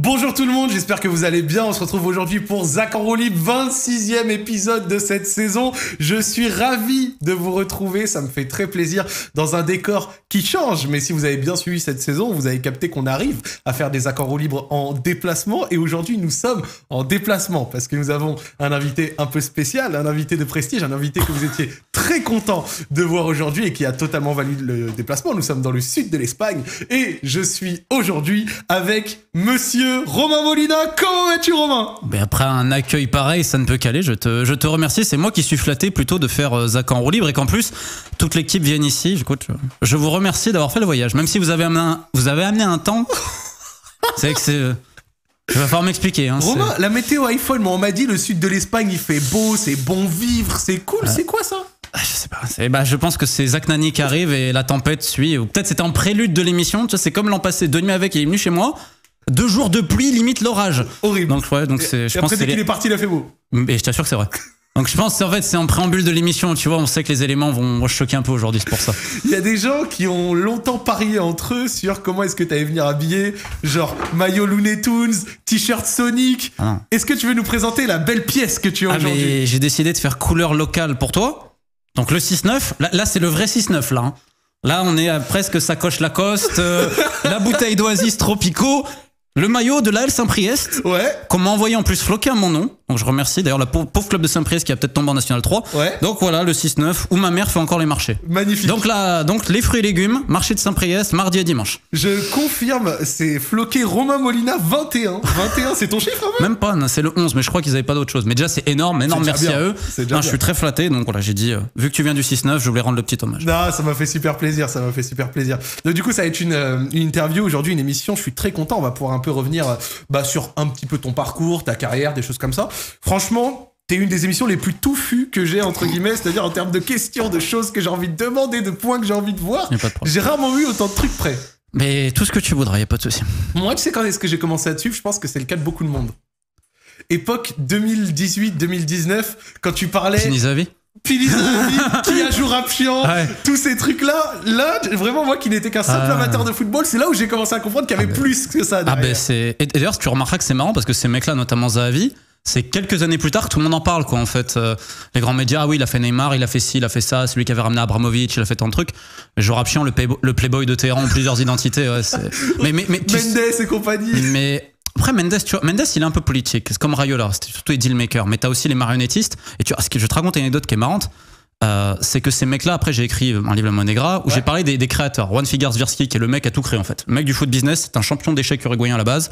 Bonjour tout le monde, j'espère que vous allez bien. On se retrouve aujourd'hui pour Zach en roue libre, 26e épisode de cette saison. Je suis ravi de vous retrouver, ça me fait très plaisir dans un décor qui change. Mais si vous avez bien suivi cette saison, vous avez capté qu'on arrive à faire des accords roue libre en déplacement. Et aujourd'hui, nous sommes en déplacement parce que nous avons un invité un peu spécial, un invité de prestige, un invité que vous étiez très content de voir aujourd'hui et qui a totalement valu le déplacement. Nous sommes dans le sud de l'Espagne et je suis aujourd'hui avec monsieur Romain Molina, comment vas-tu Romain Mais ben, Après un accueil pareil, ça ne peut qu'aller, je te, je te remercie, c'est moi qui suis flatté plutôt de faire euh, Zach en roue libre et qu'en plus, toute l'équipe vienne ici, je, vous remercie d'avoir fait le voyage, même si vous avez amené un, vous avez amené un temps, c'est que c'est... Euh, je vais m'expliquer. Hein, Romain, la météo iPhone, on m'a dit le sud de l'Espagne, il fait beau, c'est bon vivre, c'est cool, euh, c'est quoi ça ah, je sais pas. Bah, je pense que c'est Zach Nani qui arrive et la tempête suit. Ou peut-être c'était en prélude de l'émission. Tu sais, c'est comme l'an passé. Denis avec est venu chez moi deux jours de pluie limite l'orage. Horrible. Donc ouais, donc c'est. Je après, dès qu'il est parti, il a fait beau. Mais je t'assure que c'est vrai. Donc je pense en fait c'est en préambule de l'émission, tu vois, on sait que les éléments vont choquer un peu aujourd'hui, c'est pour ça. Il y a des gens qui ont longtemps parié entre eux sur comment est-ce que tu allais venir habiller, genre maillot Looney Tunes, t-shirt Sonic. Ah est-ce que tu veux nous présenter la belle pièce que tu as ah, aujourd'hui J'ai décidé de faire couleur locale pour toi. Donc le 6-9, là, c'est le vrai 6-9 là. Hein. Là, on est à presque sacoche Lacoste, euh, la bouteille d'oasis tropicaux, le maillot de l'AL Saint-Priest, ouais. qu'on m'a envoyé en plus floqué à mon nom. Donc je remercie d'ailleurs la pauvre, club de Saint-Priest qui a peut-être tombé en National 3. Ouais. Donc voilà, le 6-9, où ma mère fait encore les marchés. Magnifique. Donc là, donc les fruits et légumes, marché de Saint-Priest, mardi et dimanche. Je confirme, c'est floqué Romain Molina 21. 21, c'est ton chiffre Même pas, hein, c'est le 11, mais je crois qu'ils avaient pas d'autre chose. Mais déjà, c'est énorme, énorme merci à eux. Non, je suis très flatté, donc voilà, j'ai dit, euh, vu que tu viens du 6-9, je voulais rendre le petit hommage. Non, ça m'a fait super plaisir, ça m'a fait super plaisir. Donc du coup, ça va être une, euh, interview aujourd'hui, une émission, je suis très content, on va pouvoir un peu revenir euh, bah, sur un petit peu ton parcours, ta carrière, des choses comme ça. Franchement, t'es une des émissions les plus touffues que j'ai, entre guillemets, c'est-à-dire en termes de questions, de choses que j'ai envie de demander, de points que j'ai envie de voir. J'ai rarement eu autant de trucs prêts. Mais tout ce que tu voudras, y a pas de souci. Moi, tu sais quand est-ce que j'ai commencé à te suivre Je pense que c'est le cas de beaucoup de monde. Époque 2018-2019, quand tu parlais. Pini Zavi qui a joué à tous ces trucs-là. Là, vraiment, moi qui n'étais qu'un simple ah. amateur de football, c'est là où j'ai commencé à comprendre qu'il y avait ah, plus que ça. Ah, ben c'est. Et d'ailleurs, tu remarqueras que c'est marrant parce que ces mecs-là, notamment Zavi, c'est quelques années plus tard que tout le monde en parle, quoi, en fait. Euh, les grands médias, ah oui, il a fait Neymar, il a fait ci, il a fait ça, celui qui avait ramené Abramovic, il a fait tant de trucs. Mais je Pion, le, Playboy de Téhéran, plusieurs identités, Mais, Mendes et compagnie. Mais après, Mendes, tu vois, Mendes, il est un peu politique. C'est comme Rayola, c'était surtout les dealmakers. Mais t'as aussi les marionnettistes. Et tu vois, je te raconte une anecdote qui est marrante. Euh, c'est que ces mecs-là, après j'ai écrit un livre à Monégra où j'ai parlé des, créateurs. Juan Figars Vierski, qui est le mec à tout créé en fait. Le mec du foot business, c'est un champion d'échecs uruguayen à la base.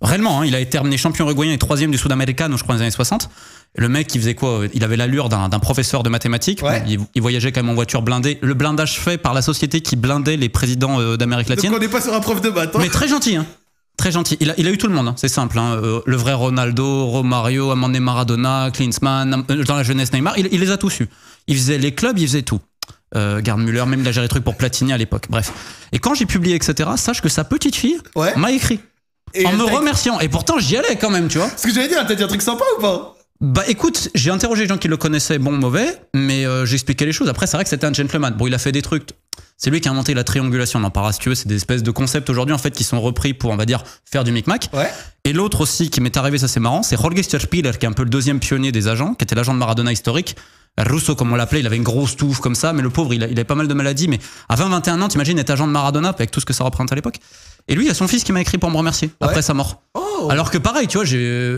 Réellement, hein, il a été terminé champion uruguayen et troisième du Sud-Americano, je crois, dans les années 60. Le mec, il faisait quoi Il avait l'allure d'un professeur de mathématiques. il, voyageait quand même en voiture blindée. Le blindage fait par la société qui blindait les présidents euh, d'Amérique latine. Donc on n'est pas sur un prof de maths. Hein. Mais très gentil, hein. Très gentil. Il a, eu tout le monde, c'est simple. Euh, le vrai Ronaldo, Romario, Amandé Maradona, Klinsmann, dans la jeunesse Neymar, il, les a tous eu il faisait les clubs, il faisait tout. Euh, Müller, même il a géré des trucs pour platiner à l'époque. Bref. Et quand j'ai publié, etc., sache que sa petite fille m'a écrit. en me remerciant. Et pourtant, j'y allais quand même, tu vois. Ce que j'allais dire, t'as dit un truc sympa ou pas bah écoute, j'ai interrogé les gens qui le connaissaient, bon, mauvais, mais j'ai euh, j'expliquais les choses. Après, c'est vrai que c'était un gentleman. Bon, il a fait des trucs c'est lui qui a inventé la triangulation. dans en C'est des espèces de concepts aujourd'hui en fait qui sont repris pour, on va dire, faire du micmac. Et l'autre aussi qui m'est arrivé, ça c'est marrant, c'est Holger qui est un peu le deuxième pionnier des agents, qui était l'agent de Maradona historique. Russo, comme on l'appelait, il avait une grosse touffe comme ça, mais le pauvre, il, a, avait pas mal de maladies. Mais à 20-21 ans, t'imagines être agent de Maradona avec tout ce que ça représente à l'époque. Et lui, il y a son fils qui m'a écrit pour me remercier après sa mort. Oh. Alors que pareil, tu vois,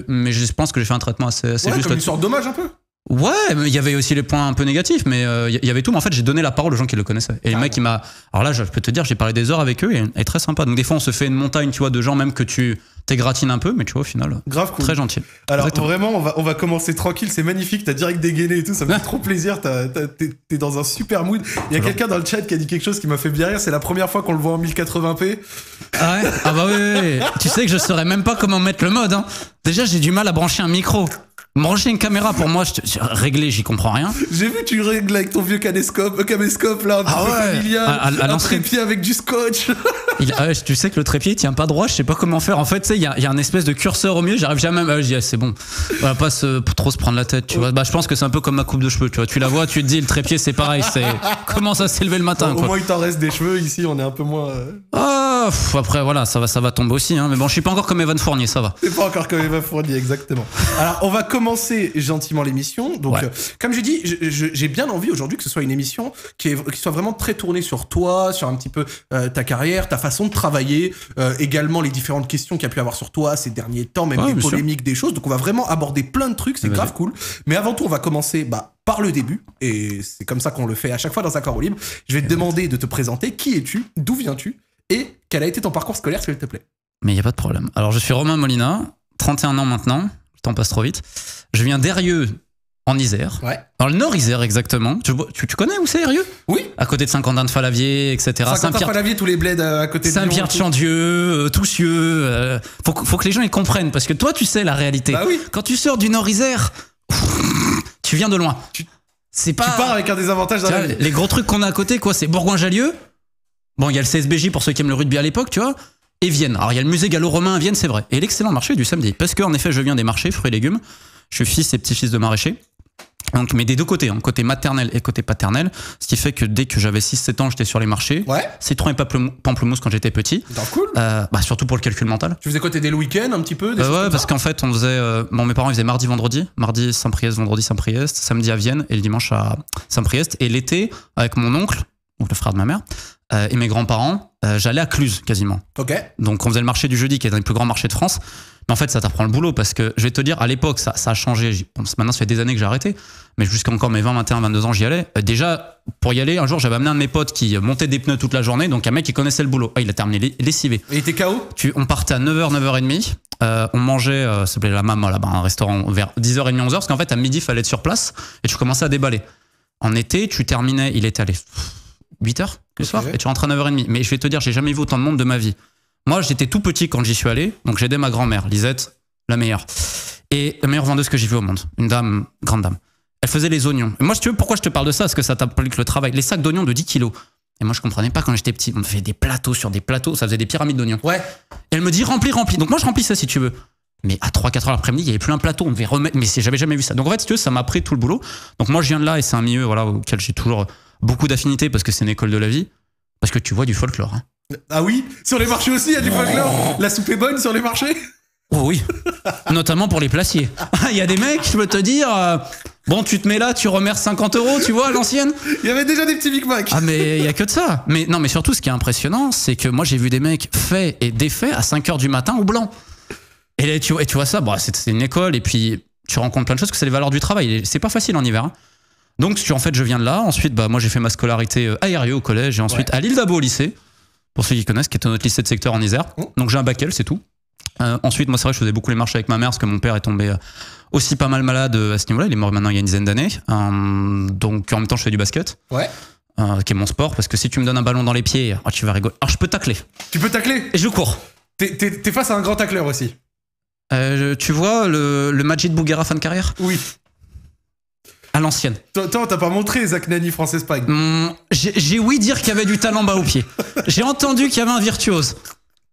mais je pense que j'ai fait un traitement assez, juste. une sorte dommage un peu. Ouais, mais il y avait aussi les points un peu négatifs, mais euh, il y avait tout. Mais en fait, j'ai donné la parole aux gens qui le connaissaient. Et le ah, mec, il m'a. Alors là, je peux te dire, j'ai parlé des heures avec eux et, est très sympa. Donc des fois, on se fait une montagne, tu vois, de gens même que tu t'égratines un peu, mais tu vois, au final. Grave cool. Très gentil. Alors vraiment, on va, commencer tranquille. C'est magnifique. T'as direct dégainé et tout. Ça me fait trop plaisir. T'es dans un super mood. Il y a quelqu'un dans le chat qui a dit quelque chose qui m'a fait bien rire. C'est la première fois qu'on le voit en 1080p. Ah ouais Ah bah oui, Tu sais que je saurais même pas comment mettre le mode. Hein. Déjà, j'ai du mal à brancher un micro. Manger une caméra pour moi, je te... régler, j'y comprends rien. J'ai vu tu règles avec ton vieux caméscope, euh, caméscope là, un ah peu ouais. un trépied avec du scotch. tu sais que le trépied tient pas droit, je sais pas comment faire. En fait, tu sais, il y a, un espèce de curseur au milieu, j'arrive jamais. Ah, je dis ah, c'est bon, on va pas trop se prendre la tête. Tu vois, bah, je pense que c'est un peu comme ma coupe de cheveux. Tu vois, tu la vois, tu te dis le trépied c'est pareil, c'est ça s'est s'élever le matin. Au moins il t'en reste des cheveux ici, on est un peu moins. Euh. Ah, après, voilà, ça va, ça va tomber aussi. Hein. Mais bon, je suis pas encore comme Evan Fournier, ça va. C'est pas encore comme Evan Fournier, exactement. Alors, on va commencer gentiment l'émission. Donc, euh, comme j'ai dit, j'ai bien envie aujourd'hui que ce soit une émission qui, soit vraiment très tournée sur toi, sur un petit peu euh, ta carrière, ta façon de travailler, euh, également les différentes questions qu'il y a pu avoir sur toi ces derniers temps, même des les polémiques, des choses. Donc, on va vraiment aborder plein de trucs, c'est grave cool. Mais avant tout, on va commencer bah, par le début, et c'est comme ça qu'on le fait à chaque fois dans un au Libre. Je vais te demander de te présenter qui es-tu, d'où viens-tu, et quel a été ton parcours scolaire, s'il te plaît Mais il n'y a pas de problème. Alors, je suis Romain Molina, 31 ans maintenant, le temps passe trop vite. Je viens d'Erieux, en Isère. Ouais. Dans le nord Isère, exactement. Tu, connais où c'est, Erieux Oui. À côté de Saint-Quentin-de-Falavier, etc. Saint-Quentin-de-Falavier, tous les bleds euh, à côté de Saint-Pierre-de-Chandieu, euh, euh faut, que les gens y comprennent, parce que toi, tu sais la réalité. Bah oui. Quand tu sors du nord Isère, tu viens de loin. Tu, pas. pars avec un désavantage dans Les gros trucs qu'on a à côté, quoi, c'est Bourgoin-Jallieu, Bon, il y a le CSBJ pour ceux qui aiment le rugby à l'époque, tu vois, et Vienne. Alors il y a le musée gallo-romain à Vienne, c'est vrai. Et l'excellent marché du samedi. Parce qu'en effet, je viens des marchés, fruits et légumes. Je suis fils et petit-fils de maraîcher. Donc, mais des deux côtés, hein, côté maternel et côté paternel. Ce qui fait que dès que j'avais 6-7 ans, j'étais sur les marchés. Ouais. Citron et pamplemousse quand j'étais petit. Bah, cool. Euh, bah, surtout pour le calcul mental. Tu faisais côté des week-ends un petit peu euh, Ouais, parce qu'en fait, on faisait. Euh, bon, mes parents faisaient mardi, vendredi. Mardi, Saint-Priest, vendredi, Saint-Priest. Samedi à Vienne et le dimanche à Saint-Priest. Et l'été, avec mon oncle, donc le frère de ma mère, euh, et mes grands-parents, euh, j'allais à Cluse quasiment. ok Donc on faisait le marché du jeudi, qui est un des plus grands marchés de France. Mais en fait, ça t'apprend le boulot parce que je vais te dire, à l'époque, ça, ça, a changé. maintenant, ça fait des années que j'ai arrêté, mais jusqu'à encore mes 20, 21, 22 ans, j'y allais. Euh, déjà, pour y aller, un jour, j'avais amené un de mes potes qui montait des pneus toute la journée, donc un mec qui connaissait le boulot. Ah, il a terminé les, CV. il était KO tu, On partait à 9h, 9h30. on mangeait, ça s'appelait la maman là-bas, un restaurant vers 10h30, 11h, parce qu'en fait, à midi, il fallait être sur place et tu commençais à déballer. En été, tu terminais, il était allé 8h le soir et tu rentres à 9h30. Mais je vais te dire, j'ai jamais vu autant de monde de ma vie. Moi, j'étais tout petit quand j'y suis allé, donc j'aidais ma grand-mère, Lisette, la meilleure. Et la meilleure vendeuse que j'ai vue au monde. Une dame, grande dame. Elle faisait les oignons. Et moi, si tu veux, pourquoi je te parle de ça Parce que ça t'applique le travail. Les sacs d'oignons de 10 kilos. Et moi, je comprenais pas quand j'étais petit. On faisait des plateaux sur des plateaux, ça faisait des pyramides d'oignons. Ouais. Et elle me dit remplis, remplis. Donc moi, je remplis ça si tu veux. Mais à 3-4 heures l'après-midi, il n'y avait plus un plateau. On devait remettre. Mais j'avais jamais vu ça. Donc en fait, si tu veux, ça m'a pris tout le boulot. Donc moi, je viens de là et c'est un milieu voilà, auquel j'ai toujours beaucoup d'affinités parce que c'est une école de la vie, parce que tu vois du folklore. Hein. Ah oui Sur les marchés aussi, il y a du folklore La soupe est bonne sur les marchés Oh oui, notamment pour les placiers. Il y a des mecs, je peux te dire, euh, bon, tu te mets là, tu remerces 50 euros, tu vois, à l'ancienne. Il y avait déjà des petits Big Ah, mais il y a que de ça. Mais non, mais surtout, ce qui est impressionnant, c'est que moi, j'ai vu des mecs faits et défaits à 5 h du matin au blanc. Et, tu, vois ça, bah, c'est une école, et puis tu rencontres plein de choses, que c'est les valeurs du travail. C'est pas facile en hiver. Hein. Donc, en fait, je viens de là. Ensuite, bah, moi, j'ai fait ma scolarité aérienne euh, au collège et ensuite à l'île d'Abo au lycée, pour ceux qui connaissent, qui est notre lycée de secteur en Isère. Mmh. Donc, j'ai un bac L, c'est tout. Euh, ensuite, moi, c'est vrai, je faisais beaucoup les marches avec ma mère parce que mon père est tombé euh, aussi pas mal malade à ce niveau-là. Il est mort maintenant il y a une dizaine d'années. donc, en même temps, je fais du basket. Ouais. qui est mon sport parce que si tu me donnes un ballon dans les pieds, oh, tu vas rigoler. Alors, je peux tacler. Tu peux tacler Et je cours. T'es face à un grand tacleur aussi. tu vois le, le Majid Bouguera fin de carrière Oui à l'ancienne. Toi, t'as pas montré Zach Nani France-Espagne hmm, J'ai oui dire qu'il y avait du talent bas au pied. J'ai entendu qu'il y avait un virtuose.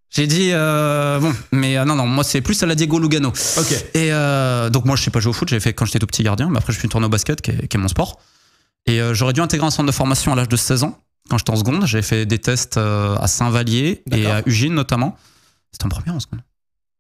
J'ai dit euh, bon, mais euh, non non, moi c'est plus à la Diego Lugano. Ok. Et euh, donc moi je sais pas jouer au foot, j'avais fait quand j'étais tout petit gardien, mais après je suis tourné au basket, qui est, mon sport. Et j'aurais dû intégrer un centre de formation à l'âge de 16 ans, quand j'étais en seconde. J'ai fait des tests à Saint-Vallier et à Ugine notamment. C'était en première en seconde.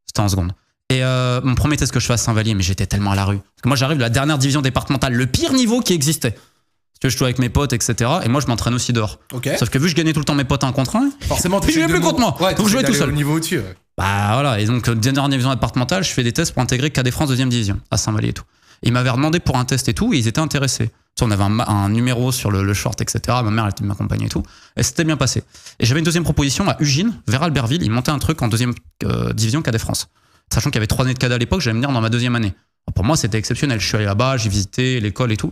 C'était en seconde. Et euh, mon premier test que je à Saint-Vallier, mais j'étais tellement à la rue. Parce que moi, j'arrive de la dernière division départementale, le pire niveau qui existait. Parce que je jouais avec mes potes, etc. Et moi, je m'entraîne aussi dehors. Ok. Sauf que vu que je gagnais tout le temps mes potes un contre un, forcément, tu jouais plus contre moi. donc je jouais tout seul. Au niveau au-dessus. Bah voilà. Et donc, euh, dernière division départementale, je fais des tests pour intégrer KD France deuxième division à Saint-Vallier et tout. Et ils m'avaient demandé pour un test et tout, et ils étaient intéressés. On avait un, numéro sur le, short, etc. Ma mère, elle m'accompagnait et tout. Et c'était bien passé. Et j'avais une deuxième proposition à Ugine, vers Albertville. Ils montaient un truc en deuxième euh, division KD France sachant qu'il y avait trois années de cas à l'époque, j'allais venir dans ma deuxième année. pour moi, c'était exceptionnel. Je suis allé là-bas, j'ai visité l'école et tout.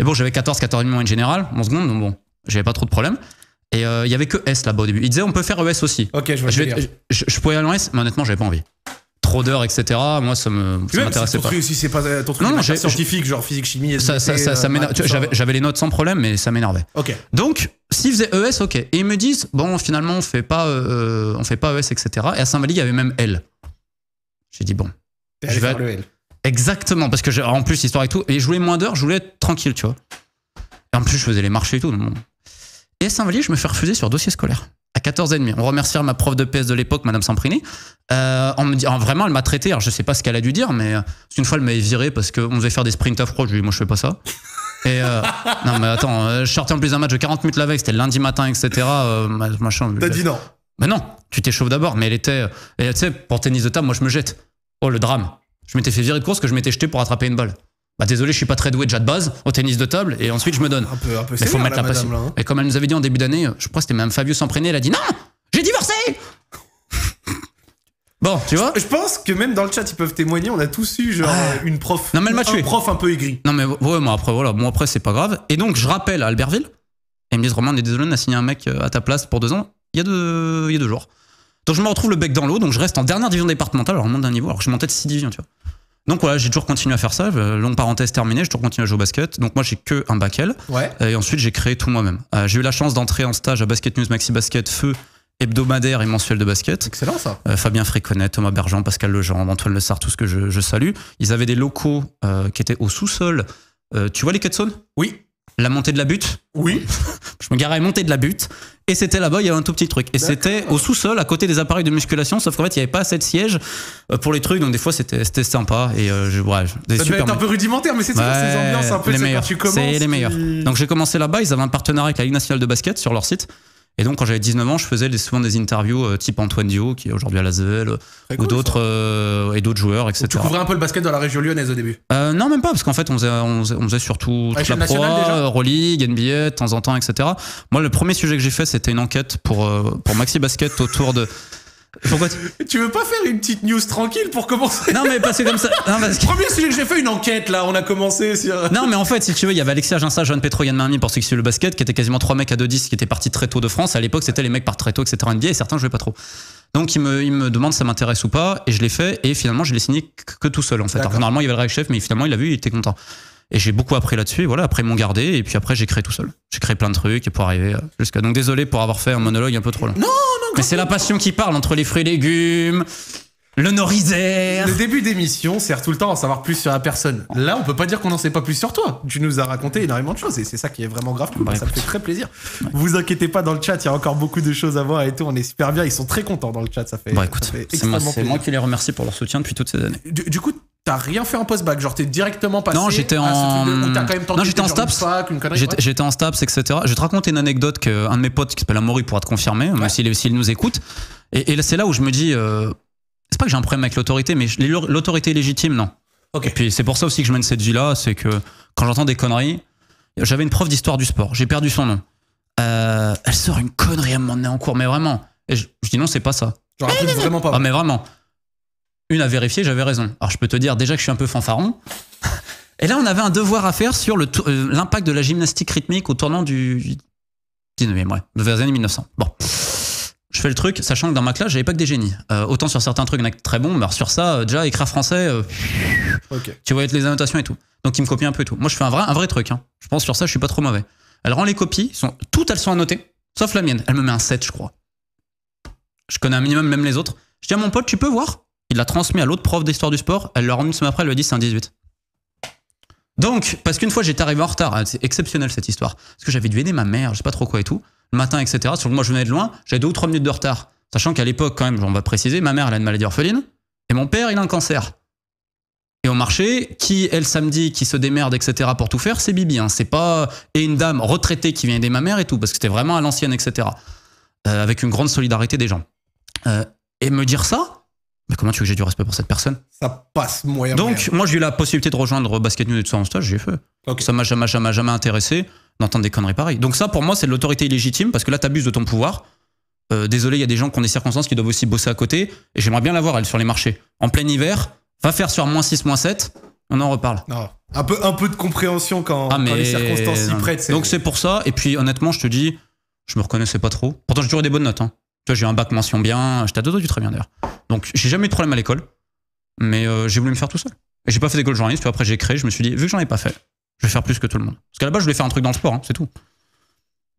Et bon, j'avais 14, 14 000 en général, en seconde, donc bon, j'avais pas trop de problèmes. Et euh, il y avait que S là-bas au début. Il disait on peut faire ES aussi. Ok, je, je, je, je pouvais aller en S, mais honnêtement, j'avais pas envie trop d'heures, etc. Moi, ça me m'intéressait pas. si c'est pas euh, ton truc non, non, scientifique, genre physique, chimie, euh, ça, J'avais les notes sans problème, mais ça m'énervait. Ok. Donc, s'ils faisaient ES, ok. Et ils me disent, bon, finalement, on fait pas, on fait pas ES, etc. Et à saint il y avait même L. J'ai dit bon. Exactement, parce que en plus, histoire et tout, et je voulais moins d'heures, je voulais être tranquille, tu vois. Et en plus, je faisais les marchés et tout. Et à Saint-Vallier, je me fais refuser sur dossier scolaire. À 14h30. On remerciera ma prof de PS de l'époque, Madame Samprini. Euh, on me dit, ah, vraiment, elle m'a traité. Alors, je sais pas ce qu'elle a dû dire, mais euh, une fois, elle m'avait viré parce qu'on devait faire des sprints à froid. Je lui ai dit, moi, je fais pas ça. Et euh, non, mais attends, je sortais en plus d'un match de 40 minutes la veille, c'était lundi matin, etc. T'as dit non. Mais non, tu t'échauffes d'abord, mais elle était. Euh, et tu sais, pour tennis de table, moi je me jette. Oh le drame. Je m'étais fait virer de course que je m'étais jeté pour attraper une balle. Bah désolé, je suis pas très doué déjà de base au tennis de table et ensuite je me donne. Un peu, un peu Mais faut mettre la, hein. Et comme elle nous avait dit en début d'année, je crois que c'était même Fabio s'entraîner, elle a dit non, j'ai divorcé. Bon, tu vois. Je, pense que même dans le chat, ils peuvent témoigner. On a tous eu genre ah. euh, une prof. Un prof un peu aigri. Non mais ouais, moi après voilà, moi après c'est pas grave. Et donc je rappelle à Albertville. Et ils me disent Romain, est désolé, on a signé un mec euh, à ta place pour deux ans. Il y, a deux, jours. y a deux Donc je me retrouve le bec dans l'eau, donc je reste en dernière division départementale, alors on monte d'un niveau, alors je suis monté de 6 divisions, tu vois. Donc voilà, j'ai toujours continué à faire ça. Longue parenthèse terminée, je continue à jouer au basket. Donc moi, j'ai que un bac L. Et ensuite, j'ai créé tout moi-même. Euh, j'ai eu la chance d'entrer en stage à Basket News Maxi Basket Feu hebdomadaire et mensuel de basket. Excellent ça. Euh, Fabien Fréconnet, Thomas Bergeon, Pascal Lejean, Antoine Le Sart, tout ce que je, salue. Ils avaient des locaux euh, qui étaient au sous-sol. tu vois les Quetzones Oui la montée de la butte. Oui. je me garais montée de la butte. Et c'était là-bas, il y avait un tout petit truc. Et c'était au sous-sol, à côté des appareils de musculation, sauf qu'en fait, il n'y avait pas assez de sièges euh, pour les trucs. Donc, des fois, c'était sympa. Et euh, je, Ça peut être un peu rudimentaire, mais c'est dans ces ambiances un peu les meilleurs. C'est les meilleurs. Donc, j'ai commencé là-bas. Ils avaient un partenariat avec la Ligue nationale de basket sur leur site. Et donc, quand j'avais 19 ans, je faisais souvent des interviews euh, type Antoine Dio, qui est aujourd'hui à la ZL, ou d'autres euh, et d'autres joueurs, etc. tu couvrais un peu le basket dans la région lyonnaise au début euh, Non, même pas, parce qu'en fait, on faisait, on surtout la Pro, Euroleague, NBA, de temps en temps, etc. Moi, le premier sujet que j'ai fait, c'était une enquête pour, pour Maxi Basket autour de tu... veux pas faire une petite news tranquille pour commencer Non mais passer comme ça. Premier sujet que j'ai fait une enquête là, on a commencé sur. Euh. Non mais en fait, si tu veux, il y avait Alexia Ginsa, Petro, Yann Marmi pour ceux qui suivent le basket, qui étaient quasiment trois mecs à 2-10 qui étaient partis très tôt de France. À l'époque, c'était les mecs par très tôt, etc. NBA et certains jouaient pas trop. Donc il me, il me demande si ça m'intéresse ou pas et je l'ai fait et finalement je l'ai signé que tout seul en fait. Alors, normalement il y avait le chef mais finalement il a vu, il était content. Et j'ai beaucoup appris là-dessus. Voilà, après, ils m'ont gardé. Et puis après, j'ai créé tout seul. J'ai créé plein de trucs et pour arriver euh, jusqu'à. Donc, désolé pour avoir fait un monologue un peu trop long. Non, non, Mais c'est la passion qui parle entre les fruits et légumes. Le norisère... Le début d'émission sert tout le temps à en savoir plus sur la personne. Là, on peut pas dire qu'on n'en sait pas plus sur toi. Tu nous as raconté énormément de choses et c'est ça qui est vraiment grave. Bah, ça me fait très plaisir. Vous inquiétez pas dans le chat, il y a encore beaucoup de choses à voir et tout. On est super bien. Ils sont très contents dans le chat. Ça fait. Bah, écoute, c'est moi, qui les remercie pour leur soutien depuis toutes ces années. du coup, T'as rien fait en post-bac, genre t'es directement passé. Non, j'étais en. non, j'étais en STAPS. J'étais en STAPS, etc. Je vais te raconter une anecdote qu'un de mes potes qui s'appelle Amaury pourra te confirmer, s'il nous écoute. Et, et c'est là où je me dis, euh, c'est pas que j'ai un problème avec l'autorité, mais l'autorité légitime, non. Ok. Et puis c'est pour ça aussi que je mène cette vie-là, c'est que quand j'entends des conneries, j'avais une prof d'histoire du sport, j'ai perdu son nom. Euh, elle sort une connerie à un moment en cours, mais vraiment. Et je, dis non, c'est pas ça. Genre, vraiment pas. Ah, mais vraiment une à vérifier, j'avais raison. Alors je peux te dire déjà que je suis un peu fanfaron. Et là, on avait un devoir à faire sur euh, l'impact de la gymnastique rythmique au tournant du 19e, ouais, vers années 1900. Bon. Je fais le truc, sachant que dans ma classe, j'avais pas que des génies. Euh, autant sur certains trucs, il y en a très bons, mais sur ça, euh, déjà, écrire français, tu vois être les annotations et tout. Donc, il me copie un peu et tout. Moi, je fais un vrai, un vrai truc. Hein. Je pense sur ça, je suis pas trop mauvais. Elle rend les copies, sont, toutes elles sont annotées, sauf la mienne. Elle me met un 7, je crois. Je connais un minimum, même les autres. Je dis à mon pote, tu peux voir il l'a transmis à l'autre prof d'histoire du sport, elle l'a rendu une semaine après, elle lui a dit c'est un 18. Donc, parce qu'une fois j'étais arrivé en retard, ah, c'est exceptionnel cette histoire, parce que j'avais dû aider ma mère, je sais pas trop quoi et tout, le matin, etc. Sur moi je venais de loin, j'avais deux ou trois minutes de retard. Sachant qu'à l'époque, quand même, on va préciser, ma mère elle a une maladie orpheline, et mon père il a un cancer. Et au marché, qui elle samedi, qui se démerde, etc. pour tout faire, c'est Bibi. Hein. C'est pas et une dame retraitée qui vient aider ma mère et tout, parce que c'était vraiment à l'ancienne, etc. Euh, avec une grande solidarité des gens. Euh, et me dire ça, comment tu veux que j'ai du respect pour cette personne Ça passe moyen. Donc, moi, j'ai eu la possibilité de rejoindre Basket News et tout ça en stage, j'ai fait. Okay. Ça m'a jamais, jamais, jamais intéressé d'entendre des conneries pareilles. Donc, ça, pour moi, c'est de l'autorité illégitime parce que là, t'abuses de ton pouvoir. Euh, désolé, il y a des gens qui ont des circonstances qui doivent aussi bosser à côté et j'aimerais bien l'avoir, elle, sur les marchés. En plein hiver, va faire sur moins 6, moins 7, on en reparle. Un, peu, un peu de compréhension quand, ah, les circonstances s'y prêtent. Donc, c'est pour ça. Et puis, honnêtement, je te dis, je me reconnaissais pas trop. Pourtant, j'ai toujours des bonnes notes. Hein. Tu j'ai un bac mention bien, j'étais à deux du très bien d'ailleurs. Donc, j'ai jamais eu de problème à l'école, mais euh, j'ai voulu me faire tout seul. Et j'ai pas fait d'école de journaliste, puis après, j'ai créé, je me suis dit, vu que j'en ai pas fait, je vais faire plus que tout le monde. Parce qu'à la base, je voulais faire un truc dans le sport, hein, c'est tout.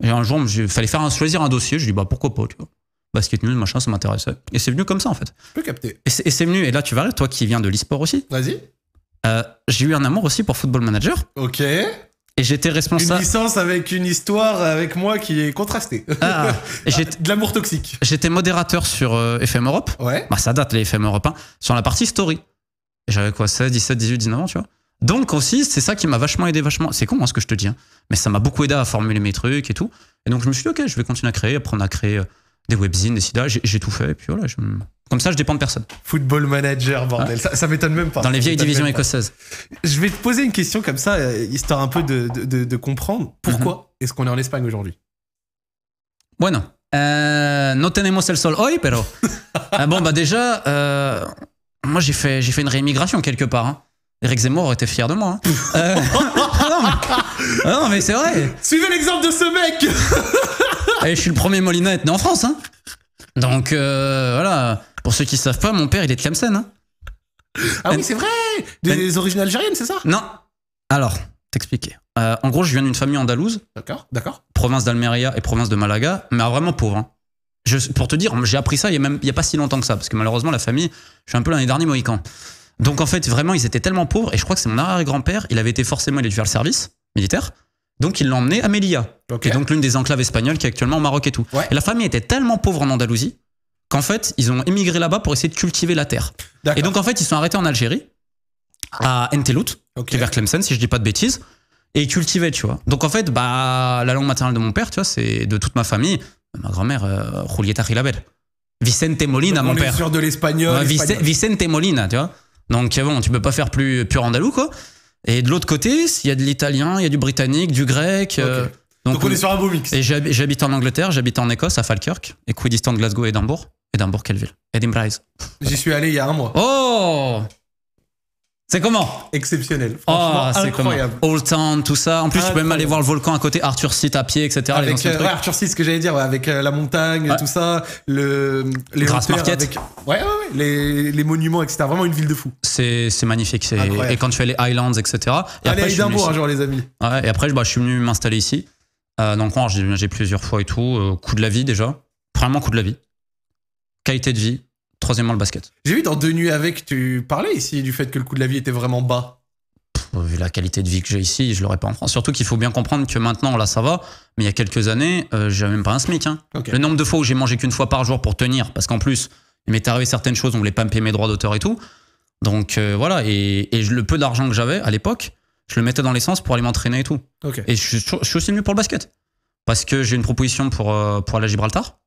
Et un jour, il fallait faire un, choisir un dossier, je dis, bah pourquoi pas, tu vois. Basket news, machin, ça m'intéressait. Et c'est venu comme ça, en fait. Je peux capter. Et c'est venu, et là, tu vas, toi qui viens de l'e-sport aussi. Vas-y. Euh, j'ai eu un amour aussi pour Football Manager. Ok. Et j'étais responsable. Une licence avec une histoire avec moi qui est contrastée. Ah, ah. j'ai de l'amour toxique. J'étais modérateur sur euh, FM Europe. Ouais. Bah, ça date, les FM Europe 1, sur la partie story. J'avais quoi, 16, 17, 18, 19 ans, tu vois. Donc aussi, c'est ça qui m'a vachement aidé, vachement. C'est con, moi, hein, ce que je te dis, hein. mais ça m'a beaucoup aidé à formuler mes trucs et tout. Et donc, je me suis dit, OK, je vais continuer à créer, apprendre à créer euh, des webzines, des sites, ah, j'ai tout fait, et puis voilà, je comme ça, je dépends de personne. Football manager, bordel. Ça, ça m'étonne même pas. Dans les vieilles divisions écossaises. Je vais te poser une question comme ça, euh, histoire un peu de, de, comprendre. Pourquoi mhm. est-ce qu'on est en Espagne aujourd'hui Bueno, euh, no tenemos el sol hoy, pero. Euh, bon, bah déjà, euh, moi j'ai fait, j'ai fait une réémigration quelque part. Hein. Eric Zemmour aurait été fier de moi. Hein. non, mais, c'est vrai. Suivez l'exemple de ce mec. Et je suis le premier Molina à être né en France. Hein. Donc voilà, pour ceux qui savent pas, mon père, il est de hein. Ah oui, c'est vrai Des, ben, origines algériennes, c'est ça Non. Alors, t'expliquer. Euh, en gros, je viens d'une famille andalouse. D'accord, d'accord. Province d'Almeria et province de Malaga, mais vraiment pauvre. Hein. Je, pour te dire, j'ai appris ça il n'y a il y a pas si longtemps que ça, parce que malheureusement, la famille, je suis un peu l'un des derniers Mohicans. Donc en fait, vraiment, ils étaient tellement pauvres, et je crois que c'est mon arrière-grand-père, il avait été forcément, il a dû faire le service militaire, donc il l'a emmené à Melilla, qui est donc l'une des enclaves espagnoles qui est actuellement au Maroc et tout. Et la famille était tellement pauvre en Andalousie qu'en fait, ils ont émigré là-bas pour essayer de cultiver la terre. Et donc, en fait, ils sont arrêtés en Algérie, à Entelout, est vers Clemson, si je dis pas de bêtises, et ils cultivaient, tu vois. Donc, en fait, bah, la langue maternelle de mon père, tu vois, c'est de toute ma famille, euh, ma grand-mère, euh, Julieta Vicente Molina, mon père. Est sûr de l'espagnol. Vicente, Molina, tu vois. Donc, euh, bon, tu peux pas faire plus pur andalou, quoi. Et de l'autre côté, il y a de l'italien, il y a du britannique, du grec. Euh, donc, on est sur un beau mix. Et j'habite en Angleterre, j'habite en Écosse, à Falkirk, et de Glasgow et Edimbourg. Edimbourg quelle ville? Edinburgh. J'y suis allé il y a un mois. Oh c'est comment Exceptionnel. Ah, Franchement, c'est incroyable. Old Town, tout ça. En plus, tu peux même aller voir le volcan à côté, Arthur Seat à pied, etc. Avec, les euh, ouais, Arthur Seat, ce que j'allais dire, avec euh, la montagne, tout ça, le, les Grass Market. Avec, ouais, les, les, monuments, etc. Vraiment une ville de fou. C'est magnifique. Et quand tu fais les Highlands, etc. Et allez après, à Edimbourg un jour, les amis. et après, bah, je suis venu m'installer ici. Euh, donc, j'ai plusieurs fois et tout. Euh, coup de la vie déjà. Vraiment coup de la vie qualité de vie. Troisièmement, le basket. J'ai vu dans Deux Nuits avec, tu parlais ici du fait que le coût de la vie était vraiment bas. vu la qualité de vie que j'ai ici, je l'aurais pas en France. Surtout qu'il faut bien comprendre que maintenant, là, ça va, mais il y a quelques années, euh, j'avais même pas un SMIC. Hein. Le nombre de fois où j'ai mangé qu'une fois par jour pour tenir, parce qu'en plus, il m'était arrivé certaines choses, on voulait pas me payer mes droits d'auteur et tout. Donc euh, voilà, et, le peu d'argent que j'avais à l'époque, je le mettais dans l'essence pour aller m'entraîner et tout. Et je, suis aussi mieux pour le basket. Parce que j'ai une proposition pour, euh, pour aller à Gibraltar.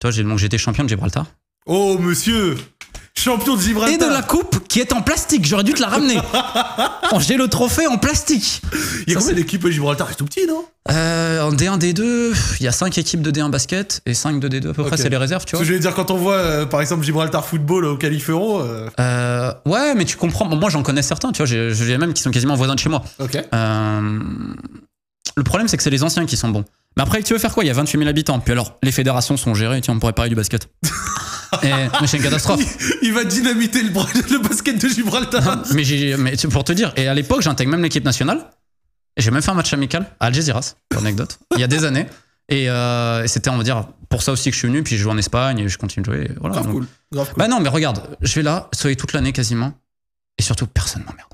Toi, j'étais champion de Gibraltar. Oh, monsieur Champion de Gibraltar Et de la coupe qui est en plastique, j'aurais dû te la ramener J'ai le trophée en plastique Il y a Ça, combien d'équipes Gibraltar C'est tout petit, non euh, En D1, D2, il y a 5 équipes de D1 basket et 5 de D2 à peu près, c'est les réserves, tu vois. je vais dire, quand on voit euh, par exemple Gibraltar football euh, au Califero... ouais, mais tu comprends, moi j'en connais certains, tu vois, j'ai même qui sont quasiment voisins de chez moi. Ok. le problème, c'est que c'est les anciens qui sont bons. Mais après, tu veux faire quoi Il y a 28 000 habitants. Puis alors, les fédérations sont gérées. Tiens, on pourrait parler du basket. Eh, mais c'est une catastrophe. Il, va dynamiter le, basket de Gibraltar. mais, pour te dire, et à l'époque, j'intègre même l'équipe nationale. Et j'ai même fait un match amical à Algeciras, anecdote, il y a des années. Euh, et, c'était, on va dire, pour ça aussi que je suis venu. Puis je joue en Espagne et je continue de jouer. Voilà, grave, Cool, Bah non, mais regarde, je vais là, soyez toute l'année quasiment. Et surtout, personne m'emmerde.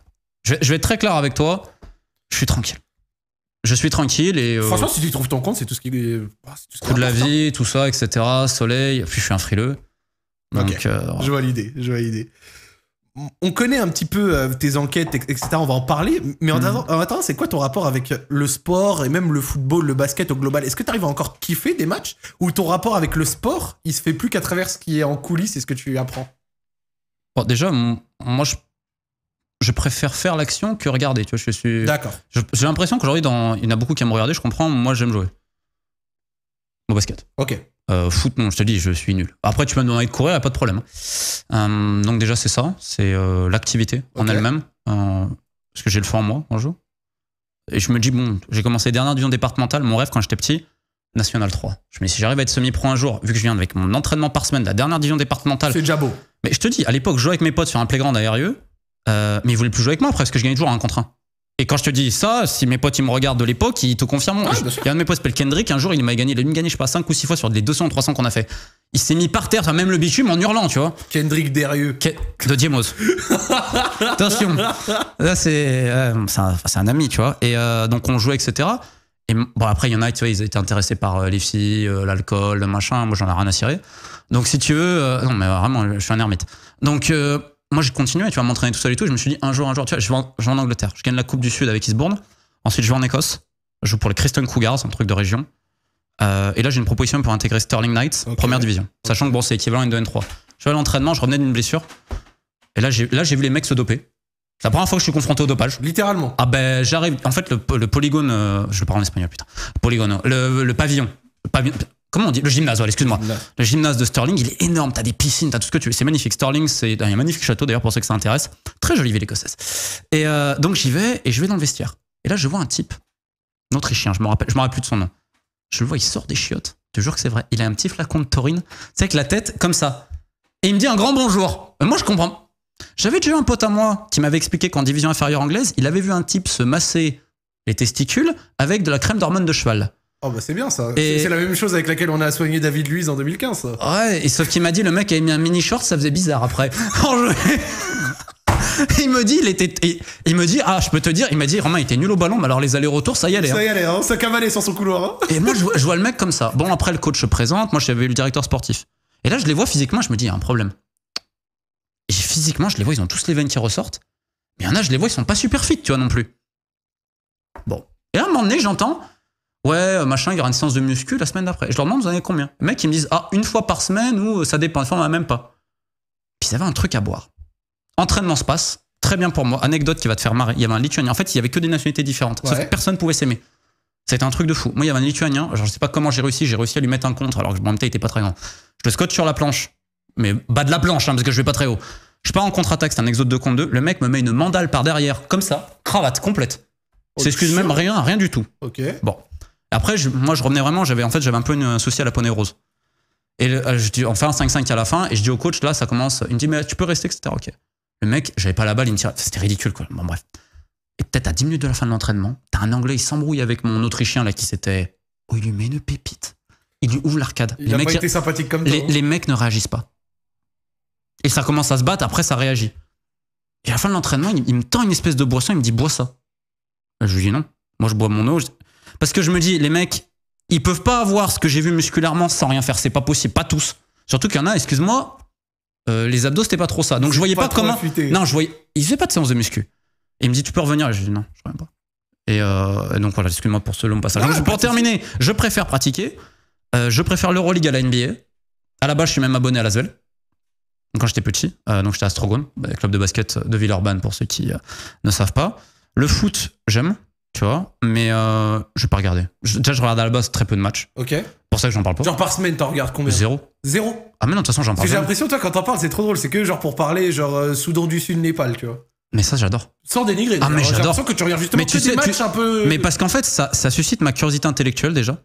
je vais être très clair avec toi. Je suis tranquille je suis tranquille et euh, franchement si tu trouves ton compte c'est tout ce qui est, bah, tout de la vie tout ça etc soleil puis je suis un frileux donc euh, je vois l'idée je vois l'idée on connaît un petit peu euh, tes enquêtes etc on va en parler mais mhm. en attendant c'est quoi ton rapport avec le sport et même le football le basket au global est-ce que tu arrives à encore kiffer des matchs ou ton rapport avec le sport il se fait plus qu'à travers ce qui est en coulisses et ce que tu apprends bon, déjà moi je je préfère faire l'action que regarder. Tu vois, je suis. D'accord. J'ai l'impression qu'aujourd'hui, il y en a beaucoup qui aiment regarder. Je comprends. Moi, j'aime jouer. Au basket. Ok. Euh, foot, non, je te dis, je suis nul. Après, tu peux me demander de courir, y a pas de problème. Hein. Euh, donc, déjà, c'est ça. C'est euh, l'activité en elle-même. parce que j'ai le fort en moi, en joue. Et je me dis, bon, j'ai commencé dernière division départementale. Mon rêve, quand j'étais petit, National 3. Je me dis, si j'arrive à être semi-pro un jour, vu que je viens avec mon entraînement par semaine, la dernière division départementale. C'est déjà beau. Mais je te dis, à l'époque, je jouais avec mes potes sur un playground aérien. Euh, mais ils voulaient plus jouer avec moi après, parce que je gagnais toujours un contre un. Et quand je te dis ça, si mes potes ils me regardent de l'époque, ils te confirment. il y a un de mes potes, s'appelle Kendrick, un jour il m'a gagné, il a dû me je sais pas, 5 ou 6 fois sur les 200 ou 300 qu'on a fait. Il s'est mis par terre, même le bitume, en hurlant, tu vois. Kendrick Derieux. de Diemos. Attention. Là, c'est c'est un, ami, tu vois. Et euh, donc on jouait, etc. Et bon, après, il y en a, tu vois, ils étaient intéressés par euh, les filles, euh, l'alcool, le machin. Moi, j'en ai rien à cirer. Donc, si tu veux, non, mais vraiment, je suis un ermite. Donc, moi, j'ai continué, tu vas m'entraîner tout seul et tout. Je me suis dit, un jour, un jour, tu vois, je vais en, Angleterre. Je gagne la Coupe du Sud avec Eastbourne. Ensuite, je vais en Écosse. Je joue pour les Kristen Cougars, un truc de région. Euh, et là, j'ai une proposition pour intégrer Sterling Knights, première division. Sachant que bon, c'est équivalent à une 2 N3. Je vais à l'entraînement, je revenais d'une blessure. Et là, j'ai vu les mecs se doper. C'est la première fois que je suis confronté au dopage. Littéralement. Ah ben, j'arrive. En fait, le, polygone. Euh, je le parle en espagnol, putain. Polygone. Le, le pavillon. Le pavillon Comment on dit Le gymnase, voilà, excuse-moi. Le gymnase de Stirling, il est énorme. T'as des piscines, t'as tout ce que tu veux. C'est magnifique. Stirling, c'est un magnifique château d'ailleurs pour ceux que ça intéresse. Très jolie ville écossaise. Et euh, donc j'y vais et je vais dans le vestiaire. Et là, je vois un type, un Autrichien, je me rappelle, je me rappelle plus de son nom. Je le vois, il sort des chiottes. Je te jure que c'est vrai. Il a un petit flacon de taurine, c'est avec la tête comme ça. Et il me dit un grand bonjour. Euh, moi, je comprends. J'avais déjà eu un pote à moi qui m'avait expliqué qu'en division inférieure anglaise, il avait vu un type se masser les testicules avec de la crème d'hormone de cheval. Oh bah c'est bien ça. Et... C'est la même chose avec laquelle on a soigné David Luiz en 2015. Ouais, et sauf qu'il m'a dit le mec avait mis un mini short, ça faisait bizarre après. il me dit il était il, me dit ah je peux te dire il m'a dit Romain il était nul au ballon mais alors les allers-retours ça y allait. Ça y hein. allait hein, ça cavalait sur son couloir. Hein. Et moi je vois, le mec comme ça. Bon après le coach se présente, moi j'avais eu le directeur sportif. Et là je les vois physiquement, je me dis il y a un problème. Et physiquement je les vois ils ont tous les veines qui ressortent. Mais il y en a je les vois ils sont pas super fit tu vois non plus. Bon. Et à un moment donné j'entends Ouais, euh, machin, il y aura une séance de muscu la semaine d'après. Je leur demande, vous en avez combien Les mecs, ils me disent, ah, une fois par semaine ou euh, ça dépend, Enfin fois, on a même pas. Puis ils avaient un truc à boire. Entraînement se passe, très bien pour moi. Anecdote qui va te faire marrer. Il y avait un Lituanien. En fait, il y avait que des nationalités différentes. Sauf que personne pouvait s'aimer. C'était un truc de fou. Moi, il y avait un Lituanien. Je je sais pas comment j'ai réussi. J'ai réussi à lui mettre un contre alors que mon il était pas très grand. Je le scotche sur la planche. Mais bas de la planche, hein, parce que je vais pas très haut. Je pars en contre-attaque, c'est un exode de contre 2. Le mec me met une mandale par derrière, comme ça, cravate complète. S'excuse même rien, rien du tout. Ok. Bon, après, moi, je revenais vraiment, j'avais en fait, j'avais un peu un souci à la poney rose. Et euh, je on fait un 5-5 à la fin, et je dis au coach, là, ça commence. Il me dit, mais tu peux rester, etc. Ok. Le mec, j'avais pas la balle, il me tire. C'était ridicule, quoi. Bon, bref. Et peut-être à 10 minutes de la fin de l'entraînement, t'as un Anglais, il s'embrouille avec mon Autrichien, là, qui s'était. Oh, il lui met une pépite. Il lui ouvre l'arcade. Il les a mecs, été sympathique comme hein. les mecs ne réagissent pas. Et ça commence à se battre, après, ça réagit. Et à la fin de l'entraînement, il, me tend une espèce de boisson, il me dit, bois ça. Je lui dis non. Moi, je bois mon eau. Parce que je me dis, les mecs, ils peuvent pas avoir ce que j'ai vu musculairement sans rien faire. C'est pas possible, pas tous. Surtout qu'il y en a, excuse-moi, euh, les abdos, c'était pas trop ça. Donc je voyais pas, comment. Non, je voyais. Ils faisaient pas de séance de muscu. Et il me dit, tu peux revenir. Et je dis, non, je reviens pas. Et, euh, donc voilà, excuse-moi pour ce long passage. pour terminer, je préfère pratiquer. Euh, je préfère l'Euroleague à la NBA. À la base, je suis même abonné à la Donc Quand j'étais petit, donc j'étais à Strogon, bah, club de basket de Villeurbanne pour ceux qui ne savent pas. Le foot, j'aime tu vois. Mais euh, je vais pas regarder. déjà, je regarde à la base très peu de matchs. Ok. Pour ça que j'en parle pas. Genre par semaine, t'en regardes combien Zéro. Zéro Ah, mais non, de toute façon, j'en parle j'ai l'impression, toi, quand t'en parles, c'est trop drôle. C'est que genre pour parler, genre euh, Soudan du Sud, Népal, tu vois. Mais ça, j'adore. Sans dénigrer. Ah, mais J'ai que tu regardes justement Mais tu sais, matchs un peu. Mais parce qu'en fait, ça, ça suscite ma curiosité intellectuelle déjà.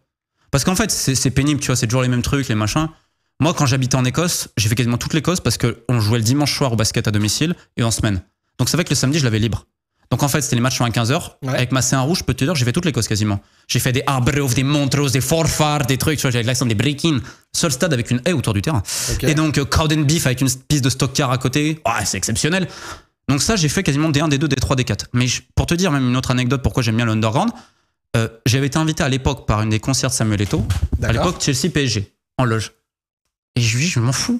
Parce qu'en fait, c'est pénible, tu vois, c'est toujours les mêmes trucs, les machins. Moi, quand j'habitais en Écosse, j'ai fait quasiment toute l'Écosse parce qu'on jouait le dimanche soir au basket à domicile et en semaine. Donc c'est vrai que le samedi, je l'avais libre. Donc en fait, c'était les matchs à 15h. Avec ma C1 rouge, je peux te dire, j'ai fait toutes les causes quasiment. J'ai fait des Arbrov, des Montrose, des Forfar, des trucs, tu vois, j'avais des break ins Seul stade avec une haie autour du terrain. Et donc, euh, crowd beef avec une piste de stock car à côté. Ouais, c'est exceptionnel. Donc ça, j'ai fait quasiment des 1, des 2, des 3, des 4. Mais pour te dire même une autre anecdote, pourquoi j'aime bien l'underground, euh, j'avais été invité à l'époque par une des concerts de Samuel Eto'o. À l'époque, Chelsea PSG, en loge. Et je lui dis, je m'en fous.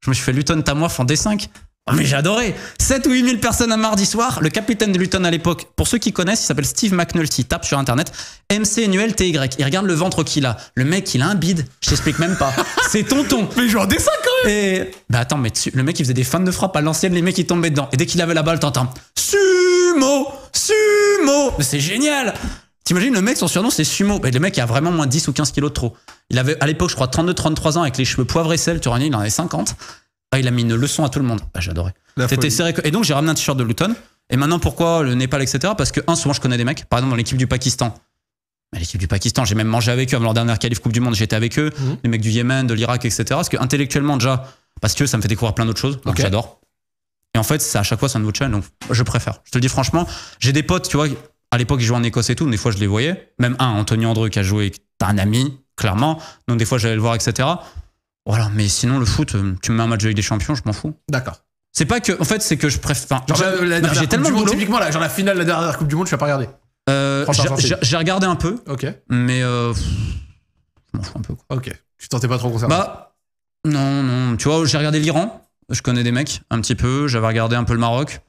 Je me suis fait Luton Tamworth en D5. Ah, mais j'adorais 7 ou 8 000 personnes un mardi soir. Le capitaine de Luton à l'époque, pour ceux qui connaissent, il s'appelle Steve McNulty. Tape sur internet Y. Il regarde le ventre qu'il a. Le mec, il a un bide. Je t'explique même pas. C'est tonton. mais genre des 5 quand même Et. Bah attends, mais le mec, il faisait des fans de frappe à l'ancienne, les mecs, ils tombaient dedans. Et dès qu'il avait la balle, t'entends Sumo Sumo Mais c'est génial T'imagines le mec, son surnom c'est Sumo. Mais le mec il a vraiment moins 10 ou 15 kilos de trop. Il avait à l'époque, je crois, 32-33 ans avec les cheveux poivre et sel. Tu il en avait 50. Ah, il a mis une leçon à tout le monde. Ah, j'adorais. C'était serré. Et donc, j'ai ramené un t-shirt de Luton. Et maintenant, pourquoi le Népal, etc. Parce que, un, souvent, je connais des mecs. Par exemple, dans l'équipe du Pakistan. L'équipe du Pakistan, j'ai même mangé avec eux. Avant leur dernière qualif Coupe du Monde, j'étais avec eux. Mhm. Les mecs du Yémen, de l'Irak, etc. Parce que, intellectuellement, déjà, parce que ça me fait découvrir plein d'autres choses. Donc, j'adore. Et en fait, c'est à chaque fois, c'est un nouveau challenge. Donc, je préfère. Je te le dis franchement, j'ai des potes, tu vois, à l'époque, ils jouaient en Écosse et tout. des fois, je les voyais. Même un, Anthony Andreu, qui a joué, t'as un ami, clairement. Donc, des fois, j'allais le voir, etc. Voilà, mais sinon, le foot, euh, tu me mets un match avec des champions, je m'en fous. D'accord. C'est pas que. En fait, c'est que je préfère. J'ai tellement de Typiquement, là, genre la finale, de la dernière Coupe du Monde, je vais pas regarder. Euh, j'ai regardé un peu. Ok. Mais. Euh, je m'en fous un peu, quoi. Ok. Tu tentais pas trop concerné Bah. Non, non. Tu vois, j'ai regardé l'Iran. Je connais des mecs, un petit peu. J'avais regardé un peu le Maroc.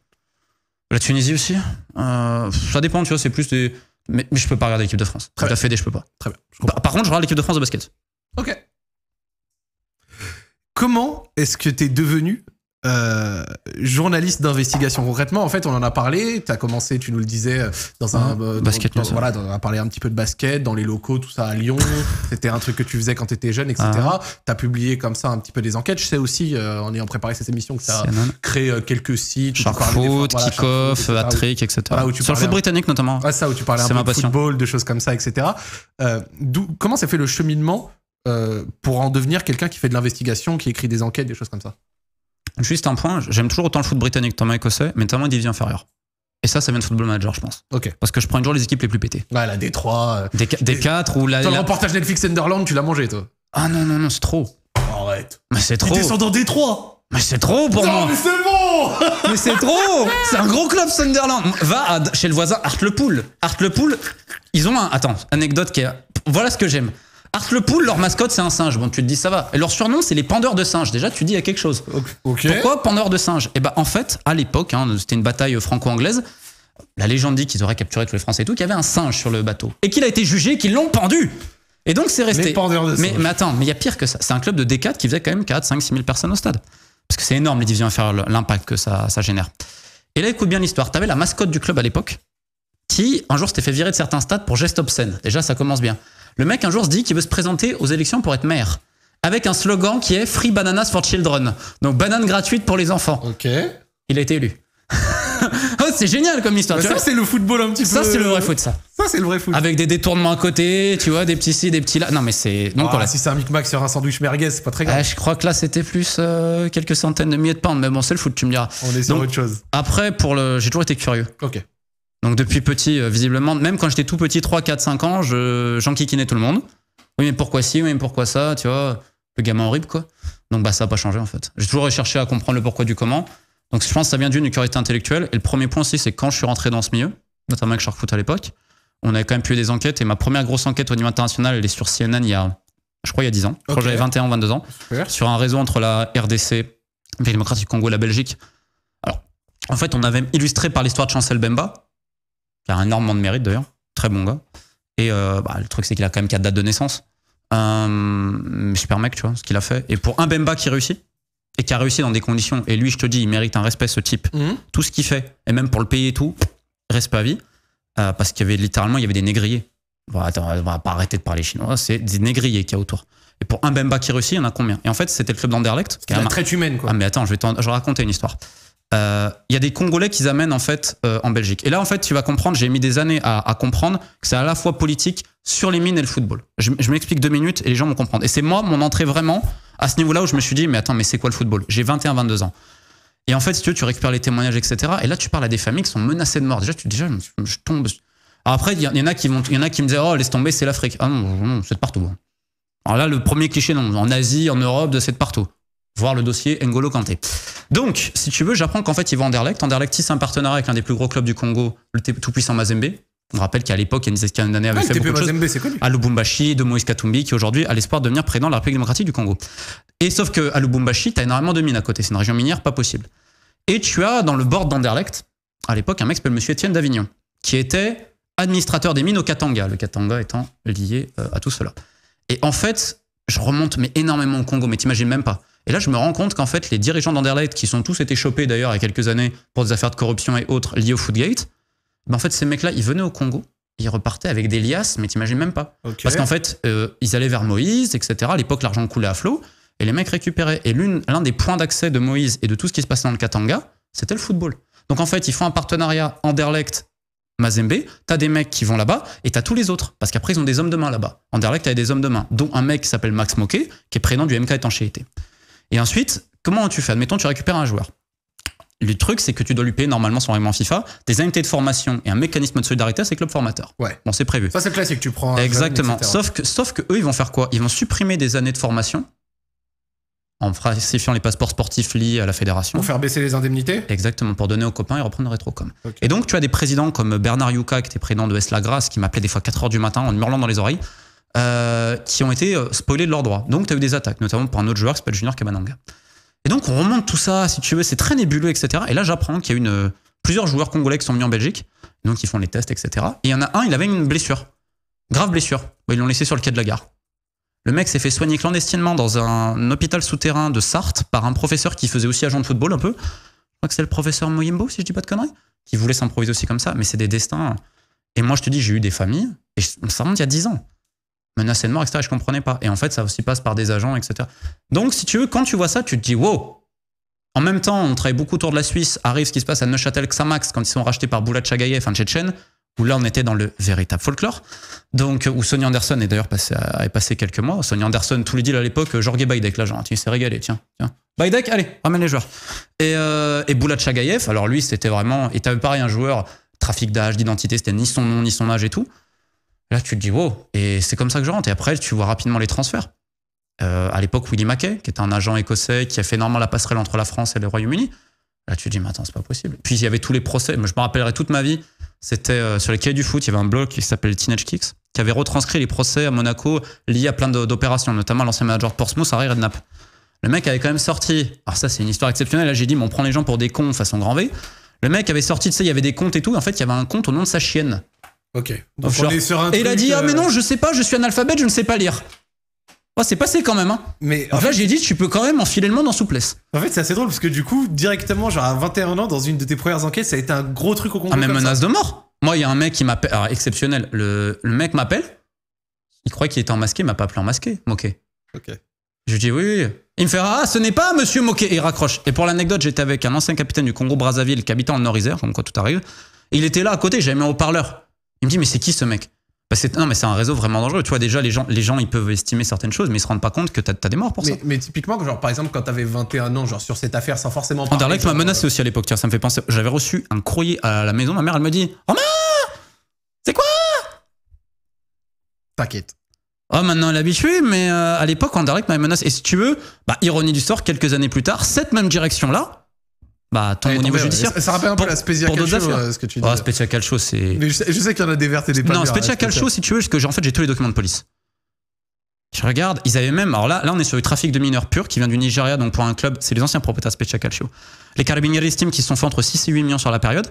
La Tunisie aussi. ça dépend, tu vois, c'est plus des. Mais, je peux pas regarder l'équipe de France. Très bien. La je peux pas. Très bien. Par, par contre, je regarde l'équipe de France de basket. Ok. Comment est-ce que tu es devenu euh, journaliste d'investigation concrètement en fait on en a parlé tu as commencé tu nous le disais dans un euh, voilà on a parlé un petit peu de basket dans les locaux tout ça à Lyon c'était un truc que tu faisais quand tu étais jeune etc ah. T'as tu as publié comme ça un petit peu des enquêtes je sais aussi euh, en ayant préparé cette émission que ça a créé quelques sites Sharkfoot Kickoff Attrick etc, sur le foot britannique notamment ah, ça où tu parlais un peu de football de choses comme ça etc comment ça fait le cheminement euh, pour en devenir quelqu'un qui fait de l'investigation, qui écrit des enquêtes, des choses comme ça. Juste un point, j'aime toujours autant le foot britannique que le écossais, mais notamment une division inférieure. Et ça, ça vient de Football Manager, je pense. Ok. Parce que je prends toujours les équipes les plus pétées. Ouais, la D3. Euh, des, 4 ou la. le reportage Netflix Sunderland, tu l'as mangé, toi. Ah non, non, non, c'est trop. Arrête. Mais c'est trop. Tu descends dans D3. Mais c'est trop pour non, moi. mais c'est bon Mais c'est trop C'est un gros club Sunderland. Va chez le voisin Hartlepool. Hartlepool, ils ont un attends, anecdote qui est voilà ce que j'aime pool leur mascotte, c'est un singe. Bon, tu te dis, ça va. Et leur surnom, c'est les pendeurs de singes. Déjà, tu dis, il y a quelque chose. Pourquoi pendeurs de singes Eh ben, en fait, à l'époque, hein, c'était une bataille franco-anglaise. La légende dit qu'ils auraient capturé tous les français et tout, qu'il y avait un singe sur le bateau. Et qu'il a été jugé, qu'ils l'ont pendu. Et donc, c'est resté. Les pendeurs de mais, mais attends, mais il y a pire que ça. C'est un club de D4 qui faisait quand même 4, 5, 6 000 personnes au stade. Parce que c'est énorme, les divisions à faire l'impact que ça, génère. Et là, écoute bien l'histoire. T'avais la mascotte du club à l'époque, qui, un jour, s'était fait virer de certains stades pour geste obscène. Déjà, ça commence bien. Le mec un jour se dit qu'il veut se présenter aux élections pour être maire avec un slogan qui est Free Bananas for Children. Donc banane gratuite pour les enfants. Ok. Il a été élu. Oh, c'est génial comme histoire. Bah, ça, c'est le football un petit peu. Ça, c'est le vrai euh, foot, ça. Ça, c'est le vrai foot. Avec des détournements à côté, tu vois, des petits ci, des petits là. Non, mais c'est. Donc, ah, Si c'est un micmac sur un sandwich merguez, c'est pas très grave. Ah, je crois que là, c'était plus euh, quelques centaines de milliers de pounds. Mais bon, c'est le foot, tu me diras. On est sur autre chose. Après, pour le. J'ai toujours été curieux. Ok. Donc depuis petit, euh, visiblement, même quand j'étais tout petit, 3, 4, 5 ans, j'enquiquinais je, tout le monde. Oui, mais pourquoi si, oui, mais pourquoi ça, tu vois, le gamin horrible, quoi. Donc bah ça n'a pas changé en fait. J'ai toujours cherché à comprendre le pourquoi du comment. Donc je pense que ça vient d'une curiosité intellectuelle. Et le premier point aussi, c'est quand je suis rentré dans ce milieu, notamment avec Sharkfoot à l'époque, on avait quand même pu des enquêtes. Et ma première grosse enquête au niveau international, elle est sur CNN il y a, je crois, il y a 10 ans, quand j'avais 21 22 ans, sur un réseau entre la RDC, la démocratique Congo et la Belgique. Alors, en fait, on avait illustré par l'histoire de Chancel Bemba, il a énormément de mérite d'ailleurs, très bon gars. Et euh, bah, le truc, c'est qu'il a quand même 4 dates de naissance. Euh, super mec, tu vois, ce qu'il a fait. Et pour un Bemba qui réussit, et qui a réussi dans des conditions, et lui, je te dis, il mérite un respect, ce type. Mhm. Tout ce qu'il fait, et même pour le payer et tout, respect à vie, euh, parce qu'il y avait littéralement, il y avait des négriers. attends, on va pas arrêter de parler chinois, c'est des négriers qu'il y a autour. Et pour un Bemba qui réussit, il y en a combien Et en fait, c'était le club d'Anderlecht. C'est la ah, traite humaine, quoi. Ah, mais attends, je vais, je vais raconter une histoire. Euh, il y a des Congolais qu'ils amènent en fait euh, en Belgique. Et là, en fait, tu vas comprendre, j'ai mis des années à, comprendre que c'est à la fois politique sur les mines et le football. Je, m'explique deux minutes et les gens vont comprendre. Et c'est moi, mon entrée vraiment à ce niveau-là où je me suis dit, mais attends, mais c'est quoi le football J'ai 21-22 ans. Et en fait, si tu veux, tu récupères les témoignages, etc. Et là, tu parles à des familles qui sont menacées de mort. Déjà, tu déjà, je, tombe. Alors après, il y, en a qui vont, y en a qui me disent oh, laisse tomber, c'est l'Afrique. Ah non, non c'est partout. Hein. Alors là, le premier cliché, non, en Asie, en Europe, de c'est partout voir le dossier N'Golo Kanté. Donc, si tu veux, j'apprends qu'en fait, il va Anderlecht. Anderlecht tisse un partenariat avec l'un des plus gros clubs du Congo, le tout-puissant Mazembe. On rappelle qu'à l'époque, il y avait fait beaucoup de Mazembe, choses à Lubumbashi, de Moïse Katumbi, qui aujourd'hui a l'espoir de devenir président de la République démocratique du Congo. Et sauf que à Lubumbashi, t'as énormément de mines à côté. C'est une région minière pas possible. Et tu as dans le board d'Anderlecht, à l'époque, un mec s'appelle Monsieur Étienne d'Avignon, qui était administrateur des mines au Katanga, le Katanga étant lié euh, à tout cela. Et en fait, je remonte mais énormément au Congo, mais t'imagines même pas. Et là, je me rends compte qu'en fait, les dirigeants d'Anderlecht, qui sont tous été chopés d'ailleurs il y a quelques années pour des affaires de corruption et autres liées au Foodgate, ben, en fait, ces mecs-là, ils venaient au Congo, ils repartaient avec des liasses, mais t'imagines même pas. Parce qu'en fait, euh, ils allaient vers Moïse, etc. À l'époque, l'argent coulait à flot, et les mecs récupéraient. Et l'un des points d'accès de Moïse et de tout ce qui se passait dans le Katanga, c'était le football. Donc en fait, ils font un partenariat Anderlecht Mazembe, t'as des mecs qui vont là-bas et t'as tous les autres. Parce qu'après, ils ont des hommes de main là-bas. Anderlecht a des hommes de main, dont un mec qui s'appelle Max Moquet, qui est prénom du MK étanchéité. Et ensuite, comment tu fais Admettons, tu récupères un joueur. Le truc, c'est que tu dois lui payer normalement son règlement FIFA, des années de formation et un mécanisme de solidarité avec le club formateur. Ouais. Bon, c'est prévu. Ça, c'est classique, tu prends. Exactement. sauf, que, sauf que eux, ils vont faire quoi Ils vont supprimer des années de formation en falsifiant les passeports sportifs liés à la fédération. Pour faire baisser les indemnités Exactement, pour donner aux copains et reprendre le rétrocom. Et donc, tu as des présidents comme Bernard Yuka, qui était président de la Grasse, qui m'appelait des fois 4 heures du matin en me hurlant dans les oreilles. Euh, qui ont été euh, spoilés de leur droit Donc tu as eu des attaques, notamment pour un autre joueur qui s'appelle Junior Kabananga. Et donc on remonte tout ça, si tu veux, c'est très nébuleux, etc. Et là j'apprends qu'il y a une, euh, plusieurs joueurs congolais qui sont venus en Belgique, donc ils font les tests, etc. Et il y en a un, il avait une blessure, grave blessure. Ils l'ont laissé sur le quai de la gare. Le mec s'est fait soigner clandestinement dans un hôpital souterrain de Sarthe par un professeur qui faisait aussi agent de football un peu. Je crois que c'est le professeur Moyimbo, si je dis pas de conneries, qui voulait s'improviser aussi comme ça, mais c'est des destins. Et moi, je te dis, j'ai eu des familles, et ça remonte il y a 10 ans menacé de mort, etc. Je je comprenais pas. Et en fait, ça aussi passe par des agents, etc. Donc, si tu veux, quand tu vois ça, tu te dis, wow, en même temps, on travaille beaucoup autour de la Suisse, arrive ce qui se passe à Neuchâtel-Xamax quand ils sont rachetés par Boulat Chagaïev, en Tchétchène, où là on était dans le véritable folklore. Donc, où Sonny Anderson est d'ailleurs passé, euh, est passé quelques mois. Sonny Anderson, tous les deals à l'époque, euh, Jorge là, l'agent, il s'est régalé, tiens, tiens. allez, ramène les joueurs. Et, euh, et alors lui, c'était vraiment, Il t'avait pareil, un joueur, trafic d'âge, d'identité, c'était ni son nom, ni son âge et tout. Là, tu te dis, wow, et c'est comme ça que je rentre. Et après, tu vois rapidement les transferts. Euh, à l'époque, Willie Mackay, qui était un agent écossais qui a fait normalement la passerelle entre la France et le Royaume-Uni. Là, tu te dis, mais attends, c'est pas possible. Puis il y avait tous les procès. Moi, je me rappellerai toute ma vie. C'était euh, sur les cahiers du foot, il y avait un blog qui s'appelait Teenage Kicks, qui avait retranscrit les procès à Monaco liés à plein d'opérations, notamment l'ancien manager de Portsmouth, Harry Redknapp. Le mec avait quand même sorti. Alors, ça, c'est une histoire exceptionnelle. Là, j'ai dit, mais on prend les gens pour des cons façon grand V. Le mec avait sorti, tu sais, il y avait des comptes et tout. en fait, il y avait un compte au nom de sa chienne. Ok. Donc sur un et il a dit Ah, mais euh, non, je sais pas, je suis analphabète, je ne sais pas lire. Oh, c'est passé quand même. Hein. Mais là j'ai dit, tu peux quand même enfiler le monde en souplesse. En fait, c'est assez drôle parce que du coup, directement, genre à 21 ans, dans une de tes premières enquêtes, ça a été un gros truc au Congo. Ah, mais menace de mort. Moi, il y a un mec qui m'appelle. exceptionnel. Le, mec m'appelle. Il croyait qu'il était en masqué, il m'a pas appelé en masqué. Moqué. Ok. Je lui dis oui, oui. Il me fait Ah, ce n'est pas monsieur moqué !» Et il raccroche. Et pour l'anecdote, j'étais avec un ancien capitaine du Congo Brazzaville qui habitait en nord comme quoi tout arrive. il était là à côté, j'avais mis un parleur il me dit, mais c'est qui ce mec bah, non, mais c'est un réseau vraiment dangereux. Tu vois, déjà, les gens, les gens, ils peuvent estimer certaines choses, mais ils se rendent pas compte que tu as des morts pour ça. Mais, typiquement, genre, par exemple, quand tu avais 21 ans, genre, sur cette affaire, sans forcément. Anderlecht m'a menacé aussi à l'époque, tiens, ça me fait penser. J'avais reçu un courrier à la maison, ma mère, elle me dit Oh, C'est quoi T'inquiète. Oh, maintenant, elle est habituée, mais euh, à l'époque, Anderlecht m'a menacé. Et si tu veux, bah, ironie du sort, quelques années plus tard, cette même direction-là, bah, tant au niveau judiciaire. Ça, rappelle un peu la Spezia Calcio, euh, ce que tu dis. oh, Spezia Calcio, c'est. Mais je sais, qu'il y en a des vertes et des pas Non, Spezia hein, Calcio, si tu veux, parce que en fait, j'ai tous les documents de police. Je regarde, ils avaient même. Alors là, là, on est sur le trafic de mineurs purs qui vient du Nigeria, donc pour un club, c'est les anciens propriétaires Spezia Calcio. Les Carabinieri estiment qu'ils sont faits entre 6 et 8 millions sur la période.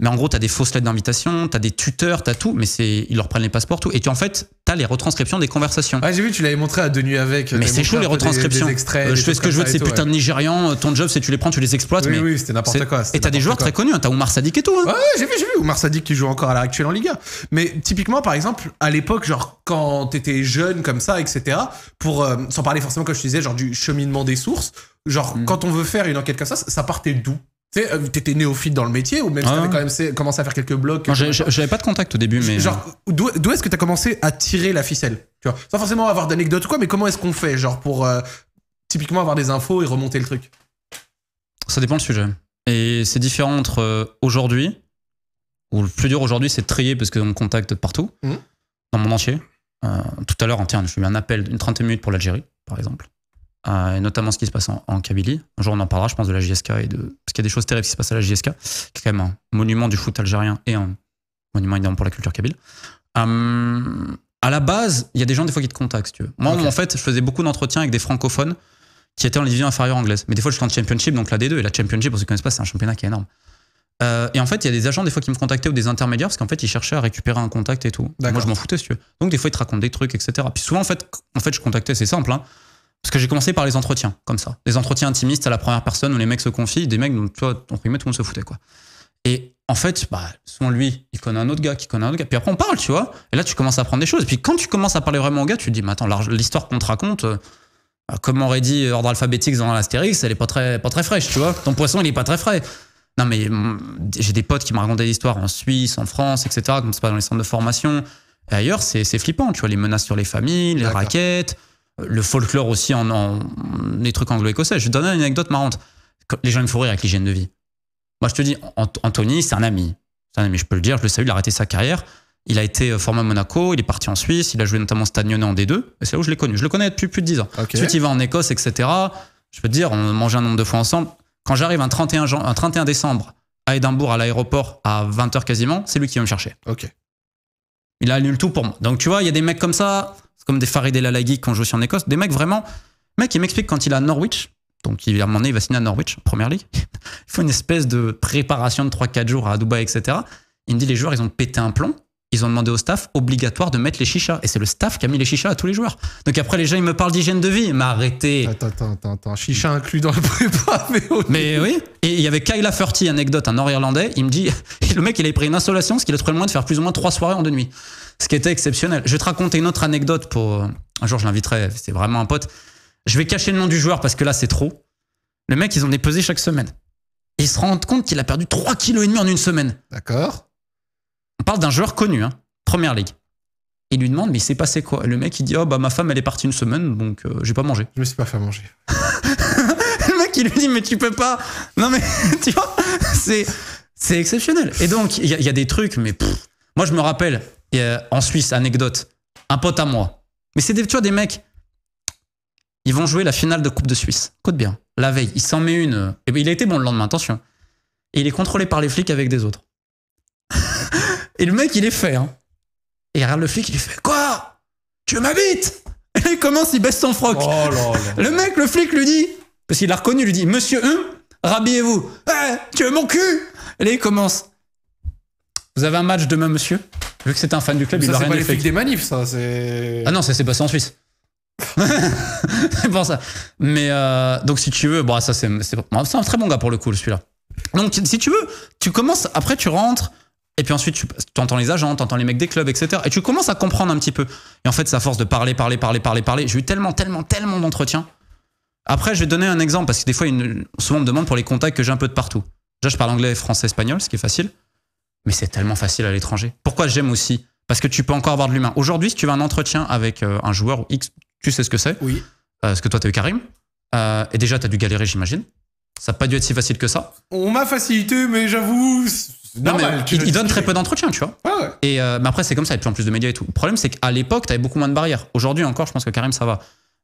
Mais en gros, t'as des fausses lettres d'invitation, t'as des tuteurs, t'as tout, mais c'est ils leur prennent les passeports, tout. Et tu, en fait, t'as les retranscriptions des conversations. Ah, j'ai vu, tu l'avais montré à deux avec. Euh, mais c'est chaud les retranscriptions. Euh, je fais ce que je veux de ces putains de Nigérians, euh, ton job c'est tu les prends, tu les exploites. mais oui, c'était n'importe quoi. Et t'as des joueurs très connus, hein. t'as Oumar Sadik et tout. Hein. ouais, j'ai vu, j'ai vu. Oumar Sadik qui joue encore à l'heure actuelle en Liga. Mais typiquement, par exemple, à l'époque, genre quand t'étais jeune comme ça, etc., pour, sans parler forcément, comme je te disais, genre du cheminement des sources, genre mm. quand on veut faire une enquête comme ça, ça partait d'où euh, t'étais néophyte dans le métier ou même tu si quand même commencé à faire quelques blogs J'avais pas de contact au début, mais. Genre, d'où est-ce que t'as commencé à tirer la ficelle tu vois Sans forcément avoir d'anecdotes ou quoi, mais comment est-ce qu'on fait Genre pour euh, typiquement avoir des infos et remonter le truc Ça dépend le sujet. Et c'est différent entre euh, aujourd'hui, où le plus dur aujourd'hui c'est de trier parce qu'on me contacte partout, mmh. dans mon entier. tout à l'heure, hein, tiens, je eu un appel d'une trentaine de minutes pour l'Algérie, par exemple et euh, notamment ce qui se passe en, Kabylie. Un jour, on en parlera, je pense, de la JSK et de. Parce qu'il y a des choses terribles qui se passent à la JSK, qui est quand même un monument du foot algérien et un monument énorme pour la culture kabyle. Euh, à la base, il y a des gens, des fois, qui te contactent, tu Moi, en fait, je faisais beaucoup d'entretiens avec des francophones qui étaient en division inférieure anglaise. Mais des fois, je suis en Championship, donc la D2. Et la Championship, pour ceux qui ne connaissent pas, c'est un championnat qui est énorme. Euh, et en fait, il y a des agents des fois qui me contactaient ou des intermédiaires parce qu'en fait, ils cherchaient à récupérer un contact et tout. Moi, je m'en foutais, si tu veux. Donc, des fois, ils te racontent des trucs, etc. Puis souvent, en fait, en fait je contactais, c'est simple. Hein. Parce que j'ai commencé par les entretiens, comme ça. Des entretiens intimistes à la première personne où les mecs se confient, des mecs dont, toi, entre guillemets, tout le monde se foutait, quoi. Et en fait, bah, souvent lui, il connaît un autre gars qui connaît un autre gars. Puis après, on parle, tu vois. Et là, tu commences à apprendre des choses. Et puis quand tu commences à parler vraiment au gars, tu te dis, mais attends, l'histoire qu'on te raconte, euh, bah, comme aurait dit euh, ordre alphabétique dans l'Astérix, elle est pas très, pas très fraîche, tu vois. Ton poisson, il est pas très frais. Non, mais mm, j'ai des potes qui me racontent l'histoire en Suisse, en France, etc., comme c'est pas dans les centres de formation. Et ailleurs, c'est flippant, tu vois, les menaces sur les familles, les raquettes le folklore aussi en, en les trucs anglo-écossais. Je vais te donner une anecdote marrante. Les gens me font rire avec l'hygiène de vie. Moi, je te dis, Anthony, c'est un ami. C'est un ami, je peux le dire, je le salue, il a arrêté sa carrière. Il a été euh, formé à Monaco, il est parti en Suisse, il a joué notamment Stade Lyonnais en D2, et c'est là où je l'ai connu. Je le connais depuis plus de 10 ans. Ensuite, il va en Écosse, etc. Je peux te dire, on mangé un nombre de fois ensemble. Quand j'arrive un 31, un 31 décembre à Édimbourg, à l'aéroport, à 20h quasiment, c'est lui qui va me chercher. Ok. Il annule tout pour moi. Donc tu vois, il y a des mecs comme ça. C'est comme des Farid El Alagi quand je joue aussi en Écosse. Des mecs vraiment. mec, il m'explique quand il est à Norwich. Donc, il, à un moment donné, il va signer à Norwich, première ligue. il faut une espèce de préparation de 3-4 jours à Dubaï, etc. Il me dit les joueurs, ils ont pété un plomb. Ils ont demandé au staff obligatoire de mettre les chichas. Et c'est le staff qui a mis les chichas à tous les joueurs. Donc après, les gens, ils me parlent d'hygiène de vie. Mais arrêtez. Attends, attends, attends. Chicha inclus dans le prépa. Mais, mais oui. Et il y avait Kyle Lafferty, anecdote, un nord-irlandais. Il me dit le mec, il avait pris une insolation parce qu'il a trouvé le de faire plus ou moins trois soirées en deux nuits ce qui était exceptionnel. Je vais te raconter une autre anecdote pour. Euh, un jour, je l'inviterai, c'est vraiment un pote. Je vais cacher le nom du joueur parce que là, c'est trop. Le mec, ils ont des chaque semaine. Il ils se rendent compte qu'il a perdu 3,5 kg en une semaine. D'accord. On parle d'un joueur connu, hein, première ligue. Il lui demande, mais il s'est passé quoi Le mec, il dit, oh bah ma femme, elle est partie une semaine, donc je euh, j'ai pas mangé. Je me suis pas fait manger. le mec, il lui dit, mais tu peux pas. Non mais, tu vois, c'est, c'est exceptionnel. Et donc, il y, a des trucs, mais moi, je me rappelle, euh, en Suisse, anecdote, un pote à moi. Mais c'est des, tu des mecs, ils vont jouer la finale de Coupe de Suisse. Écoute bien, la veille, il s'en met une. Euh, et ben, il a été bon le lendemain, attention. Et il est contrôlé par les flics avec des autres. et le mec, il est fait. Hein. Et regarde le flic, il lui fait Quoi Tu m'habites Et il commence, il baisse son froc. Oh le mec, le flic lui dit, parce qu'il l'a reconnu, lui dit Monsieur hum, rhabillez-vous. Eh, tu veux mon cul Et il commence Vous avez un match demain, monsieur Vu que c'est un fan du club, il a pas les des manifs, ça. Ah non, ça s'est passé en Suisse. c'est pour ça. Mais euh, donc, si tu veux, bah, bon, ça c'est un très bon gars pour le coup, celui-là. Donc, si tu veux, tu commences, après tu rentres, et puis ensuite tu entends les agents, tu entends les mecs des clubs, etc. Et tu commences à comprendre un petit peu. Et en fait, ça force de parler, parler, parler, parler, parler. J'ai eu tellement, tellement, tellement d'entretiens. Après, je vais donner un exemple, parce que des fois, une, souvent on me demande pour les contacts que j'ai un peu de partout. Déjà, je parle anglais, français, espagnol, ce qui est facile mais c'est tellement facile à l'étranger. Pourquoi j'aime aussi Parce que tu peux encore avoir de l'humain. Aujourd'hui, si tu vas un entretien avec euh, un joueur ou X, tu sais ce que c'est Oui. Euh, parce que toi, tu as eu Karim. Euh, et déjà, tu as dû galérer, j'imagine. Ça n'a pas dû être si facile que ça. On m'a facilité, mais j'avoue. Non, normal, mais il, donne très peu d'entretiens, tu vois. Ouais, ouais. Et mais après, c'est comme ça, il y plus en plus de médias et tout. Le problème, c'est qu'à l'époque, tu avais beaucoup moins de barrières. Aujourd'hui encore, je pense que Karim, ça va.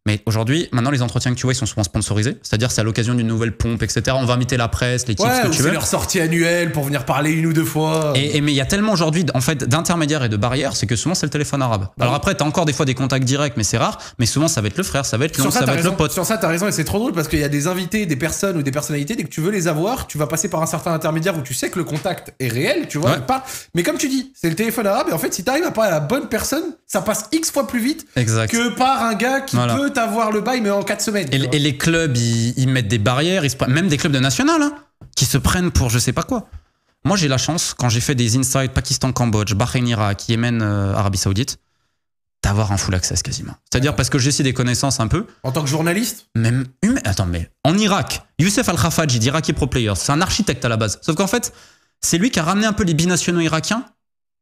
Mais aujourd'hui, maintenant, les entretiens que tu vois, ils sont souvent sponsorisés. C'est-à-dire, c'est à l'occasion d'une nouvelle pompe, etc. On va inviter la presse, les ce que tu veux. C'est leur sortie annuelle pour venir parler une ou deux fois. Et, mais il y a tellement aujourd'hui, en fait, d'intermédiaires et de barrières, c'est que souvent, c'est le téléphone arabe. Bah Alors après, t'as encore des fois des contacts directs, mais c'est rare. Mais souvent, ça va être le frère, ça va être le pote. Sur ça, t'as raison, et c'est trop drôle parce qu'il y a des invités, des personnes ou des personnalités, dès que tu veux les avoir, tu vas passer par un certain intermédiaire où tu sais que le contact est réel, tu vois, pas. Mais comme tu dis, c'est le téléphone arabe, et en fait, si t'arrives à parler à la bonne personne, ça passe X fois plus vite que par un gars qui avoir le bail, mais en 4 semaines. Et, les clubs, ils, mettent des barrières, même des clubs de national, hein, qui se prennent pour je sais pas quoi. Moi, j'ai la chance, quand j'ai fait des insights Pakistan-Cambodge, Bahreïn-Irak, Yémen-Arabie euh, Saoudite, d'avoir un full access quasiment. C'est-à-dire parce que j'ai aussi des connaissances un peu. En tant que journaliste Même humain. Attends, mais en Irak, Youssef Al-Khafaji d'Iraqi Pro Players, c'est un architecte à la base. Sauf qu'en fait, c'est lui qui a ramené un peu les binationaux irakiens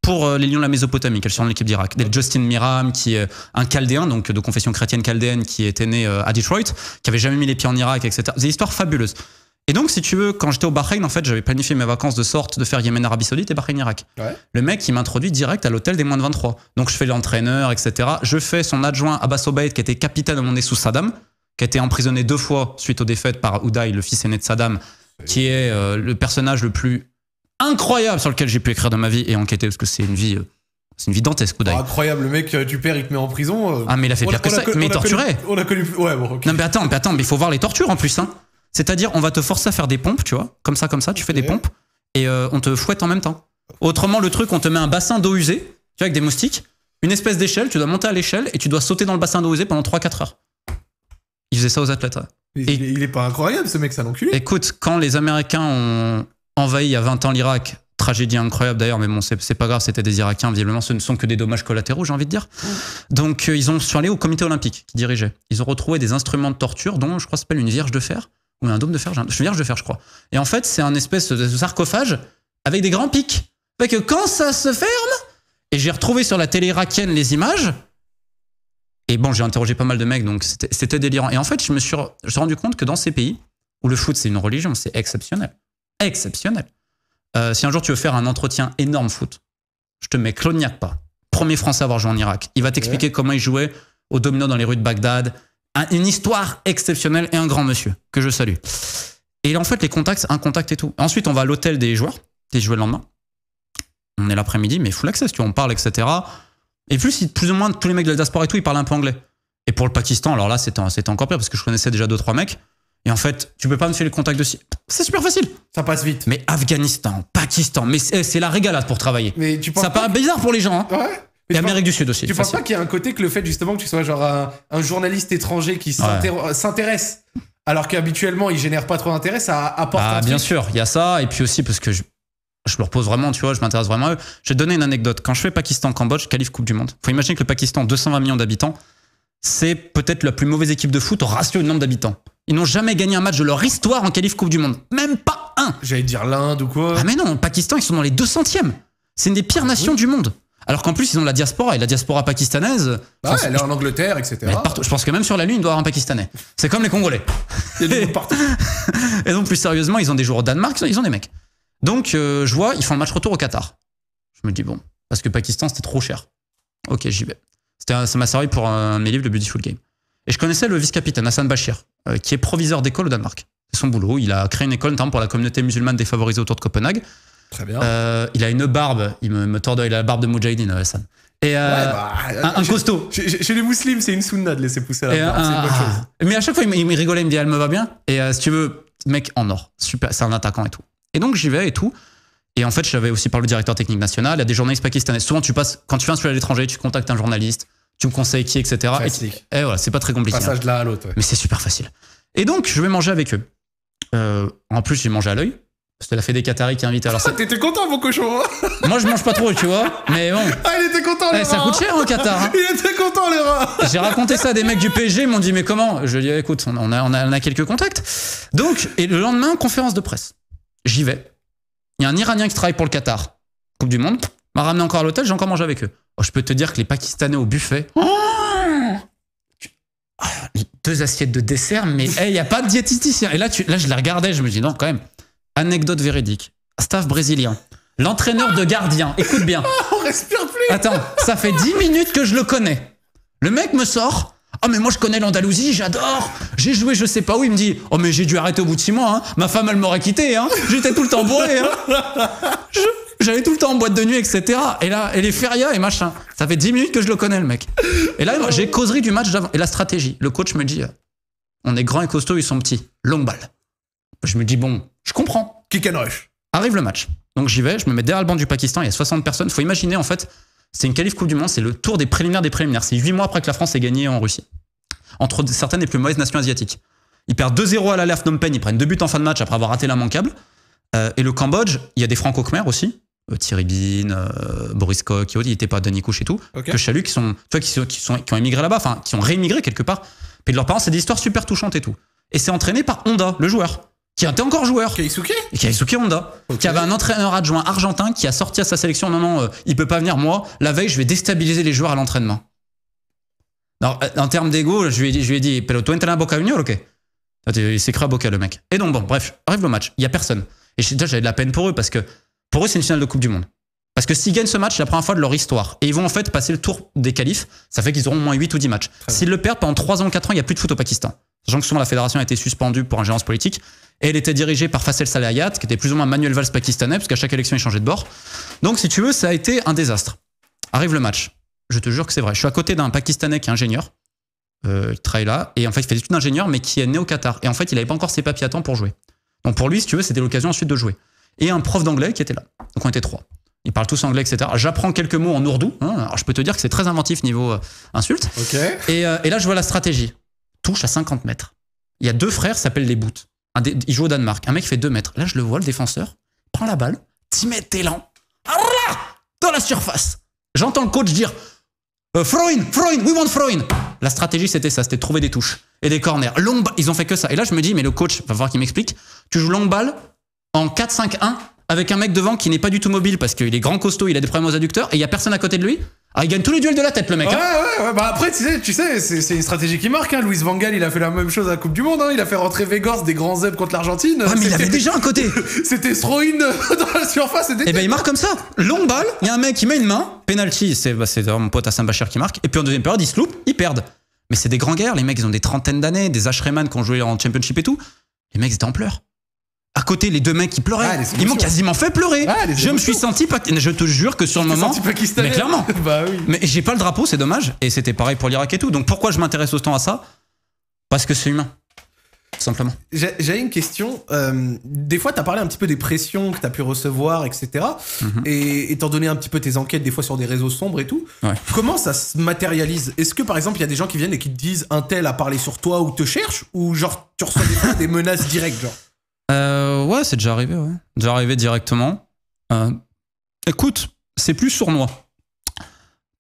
pour euh, les Lions de la Mésopotamie, qu'elles sont l'équipe d'Irak. Justin Miram, qui est euh, un Chaldéen, donc de confession chrétienne chaldéenne, qui était né euh, à Detroit, qui avait jamais mis les pieds en Irak, etc. Des histoires fabuleuses. Et donc, si tu veux, quand j'étais au Bahreïn, en fait, j'avais planifié mes vacances de sorte de faire Yémen, Arabie Saoudite et Bahreïn, Irak. Le mec, il m'introduit direct à l'hôtel des moins de 23. Donc, je fais l'entraîneur, etc. Je fais son adjoint Abbas Obeid, qui était capitaine à mon nez sous Saddam, qui a été emprisonné deux fois suite aux défaites par Houdaï, le fils aîné de Saddam, qui est le personnage le plus incroyable sur lequel j'ai pu écrire dans ma vie et enquêter parce que c'est une vie. Euh, c'est une vie dantesque, ou oh, incroyable, le mec, tu euh, perds, il te met en prison. Euh. Ah, mais il a fait pire que ça, mais il on a connu. Ouais, bon, ok. Non, mais attends, mais attends, mais il faut voir les tortures en plus, hein. C'est-à-dire, on va te forcer à faire des pompes, tu vois, comme ça, comme ça, tu fais des pompes, et on te fouette en même temps. Autrement, le truc, on te met un bassin d'eau usée, tu vois, avec des moustiques, une espèce d'échelle, tu dois monter à l'échelle, et tu dois sauter dans le bassin d'eau usée pendant 3-4 heures. Il faisait ça aux athlètes, il, est, pas incroyable, ce mec, ça Écoute, quand les Américains ont envahi il y a 20 ans l'Irak, tragédie incroyable d'ailleurs, mais bon, c'est pas grave, c'était des Irakiens, visiblement, ce ne sont que des dommages collatéraux, j'ai envie de dire. Mm. Donc, euh, ils ont, sont allés au comité olympique qui dirigeait. Ils ont retrouvé des instruments de torture, dont je crois s'appelle une vierge de fer, ou un dôme de fer, je une vierge de fer, je crois. Et en fait, c'est un espèce de sarcophage avec des grands pics. Fait que quand ça se ferme, et j'ai retrouvé sur la télé irakienne les images, et bon, j'ai interrogé pas mal de mecs, donc c'était délirant. Et en fait, je me suis, je me suis rendu compte que dans ces pays, où le foot c'est une religion, c'est exceptionnel exceptionnel. Euh, si un jour tu veux faire un entretien énorme foot, je te mets Cloniac pas, premier Français à avoir joué en Irak. Il va t'expliquer comment il jouait au domino dans les rues de Bagdad. une histoire exceptionnelle et un grand monsieur que je salue. Et en fait, les contacts, un contact et tout. Ensuite, on va à l'hôtel des joueurs, des joueurs le lendemain. On est l'après-midi, mais full access, tu vois, on parle, etc. Et plus, plus ou moins, tous les mecs de la diaspora et tout, ils parlent un peu anglais. Et pour le Pakistan, alors là, c'était encore pire parce que je connaissais déjà deux, trois mecs. Et en fait, tu peux pas me faire le contact de si C'est super facile. Ça passe vite. Mais Afghanistan, Pakistan, mais c'est eh, la régalade pour travailler. Mais tu penses Ça paraît bizarre pour les gens. Hein. Et Amérique du Sud aussi. Tu penses pas qu'il y a un côté que le fait justement que tu sois genre un, journaliste étranger qui euh, s'intéresse, alors qu'habituellement il génère pas trop d'intérêt, ça apporte. Ah bien sûr, il y a ça et puis aussi parce que je, je leur pose vraiment, tu vois, je m'intéresse vraiment à eux. Je vais te donner une anecdote. Quand je fais Pakistan-Cambodge, qualif Coupe du Monde. Faut imaginer que le Pakistan, 220 millions d'habitants, c'est peut-être la plus mauvaise équipe de foot au ratio du nombre d'habitants. Ils n'ont jamais gagné un match de leur histoire en qualif Coupe du Monde. Même pas un J'allais dire l'Inde ou quoi Ah mais non, Pakistan, ils sont dans les 200e C'est une des pires ah nations du monde alors qu'en plus, ils ont la diaspora, et la diaspora pakistanaise. ouais, elle est en Angleterre, etc. je pense que même sur la Lune, il doit avoir un Pakistanais. C'est comme les Congolais. et donc, plus sérieusement, ils ont des joueurs au Danemark, ils ont des mecs. Donc, euh, je vois, ils font le match retour au Qatar. Je me dis, bon, parce que Pakistan, c'était trop cher. Ok, j'y vais. Ça m'a servi pour un mes livres, de Beautiful Game. Et je connaissais le vice-capitaine Hassan Bachir, euh, qui est proviseur d'école au Danemark. C'est son boulot. Il a créé une école notamment pour la communauté musulmane défavorisée autour de Copenhague. Très bien. Euh, il a une barbe. Il me, me tord il a la barbe de Moudjahidine, euh, Hassan. Et bah, un, costaud. Chez, les musulmans, c'est une sunna de laisser pousser la barbe. Mais à chaque fois, il me, rigolait, il me dit, elle me va bien. Et si tu veux, mec en or, super, c'est un attaquant et tout. Et donc j'y vais et tout. Et en fait, j'avais aussi parlé au directeur technique national, Il y a des journalistes pakistanais. Souvent, tu passes, quand tu fais sur à l'étranger, tu contactes un journaliste, tu me conseilles qui, etc. Et, eh, voilà, c'est pas très compliqué. Hein. Passage de l'un à l'autre. Mais c'est super facile. Et donc, je vais manger avec eux. Euh, en plus, j'ai mangé à l'œil. Parce C'était la fait des Qataris qui invite. Alors, ça... t'étais content, mon cochon hein. Moi, je mange pas trop, tu vois. Mais bon. Ah, il était content, eh, les rats. Ça coûte cher, au hein, Qatar. Il était content, les rats. J'ai raconté ça à des mecs du PSG. Ils m'ont dit, mais comment Je lui ai dit, écoute, on a, on, a, on a quelques contacts. Donc, et le lendemain, conférence de presse. J'y vais. Il y a un Iranien qui travaille pour le Qatar. Coupe du Monde. M'a ramené encore à l'hôtel, j'ai encore mangé avec eux. Oh, je peux te dire que les Pakistanais au buffet. Oh ah, deux assiettes de dessert, mais eh, il n'y a pas de diététicien. Et là, tu, là, je la regardais, je me dis non, quand même. Anecdote véridique. Staff brésilien. L'entraîneur de gardien. Écoute bien. on respire plus. Attends, ça fait dix minutes que je le connais. Le mec me sort. Ah oh mais moi je connais l'Andalousie, j'adore. J'ai joué je sais pas où. Il me dit oh mais j'ai dû arrêter au bout de six mois. Hein. Ma femme elle m'aurait quitté. Hein. J'étais tout le temps bourré. Hein. J'allais tout le temps en boîte de nuit, etc. Et là, et les feria et machin. Ça fait 10 minutes que je le connais, le mec. Et là, j'ai causerie du match Et la stratégie. Le coach me dit, euh, on est grand et costaud, ils sont petits. Longue balle. Je me dis, bon, je comprends. Kick and rush. Arrive le match. Donc j'y vais, je me mets derrière le banc du Pakistan, il y a 60 personnes. Faut imaginer, en fait, c'est une qualif Coupe du Monde, c'est le tour des préliminaires des préliminaires. C'est 8 mois après que la France ait gagné en Russie. Entre certaines des plus mauvaises nations asiatiques. Ils perdent 2-0 à l'aller à ils prennent deux buts en fin de match après avoir raté l'immanquable. Euh, et le Cambodge, il y a des franco khmer aussi. Euh, Thierry Bean, euh, Boris Koch, il n'étaient pas Denis couch et tout, que Chalut, qui sont, toi, qui, sont, qui, sont, qui ont émigré là-bas, enfin, qui ont réémigré quelque part. et de leurs parents, c'est des histoires super touchantes et tout. Et c'est entraîné par Honda, le joueur, qui était encore joueur. qui et Keisuke Honda, qui avait un entraîneur adjoint argentin qui a sorti à sa sélection Non, non, euh, il peut pas venir, moi, la veille, je vais déstabiliser les joueurs à l'entraînement. Alors, en termes d'ego, je lui ai dit, je lui ai Boca ok Il à Boca, le mec. Et donc, bon, bref, arrive le match, il y a personne. Et déjà, j'avais de la peine pour eux parce que pour eux, c'est une finale de Coupe du Monde. Parce que s'ils gagnent ce match, c'est la première fois de leur histoire. Et ils vont en fait passer le tour des qualifs. Ça fait qu'ils auront au moins 8 ou 10 matchs. S'ils le perdent pendant 3 ans, 4 ans, il n'y a plus de foot au Pakistan. Sachant que souvent la fédération a été suspendue pour ingérence politique. Et elle était dirigée par Facel Ayat, qui était plus ou moins Manuel Valls pakistanais, parce qu'à chaque élection, il changeait de bord. Donc, si tu veux, ça a été un désastre. Arrive le match. Je te jure que c'est vrai. Je suis à côté d'un Pakistanais qui est ingénieur. Euh, il travaille là. Et en fait, il fait des études d'ingénieur, mais qui est né au Qatar. Et en fait, il n'avait pas encore ses papiers à temps pour jouer. Donc, pour lui, si tu veux, c'était l'occasion ensuite de jouer et un prof d'anglais qui était là. Donc on était trois. Ils parlent tous anglais, etc. J'apprends quelques mots en ourdou. Hein. Alors je peux te dire que c'est très inventif niveau euh, insulte. Euh, et, là, je vois la stratégie. Touche à 50 mètres. Il y a deux frères, s'appellent les Boots. Un des, ils jouent au Danemark. Un mec fait 2 mètres. Là, je le vois, le défenseur, prend la balle, mets tes élan, dans la surface. J'entends le coach dire euh, Freund, Freund, we want Freund. La stratégie, c'était ça, c'était de trouver des touches et des corners. Long ils ont fait que ça. Et là, je me dis, mais le coach, va voir qu'il m'explique. Tu joues longue balle, en 4-5-1 avec un mec devant qui n'est pas du tout mobile parce qu'il est grand costaud, il a des problèmes aux adducteurs et il y a personne à côté de lui. Ah, il gagne tous les duels de la tête, le mec. Hein. Ouais, ouais, ouais. Bah après, tu sais, c'est une stratégie qui marque. Hein. Louis Van il a fait la même chose à la Coupe du Monde. Hein. Il a fait rentrer Vegors des grands zèbres contre l'Argentine. Ah, mais il avait déjà un côté. C'était Stroin euh, dans la surface. Et eh ben, il marque comme ça. Longue balle, il y a un mec qui met une main. Penalty, c'est bah, mon pote Hassan Bachir qui marque. Et puis en deuxième période, ils se loupent, ils perdent. Mais c'est des grands guerres. Les mecs, ils ont des trentaines d'années. Des Ashreman qui ont joué en Championship et tout. Les mecs, ils étaient pleurs à côté les deux mecs qui pleuraient. Ah, ils m'ont quasiment fait pleurer. Ah, je me suis senti pas je te jure que sur le moment mais clairement. bah, oui. Mais j'ai pas le drapeau, c'est dommage et c'était pareil pour l'Irak et tout. Donc pourquoi je m'intéresse autant à ça Parce que c'est humain. Simplement. J'avais une question. Euh, des fois, tu as parlé un petit peu des pressions que tu as pu recevoir, etc. Et étant mhm. donné un petit peu tes enquêtes, des fois sur des réseaux sombres et tout, comment ça se matérialise Est-ce que, par exemple, il y a des gens qui viennent et qui te disent un tel a parlé sur toi ou te cherche Ou genre, tu reçois des menaces directes genre euh, ouais, c'est déjà arrivé, ouais. Déjà arrivé directement. Euh, écoute, c'est plus sournois.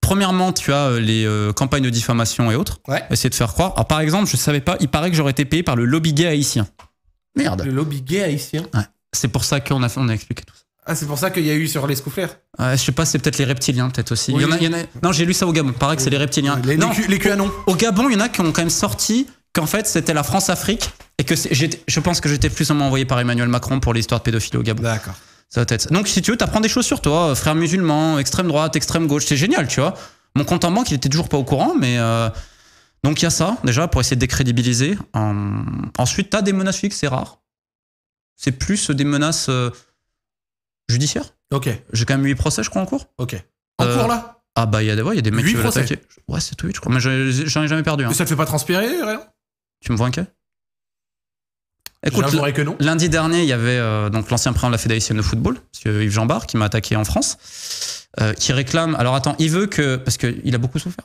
Premièrement, tu as euh, les campagnes de diffamation et autres. Ouais. Essayer de faire croire. par exemple, je savais pas, il paraît que j'aurais été payé par le lobby gay haïtien. Merde. Le lobby gay haïtien. Ouais. C'est pour ça qu'on a, on expliqué tout ça. Ah, c'est pour ça qu'il y a eu sur les scouflaires. je sais pas, c'est peut-être les reptiliens, peut-être aussi. Non, j'ai lu ça au Gabon. Il Paraît que c'est les reptiliens. Les, non, les QAnon. au, Gabon, il y en a qui ont quand même sorti qu'en fait c'était la France-Afrique et que je pense que j'étais plus ou moins envoyé par Emmanuel Macron pour l'histoire de pédophilie au Gabon. D'accord. Ça Donc si tu veux, t'apprends des choses sur toi, euh, frère musulman, extrême droite, extrême gauche, c'est génial, tu vois. Mon compte en banque, il était toujours pas au courant, mais euh, donc il y a ça déjà pour essayer de décrédibiliser. Euh, ensuite, t'as des menaces fixes, c'est rare. C'est plus des menaces judiciaires. Ok. J'ai quand même 8 procès, je crois, en cours. Ok. En cours là. Ah bah il y a des mecs qui Ouais, c'est tout je crois. Mais j'en ai jamais perdu. Hein. ça te fait pas transpirer, rien tu me vois inquiet Écoute, lundi dernier, il y avait euh, donc l'ancien président de la Fédération de football, Monsieur Yves Barre, qui m'a attaqué en France, euh, qui réclame. Alors attends, il veut que parce qu'il a beaucoup souffert.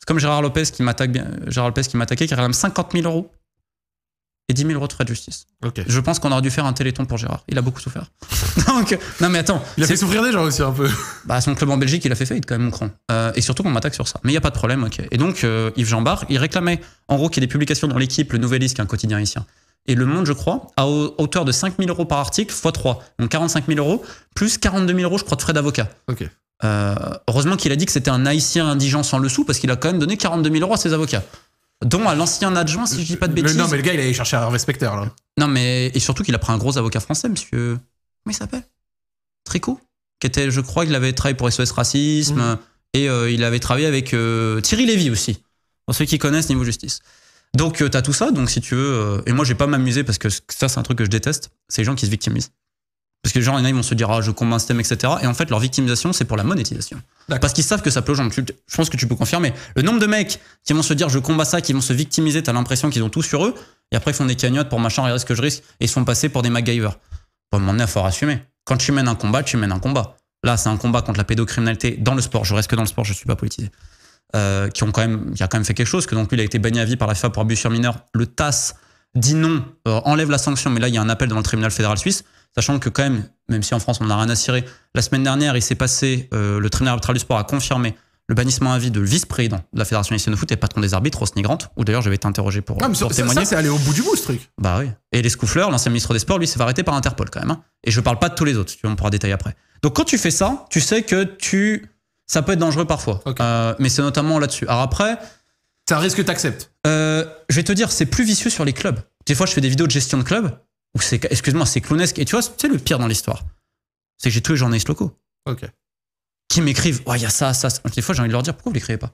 C'est comme Gérard Lopez qui m'attaque, Gérard Lopez qui m'attaquait, qui réclame 50 000 euros et 10 000 euros de frais de justice. Je pense qu'on aurait dû faire un téléthon pour Gérard. Il a beaucoup souffert. non mais attends. Il a fait souffrir des gens aussi un peu. Bah, son club en Belgique, il a fait faillite quand même, mon cran. Euh, et surtout qu'on m'attaque sur ça. Mais il n'y a pas de problème, ok. Et donc, Yves euh, Yves Jambard, il réclamait en gros qu'il y ait des publications dans l'équipe, le Nouvelliste, qui est un quotidien haïtien. Et Le Monde, je crois, à hauteur de 5 000 euros par article, x 3. Donc 45 000 euros, plus 42 000 euros, je crois, de frais d'avocat. Ok. Euh, heureusement qu'il a dit que c'était un haïtien indigent sans le sou, parce qu'il a quand même donné 42 000 euros à ses avocats dont à l'ancien adjoint, si je dis pas de bêtises. Le, non, mais le gars, il allait chercher un respecteur là. Non, mais. Et surtout qu'il a pris un gros avocat français, monsieur. Comment il s'appelle Tricot Qui était, je crois, qu'il avait travaillé pour SOS Racisme. Mhm. Et euh, il avait travaillé avec euh, Thierry Lévy aussi. Pour ceux qui connaissent niveau justice. Donc, euh, t'as tout ça. Donc, si tu veux. et moi, j'ai pas m'amuser parce que ça, c'est un truc que je déteste. C'est les gens qui se victimisent. Parce que les gens, ils vont se dire, ah, je combats un système, etc. Et en fait, leur victimisation, c'est pour la monétisation. Parce qu'ils savent que ça plonge en gens. je pense que tu peux confirmer. Le nombre de mecs qui vont se dire, je combats ça, qui vont se victimiser, t'as l'impression qu'ils ont tout sur eux. Et après, ils font des cagnottes pour machin, regardez ce que je risque. Et ils font passer pour des MacGyver. Pour à un moment faut assumer. Quand tu mènes un combat, tu mènes un combat. Là, c'est un combat contre la pédocriminalité dans le sport. Je reste que dans le sport, je suis pas politisé. Euh, qui ont quand même, a quand même fait quelque chose. Que donc, lui, il a été banni à vie par la FIFA pour abus sur mineur. Le TAS dit non, euh, enlève la sanction. Mais là, il y a un appel dans le tribunal fédéral suisse. Sachant que quand même, même si en France on n'a rien à cirer, la semaine dernière, il s'est passé, euh, le traîneur arbitral du sport a confirmé le bannissement à vie de vice-président de la Fédération nationale de foot et patron des arbitres, Ross Nigrant, où d'ailleurs j'avais été interrogé pour, mais témoigner. c'est aller au bout du bout, ce truc. Bah oui. Et les scoffleurs, l'ancien ministre des Sports, lui, s'est arrêté par Interpol quand même. Hein. Et je ne parle pas de tous les autres, tu on pourra détailler après. Donc quand tu fais ça, tu sais que tu. Ça peut être dangereux parfois. Euh, mais c'est notamment là-dessus. Alors après. C'est un risque que tu acceptes. Euh, je vais te dire, c'est plus vicieux sur les clubs. Des fois, je fais des vidéos de gestion de club excuse-moi, c'est clownesque. Et tu vois, c'est le pire dans l'histoire. C'est que j'ai tous les journalistes locaux. Ok. Qui m'écrivent, Oh, il y a ça, ça, Des fois, j'ai envie de leur dire, pourquoi vous l'écrivez pas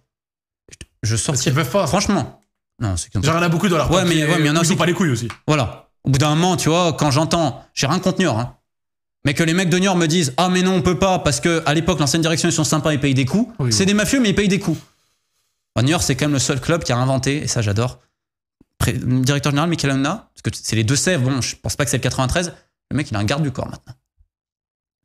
Je sors peuvent pas. Franchement. Non, c'est Genre, il beaucoup dans leur Ouais, mais il y a Ils pas les couilles aussi. Voilà. Au bout d'un moment, tu vois, quand j'entends, j'ai rien contre Niort, hein. mais que les mecs de Niort me disent, ah, mais non, on peut pas, parce que à l'époque, l'ancienne direction, ils sont sympas, ils payent des coups. c'est des mafieux, mais ils payent des coups. Niort, c'est quand même le seul club qui a inventé, et ça, j'adore, directeur général Michael Anna, parce que c'est les deux Sèvres, bon, je pense pas que c'est le 93, le mec, il a un garde du corps maintenant.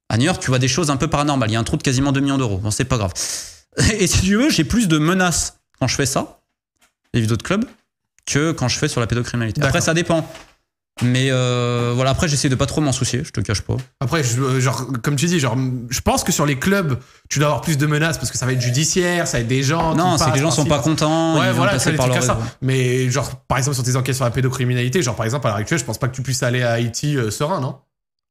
À New York, tu vois des choses un peu paranormales. Il y a un trou de quasiment 2 millions d'euros. Bon, c'est pas grave. Et si tu veux, j'ai plus de menaces quand je fais ça, les vidéos de club, que quand je fais sur la pédocriminalité. Après, ça dépend. Mais euh, voilà, après, j'essaie de pas trop m'en soucier, je te cache pas. Après, euh, genre, comme tu dis, genre, je pense que sur les clubs, tu dois avoir plus de menaces parce que ça va être judiciaire, ça va être des gens. Non, c'est que les gens sont pas contents. ils voilà, passer par leur Mais genre, par exemple, sur tes enquêtes sur la pédocriminalité, genre, par exemple, à l'heure actuelle, je pense pas que tu puisses aller à Haïti euh, serein, non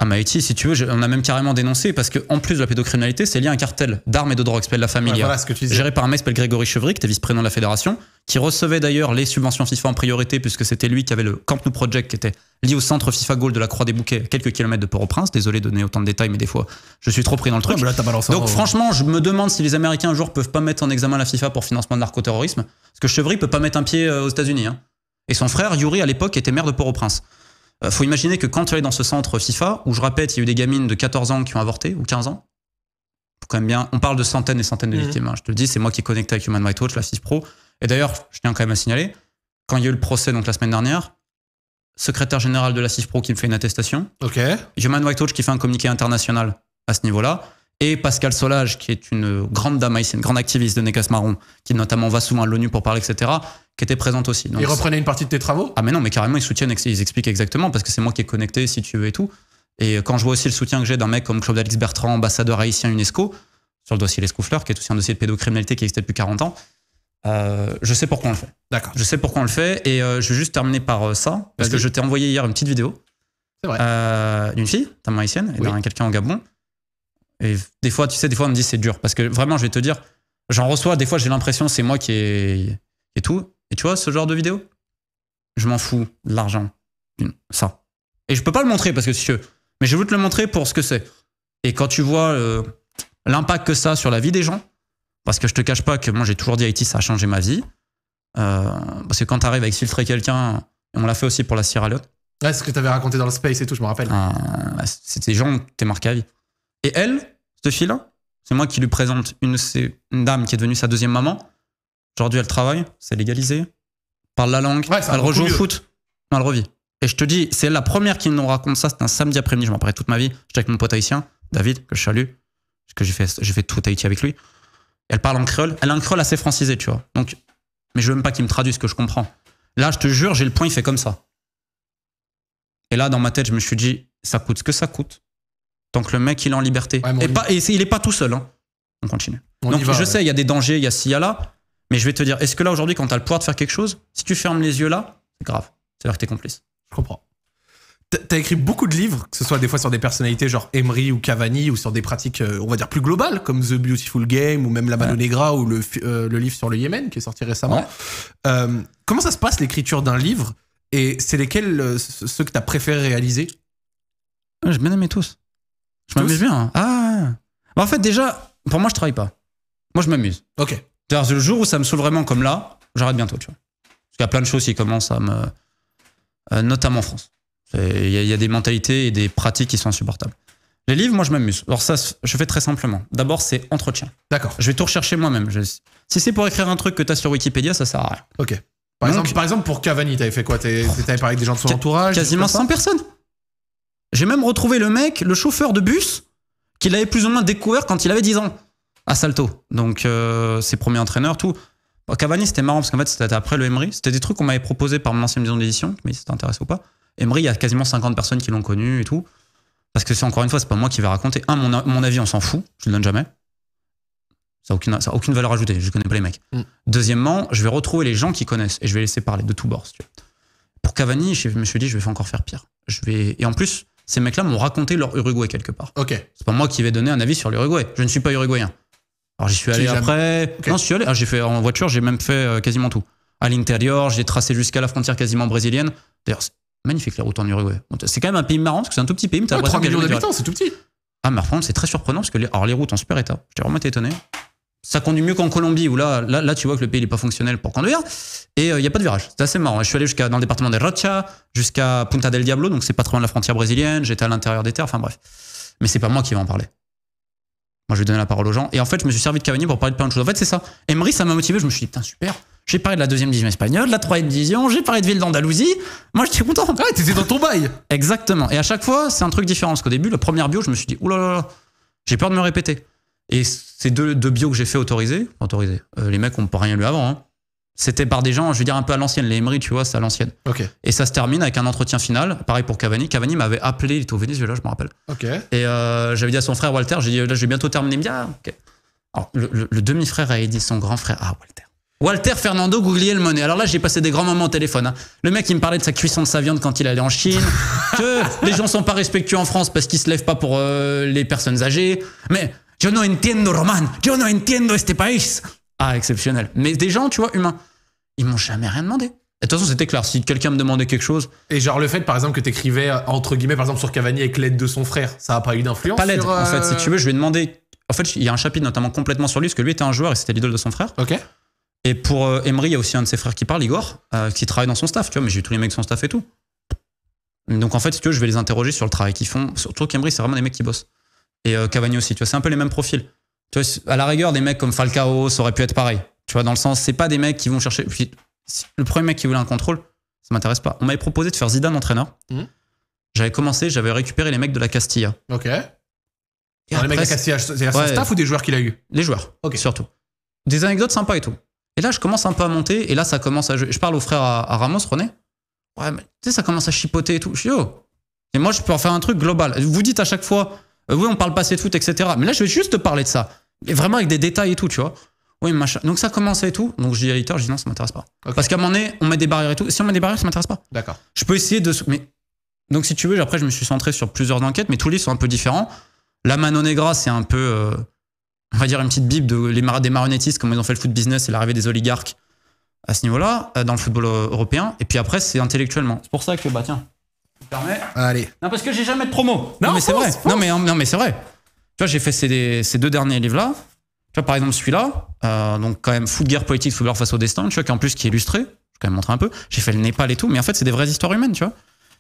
à ah, Maïti, si tu veux, on a même carrément dénoncé parce que en plus de la pédocriminalité, c'est lié à un cartel d'armes et de drogue, de la famille, tu voilà géré par un mec s'appelle Grégory Chevry, qui était vice-président de la fédération, qui recevait d'ailleurs les subventions FIFA en priorité puisque c'était lui qui avait le Camp Nou Project qui était lié au centre FIFA Gold de la Croix des Bouquets, quelques kilomètres de Port-au-Prince. Désolé de donner autant de détails, mais des fois, je suis trop pris dans le truc. Donc franchement, je me demande si les Américains un jour peuvent pas mettre en examen la FIFA pour financement de narco-terrorisme. parce que Chevry peut pas mettre un pied euh, aux États-Unis. Hein. Et son frère Yuri à l'époque était maire de Port-au-Prince. Il euh, faut imaginer que quand tu es dans ce centre FIFA, où je répète, il y a eu des gamines de 14 ans qui ont avorté, ou 15 ans, quand bien, on parle de centaines et centaines de mhm. victimes. Hein. Je te le dis, c'est moi qui ai connecté avec Human Rights Watch, la Pro. Et d'ailleurs, je tiens quand même à signaler, quand il y a eu le procès donc la semaine dernière, secrétaire général de la 6pro qui me fait une attestation, Human Rights Watch qui fait un communiqué international à ce niveau-là, et Pascal Solage, qui est une grande dame une grande activiste de Nekas Marron, qui notamment va souvent à l'ONU pour parler, etc., qui était présente aussi. ils reprenaient une partie de tes travaux Ah mais non, mais carrément, ils soutiennent, ils expliquent exactement, parce que c'est moi qui est connecté, si tu veux, et tout. Et quand je vois aussi le soutien que j'ai d'un mec comme Claude alex Bertrand, ambassadeur haïtien UNESCO, sur le dossier Les Lescoufleur, qui est aussi un dossier de pédocriminalité qui existe depuis 40 ans, euh, je sais pourquoi on le fait. D'accord. Je sais pourquoi on le fait, et euh, je vais juste terminer par euh, ça, parce que je t'ai envoyé hier une petite vidéo d'une fille, ta haïtienne, et quelqu'un au Gabon. Et des fois, tu sais, des fois on me dit c'est dur, parce que vraiment, je vais te dire, j'en reçois, des fois j'ai l'impression c'est moi qui est et tout. Et tu vois, ce genre de vidéo, je m'en fous de l'argent. Ça. Et je peux pas le montrer parce que si tu mais je veux te le montrer pour ce que c'est. Et quand tu vois euh, l'impact que ça a sur la vie des gens, parce que je te cache pas que moi j'ai toujours dit IT, ça a changé ma vie. Euh, parce que quand tu arrives à exfiltrer quelqu'un, on l'a fait aussi pour la Sierra Leone. Ouais, ce que tu raconté dans le Space et tout, je me rappelle. Ah, bah, C'était des gens, t'es marqué à vie. Et elle, cette fille-là, c'est moi qui lui présente une dame qui est devenue sa deuxième maman. Aujourd'hui, elle travaille, c'est légalisé, parle la langue, elle rejoue au foot, elle revit. Et je te dis, c'est la première qui nous raconte ça, C'est un samedi après-midi, je m'en parlais toute ma vie. J'étais avec mon pote haïtien, David, que je salue, que j'ai fait, j'ai fait tout Haïti avec lui. Elle parle en créole, elle a un créole assez francisé, tu vois. Donc, mais je veux même pas qu'il me traduise ce que je comprends. Là, je te jure, j'ai le point, il fait comme ça. Et là, dans ma tête, je me suis dit, ça coûte ce que ça coûte. Tant que le mec, il est en liberté. et, il est pas tout seul. Hein. On continue. Donc, je sais, il y a des dangers, il y a ci, il y là. Mais je vais te dire, est-ce que là aujourd'hui, quand tu as le pouvoir de faire quelque chose, si tu fermes les yeux là, c'est grave. C'est-à-dire que tu complice. Je comprends. T'as écrit beaucoup de livres, que ce soit des fois sur des personnalités genre Emery ou Cavani, ou sur des pratiques, euh, on va dire, plus globales, comme The Beautiful Game, ou même La Mano Negra, ou euh, le, livre sur le Yémen qui est sorti récemment. Euh, comment ça se passe l'écriture d'un livre Et c'est lesquels ceux que t'as préféré réaliser ah, Je bien aimé tous. Je m'amuse bien. Ah bah, En fait, déjà, pour moi, je travaille pas. Moi, je m'amuse. Ok le jour où ça me saoule vraiment comme là, j'arrête bientôt, tu vois. Parce qu'il y a plein de choses qui commencent à me. Euh, notamment en France. Il y, a des mentalités et des pratiques qui sont insupportables. Les livres, moi, je m'amuse. Alors, ça, je fais très simplement. D'abord, c'est entretien. D'accord. Je vais tout rechercher moi-même. Si c'est pour écrire un truc que tu as sur Wikipédia, ça sert à rien. Ok. Par, exemple, par exemple, pour Cavani, t'avais fait quoi T'avais parlé avec des gens de son entourage Quasiment 100 personnes. J'ai même retrouvé le mec, le chauffeur de bus, qu'il avait plus ou moins découvert quand il avait 10 ans à Salto. Donc, euh, ses premiers entraîneurs, tout. Cavani, c'était marrant parce qu'en fait, c'était après le Emery. C'était des trucs qu'on m'avait proposé par mon ancienne maison d'édition, mais si ça t'intéresse ou pas. Emery, il y a quasiment 50 personnes qui l'ont connu et tout. Parce que c'est encore une fois, c'est pas moi qui vais raconter. Un, mon, mon avis, on s'en fout, je le donne jamais. Ça n'a aucune, aucune valeur ajoutée, je connais pas les mecs. Mm. Deuxièmement, je vais retrouver les gens qui connaissent et je vais laisser parler de tout bord Pour Cavani, je me suis dit, je vais encore faire pire. Je vais... Et en plus, ces mecs-là m'ont raconté leur Uruguay quelque part. Ok. C'est pas moi qui vais donner un avis sur l'Uruguay. Je ne suis pas uruguayen. Alors j'y suis allé après. Non, je suis allé. Ah, j'ai fait en voiture, j'ai même fait euh, quasiment tout. À l'intérieur, j'ai tracé jusqu'à la frontière quasiment brésilienne. D'ailleurs, c'est magnifique la route en Uruguay. C'est quand même un pays marrant parce que c'est un tout petit pays. Mais as 3 millions d'habitants, c'est tout petit. Ah, mais c'est très surprenant parce que les, les routes en super état. J'étais vraiment étonné. Ça conduit mieux qu'en Colombie où là, là, là, tu vois que le pays n'est pas fonctionnel pour conduire. Et euh, il n'y a pas de virage. C'est assez marrant. Je suis allé jusqu'à dans le département des Rocha, jusqu'à Punta del Diablo, donc c'est pas très loin de la frontière brésilienne. J'étais à l'intérieur des terres. Enfin bref. Mais c'est pas moi qui vais en parler. Moi, je vais donner la parole aux gens. Et en fait, je me suis servi de Cavani pour parler de plein de choses. En fait, c'est ça. Emery, ça m'a motivé. Je me suis dit, putain, super. J'ai parlé de la deuxième division espagnole, la troisième division, j'ai parlé de ville d'Andalousie. Moi, j'étais content. Ah ouais, t'étais dans ton bail. Exactement. Et à chaque fois, c'est un truc différent. Parce qu'au début, la première bio, je me suis dit, oulala, j'ai peur de me répéter. Et ces deux, bio bios que j'ai fait autoriser, Autoriser. Euh, les mecs, ont pas rien lu avant. Hein c'était par des gens, je veux dire, un peu à l'ancienne. Les Emery, tu vois, c'est à l'ancienne. Et ça se termine avec un entretien final. Pareil pour Cavani. Cavani m'avait appelé, il était au Venezuela, je me rappelle. Et euh, j'avais dit à son frère Walter, j'ai dit, là, je vais bientôt terminer. Il ah, ok. Alors, le, demi-frère a dit son grand frère, ah, Walter. Walter Fernando Guglielmone. Alors là, j'ai passé des grands moments au téléphone. Hein. Le mec, il me parlait de sa cuisson de sa viande quand il allait en Chine, que les gens sont pas respectueux en France parce qu'ils se lèvent pas pour euh, les personnes âgées. Mais yo no entiendo, Roman. Yo no entiendo este país. Ah, exceptionnel. Mais des gens, tu vois, humains ils m'ont jamais rien demandé. de toute façon, c'était clair. Si quelqu'un me demandait quelque chose. Et genre le fait, par exemple, que t'écrivais euh, entre guillemets, par exemple, sur Cavani avec l'aide de son frère, ça n'a pas eu d'influence Pas l'aide. En fait, si euh, tu veux, je lui ai demandé. En fait, il y a un chapitre notamment complètement sur lui, parce que lui était un joueur et c'était l'idole de son frère. Ok. Et pour euh, Emery, il y a aussi un de ses frères qui parle, Igor, qui travaille dans son staff, tu vois. Mais j'ai eu tous les mecs de son staff et tout. Donc en fait, si tu veux, je vais les interroger sur le travail qu'ils font. Surtout qu'Emery, c'est vraiment des mecs qui bossent. Et Cavani aussi, tu vois. C'est un peu les mêmes profils. Tu vois, à la rigueur, des mecs comme Falcao, ça aurait pu être pareil. Tu vois, dans le sens, c'est pas des mecs qui vont chercher. le premier mec qui voulait un contrôle, ça m'intéresse pas. On m'avait proposé de faire Zidane entraîneur. Mhm. J'avais commencé, j'avais récupéré les mecs de la Castilla. Ok. Ah, les mecs de la Castilla, cest à staff ou des joueurs qu'il a eu Les joueurs, surtout. Des anecdotes sympas et tout. Et là, je commence un peu à monter, et là, ça commence à. Je parle au frère à, Ramos, René. Ouais, mais tu sais, ça commence à chipoter et tout. Je oh. Et moi, je peux en faire un truc global. Vous dites à chaque fois, euh, oui, on parle pas assez de foot, etc. Mais là, je vais juste te parler de ça. Et vraiment avec des détails et tout, tu vois oui, machin. Donc ça commence et tout. Donc je dis à l'éditeur, je dis non, ça m'intéresse pas. Parce qu'à un moment donné, on met des barrières et tout. Si on met des barrières, ça m'intéresse pas. D'accord. Je peux essayer de. Mais donc si tu veux, après je me suis centré sur plusieurs enquêtes, mais tous les livres sont un peu différents. La Mano Negra, c'est un peu, euh, on va dire une petite bible de des marionnettistes, comment ils ont fait le foot business et l'arrivée des oligarques à ce niveau-là euh, dans le football euh, européen. Et puis après, c'est intellectuellement. C'est pour ça que bah tiens, tu Allez. Non parce que j'ai jamais de promo. Non, mais c'est vrai. Non mais non mais c'est vrai. Tu vois, j'ai fait ces deux derniers livres là. Tu vois, par exemple, celui-là, euh, donc quand même, foudre Guerre Politique, guerre face au destin, tu vois, qui en plus qui est illustré, je vais quand même montrer un peu. J'ai fait le Népal et tout, mais en fait, c'est des vraies histoires humaines, tu vois.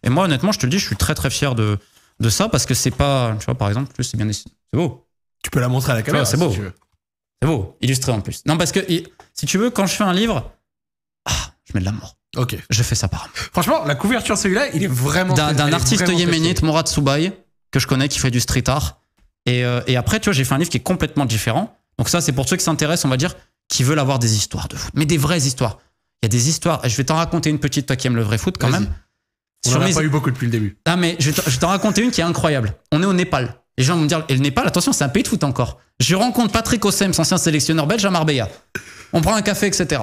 Et moi, honnêtement, je te le dis, je suis très très fier de, de ça parce que c'est pas, tu vois, par exemple, c'est bien dessiné. C'est beau. Tu peux la montrer à la caméra. C'est beau. Si c'est beau. Illustré en plus. Non, parce que si tu veux, quand je fais un livre, ah, je mets de la mort. Ok. Je fais ça par amour. Franchement, la couverture celui-là, il est vraiment. D'un artiste yéménite, Mourad Soubaï, que je connais, qui fait du street art. Et, euh, et après, tu vois, j'ai fait un livre qui est complètement différent. Donc ça, c'est pour ceux qui s'intéressent, on va dire, qui veulent avoir des histoires de foot, mais des vraies histoires. Il y a des histoires. Je vais t'en raconter une petite, toi qui aimes le vrai foot quand même. On n'en a pas eu beaucoup depuis le début. Ah mais je vais t'en raconter une qui est incroyable. On est au Népal. Les gens vont me dire, et le Népal, attention, c'est un pays de foot encore. Je rencontre Patrick son ancien sélectionneur belge à Marbella. On prend un café, etc.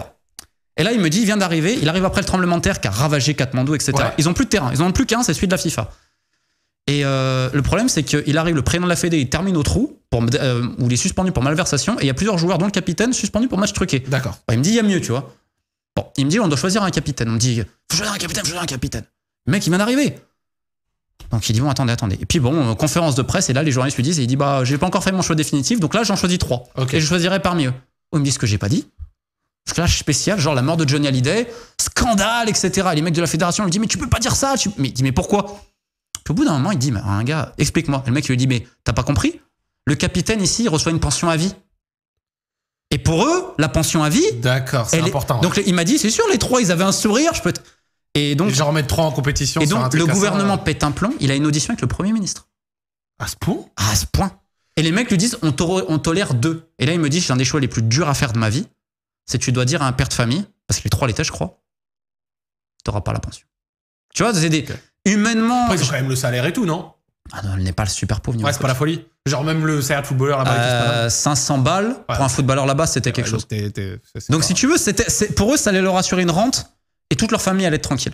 Et là, il me dit, il vient d'arriver, il arrive après le tremblement de terre qui a ravagé Katmandou, etc. Ils n'ont plus de terrain, ils n'ont ont plus qu'un, c'est celui de la FIFA. Et euh, le problème, c'est qu'il arrive, le prénom de la Fédé, il termine au trou, euh, où il est suspendu pour malversation, et il y a plusieurs joueurs, dont le capitaine, suspendu pour match truqué. D'accord. il me dit, il y a mieux, tu vois. Bon, il me dit, on doit choisir un capitaine. On me dit, faut choisir un capitaine, faut choisir un capitaine. Le mec, il vient d'arriver. Donc il dit, bon, attendez, attendez. Et puis bon, euh, conférence de presse, et là, les journalistes lui disent, et il dit, bah, j'ai pas encore fait mon choix définitif, donc là, j'en choisis trois. Et je choisirai parmi eux. On me dit ce que j'ai pas dit clash spécial, genre la mort de Johnny Hallyday, scandale, etc. les mecs de la fédération lui disent Mais tu peux pas dire ça tu... Mais il dit Mais pourquoi Puis au bout d'un moment, il dit Mais ah, un gars, explique-moi. le mec lui dit Mais t'as pas compris le capitaine ici reçoit une pension à vie. Et pour eux, la pension à vie. D'accord, c'est important. Donc il m'a dit, c'est sûr, les trois, ils avaient un sourire. Je peux. Et donc. J'en remets trois en compétition. Et donc le gouvernement euh. pète un plomb. Il a une audition avec le premier ministre. À ce point. À ce point. Et les mecs lui disent, on, on tolère deux. Et là, il me dit, c'est un des choix les plus durs à faire de ma vie. C'est tu dois dire à un père de famille, parce que les trois l'étaient, je crois, t'auras pas la pension. Tu vois, c'est des. Humainement. ils ont quand même le salaire et tout, non ah non, elle n'est pas le super pauvre. Ouais, c'est pas la folie. Genre même le salaire footballeur là-bas. 500 euh, balles pour un footballeur là-bas, c'était quelque chose. donc si tu veux, c'était pour eux, ça allait leur assurer une rente et toute leur famille allait être tranquille.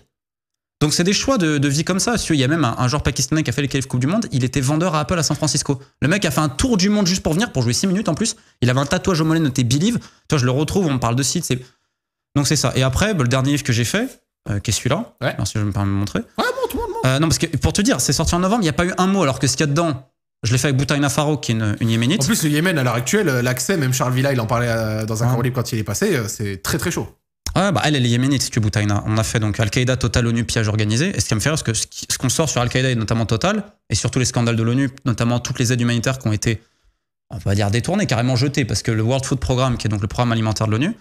Donc c'est des choix de, vie comme ça. Il y a même un, joueur pakistanais qui a fait les qualifs Coupe du Monde, il était vendeur à Apple à San Francisco. Le mec a fait un tour du monde juste pour venir, pour jouer 6 minutes en plus. Il avait un tatouage au mollet noté Believe. Toi, je le retrouve, on me parle de site. Donc c'est ça. Et après, bah, le dernier livre que j'ai fait, euh, qui est celui-là, ouais. si je me permets de montrer. Ouais, montre, euh, non, parce que pour te dire, c'est sorti en novembre, il n'y a pas eu un mot, alors que ce qu'il y a dedans, je l'ai fait avec Boutaïna Faro, qui est une, yéménite. En plus, le Yémen, à l'heure actuelle, euh, l'accès, même Charles Villa, il en parlait euh, dans un ah. ouais. libre quand il est passé, c'est très très chaud. Ouais, bah elle, elle est yéménite, si tu Boutaïna. On a fait donc Al-Qaïda, Total, ONU, piège organisé. Et ce qui me fait rire, c'est que ce qu'on sort sur Al-Qaïda et notamment Total, et surtout les scandales de l'ONU, notamment toutes les aides humanitaires qui ont été, on va dire, détournées, carrément jetées, parce que le World Food Programme, qui est donc le programme alimentaire de l'ONU,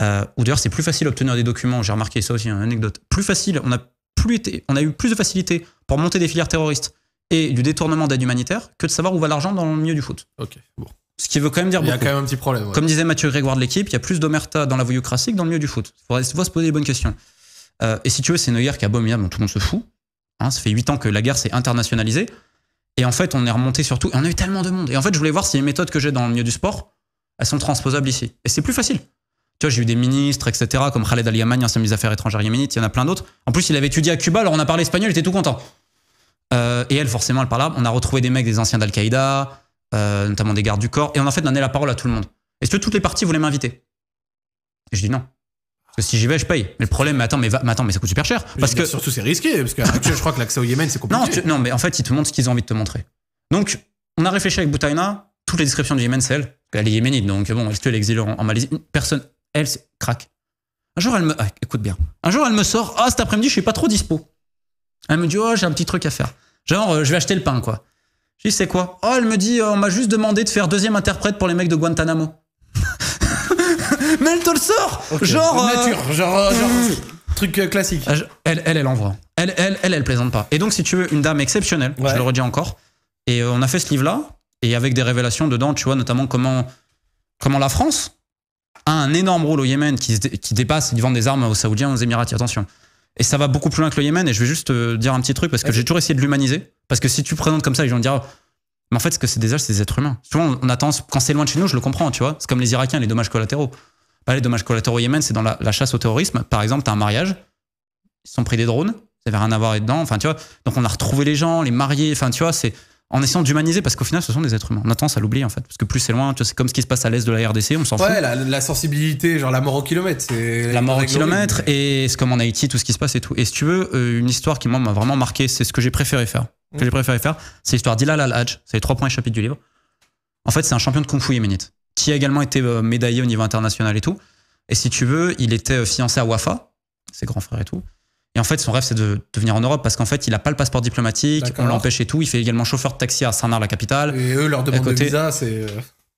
euh, ou d'ailleurs c'est plus facile d'obtenir des documents, j'ai remarqué ça aussi, une anecdote, plus facile, on a plus on a eu plus de facilité pour monter des filières terroristes et du détournement d'aide humanitaire que de savoir où va l'argent dans le milieu du foot. Ce qui veut quand même dire Il y a quand même un petit problème. Comme disait Mathieu Grégoire de l'équipe, il y a plus d'omerta dans la classique que dans le milieu du foot. Il faudrait se poser les bonnes questions. Euh, et si tu veux, c'est une guerre qui est tout le monde se fout. Hein, ça fait 8 ans que la guerre s'est internationalisée. Et en fait, on est remonté surtout. tout. Et on a eu tellement de monde. Et en fait, je voulais voir si les méthodes que j'ai dans le milieu du sport, elles sont transposables ici. Et c'est plus facile. Tu j'ai eu des ministres, etc., comme Khaled Al-Yamani, ancien ministre des Affaires étrangères yéménite, il y en a plein d'autres. En plus, il avait étudié à Cuba, alors on a parlé espagnol, il était tout content. Euh, et elle, forcément, elle parle On a retrouvé des mecs, des anciens d'Al-Qaïda, euh, notamment des gardes du corps, et on a fait donner la parole à tout le monde. Est-ce que toutes les parties voulaient m'inviter Et je dis non. Parce que si j'y vais, je paye. Mais le problème, mais attends, mais, attends, mais ça coûte super cher. Parce que... Surtout, c'est risqué, parce que je crois que l'accès au Yémen, c'est compliqué. Non, mais en fait, ils te montrent ce qu'ils ont envie de te montrer. Donc, on a réfléchi avec Boutaina, toutes les descriptions du Yémen, c'est elle. Elle yéménite, donc bon, l'exil en, en Personne, elle craque. Un jour, elle me. Ah, écoute bien. Un jour, elle me sort. Ah, cet après-midi, je suis pas trop dispo. Elle me dit Oh, j'ai un petit truc à faire. Genre, euh, je vais acheter le pain, quoi. Je dis C'est quoi Oh, elle me dit euh, On m'a juste demandé de faire deuxième interprète pour les mecs de Guantanamo. Mais elle te le sort Genre. Euh, nature, Truc classique. Ah, elle, elle, elle envoie. Elle, elle, elle, elle plaisante pas. Et donc, si tu veux, une dame exceptionnelle, je le redis encore. Et on a fait ce livre-là, et avec des révélations dedans, tu vois, notamment comment, comment la France, a un énorme rôle au Yémen qui, dépasse, ils vendent des armes aux Saoudiens, aux Émirats attention. Et ça va beaucoup plus loin que le Yémen. Et je vais juste euh, dire un petit truc parce que j'ai toujours essayé de l'humaniser. Parce que si tu présentes comme ça, ils vont dire, mais en fait, ce que c'est des âges, c'est des êtres humains. Souvent, on attend quand c'est loin de chez nous, je le comprends, tu vois. C'est comme les Irakiens, les dommages collatéraux. Bah, les dommages collatéraux au Yémen, c'est dans la, chasse au terrorisme. Par exemple, t'as un mariage, ils sont pris des drones, ça n'avait rien à voir dedans. Enfin, tu vois. Donc, on a retrouvé les gens, les mariés. Enfin, tu vois, c'est en essayant d'humaniser, parce qu'au final, ce sont des êtres humains. On ça ça à l'oublier, en fait. Parce que plus c'est loin, tu c'est comme ce qui se passe à l'est de la RDC, on s'en ouais, La, la, sensibilité, genre la mort au kilomètre. La mort au kilomètre, et c'est comme en Haïti, tout ce qui se passe et tout. Et si tu veux, euh, une histoire qui, moi, m'a vraiment marqué, c'est ce que j'ai préféré faire. j'ai préféré faire, c'est l'histoire d'Ilal al-Hajj. C'est les trois premiers chapitres du livre. En fait, c'est un champion de Kung Fu yéménite, qui a également été euh, médaillé au niveau international et tout. Et si tu veux, il était euh, fiancé à Wafa, ses grands frères et tout. Et en fait, son rêve, c'est de, venir en Europe parce qu'en fait, il n'a pas le passeport diplomatique, on l'empêche et tout. Il fait également chauffeur de taxi à saint la capitale. Et eux, leur demande de visa, c'est. Euh,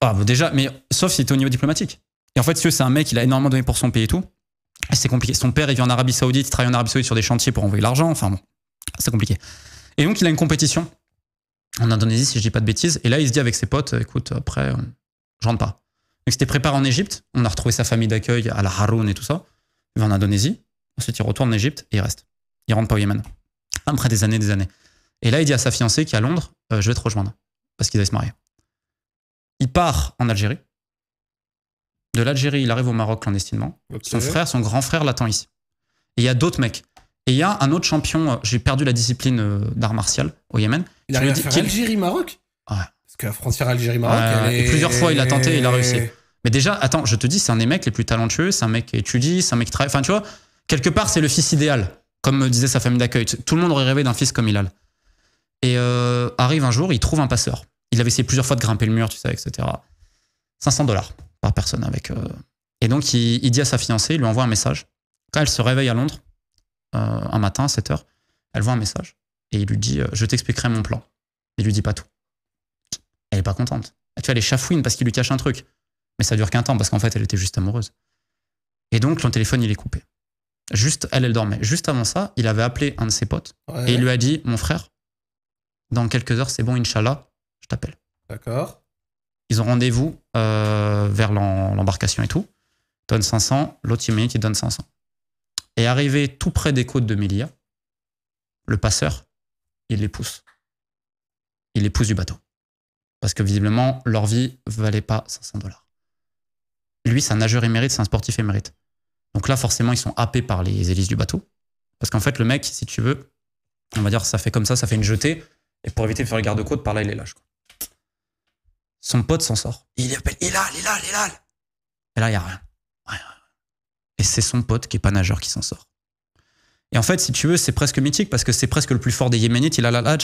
ah, bah, déjà, mais sauf si était au niveau diplomatique. Et en fait, c'est un mec, il a énormément donné pour son pays et tout. Et c'est compliqué. Son père, il vit en Arabie Saoudite, il travaille en Arabie Saoudite sur des chantiers pour envoyer l'argent. Enfin bon, c'est compliqué. Et donc, il a une compétition en Indonésie, si je dis pas de bêtises. Et là, il se dit avec ses potes, écoute, après, euh, je rentre pas. Donc, c'était préparé en Égypte. On a retrouvé sa famille d'accueil à la Haroun et tout ça. Il en Indonésie. Ensuite, il retourne en Égypte et il reste. Il rentre pas au Yémen. Après des années, des années. Et là, il dit à sa fiancée qui est à Londres, euh, je vais te rejoindre, parce qu'ils allaient se marier. Il part en Algérie. De l'Algérie, il arrive au Maroc clandestinement. Son frère, son grand frère l'attend ici. Et il y a d'autres mecs. Et il y a un autre champion, euh, j'ai perdu la discipline euh, d'art martial au Yémen. Il arrive à Algérie-Maroc ouais. Parce que la frontière Algérie-Maroc, Et Plusieurs fois, il a tenté il a réussi. Mais déjà, attends, je te dis, c'est un des mecs les plus talentueux, c'est un mec qui étudie, c'est un mec qui travaille. Enfin, tu vois, Quelque part, c'est le fils idéal, comme me disait sa famille d'accueil. Tout le monde aurait rêvé d'un fils comme il a. Et euh, arrive un jour, il trouve un passeur. Il avait essayé plusieurs fois de grimper le mur, tu sais, etc. 500 dollars par personne avec. Euh. Et donc, il, dit à sa fiancée, il lui envoie un message. Quand elle se réveille à Londres, euh, un matin à 7 h elle voit un message et il lui dit Je t'expliquerai mon plan. Il lui dit pas tout. Elle est pas contente. Tu vois, elle est chafouine parce qu'il lui cache un truc. Mais ça dure qu'un temps parce qu'en fait, elle était juste amoureuse. Et donc, son téléphone, il est coupé. Juste, elle, elle dormait. Juste avant ça, il avait appelé un de ses potes et il lui a dit Mon frère, dans quelques heures, c'est bon, Inch'Allah, je t'appelle. D'accord. Ils ont rendez-vous euh, vers l'embarcation et tout. Donne 500, l'autre il qui donne 500. Et arrivé tout près des côtes de Melilla, le passeur, il les pousse. Il les pousse du bateau. Parce que visiblement, leur vie valait pas 500 dollars. Lui, c'est un nageur émérite, c'est un sportif émérite. Donc là, forcément, ils sont happés par les hélices du bateau. Parce qu'en fait, le mec, si tu veux, on va dire, ça fait comme ça, ça fait une jetée. Et pour éviter de faire les garde-côte, par là, il est lâche. Son pote s'en sort. Il appelle il est là Et là, il n'y a rien. Et c'est son pote qui est pas nageur qui s'en sort. Et en fait, si tu veux, c'est presque mythique parce que c'est presque le plus fort des Yéménites, il a la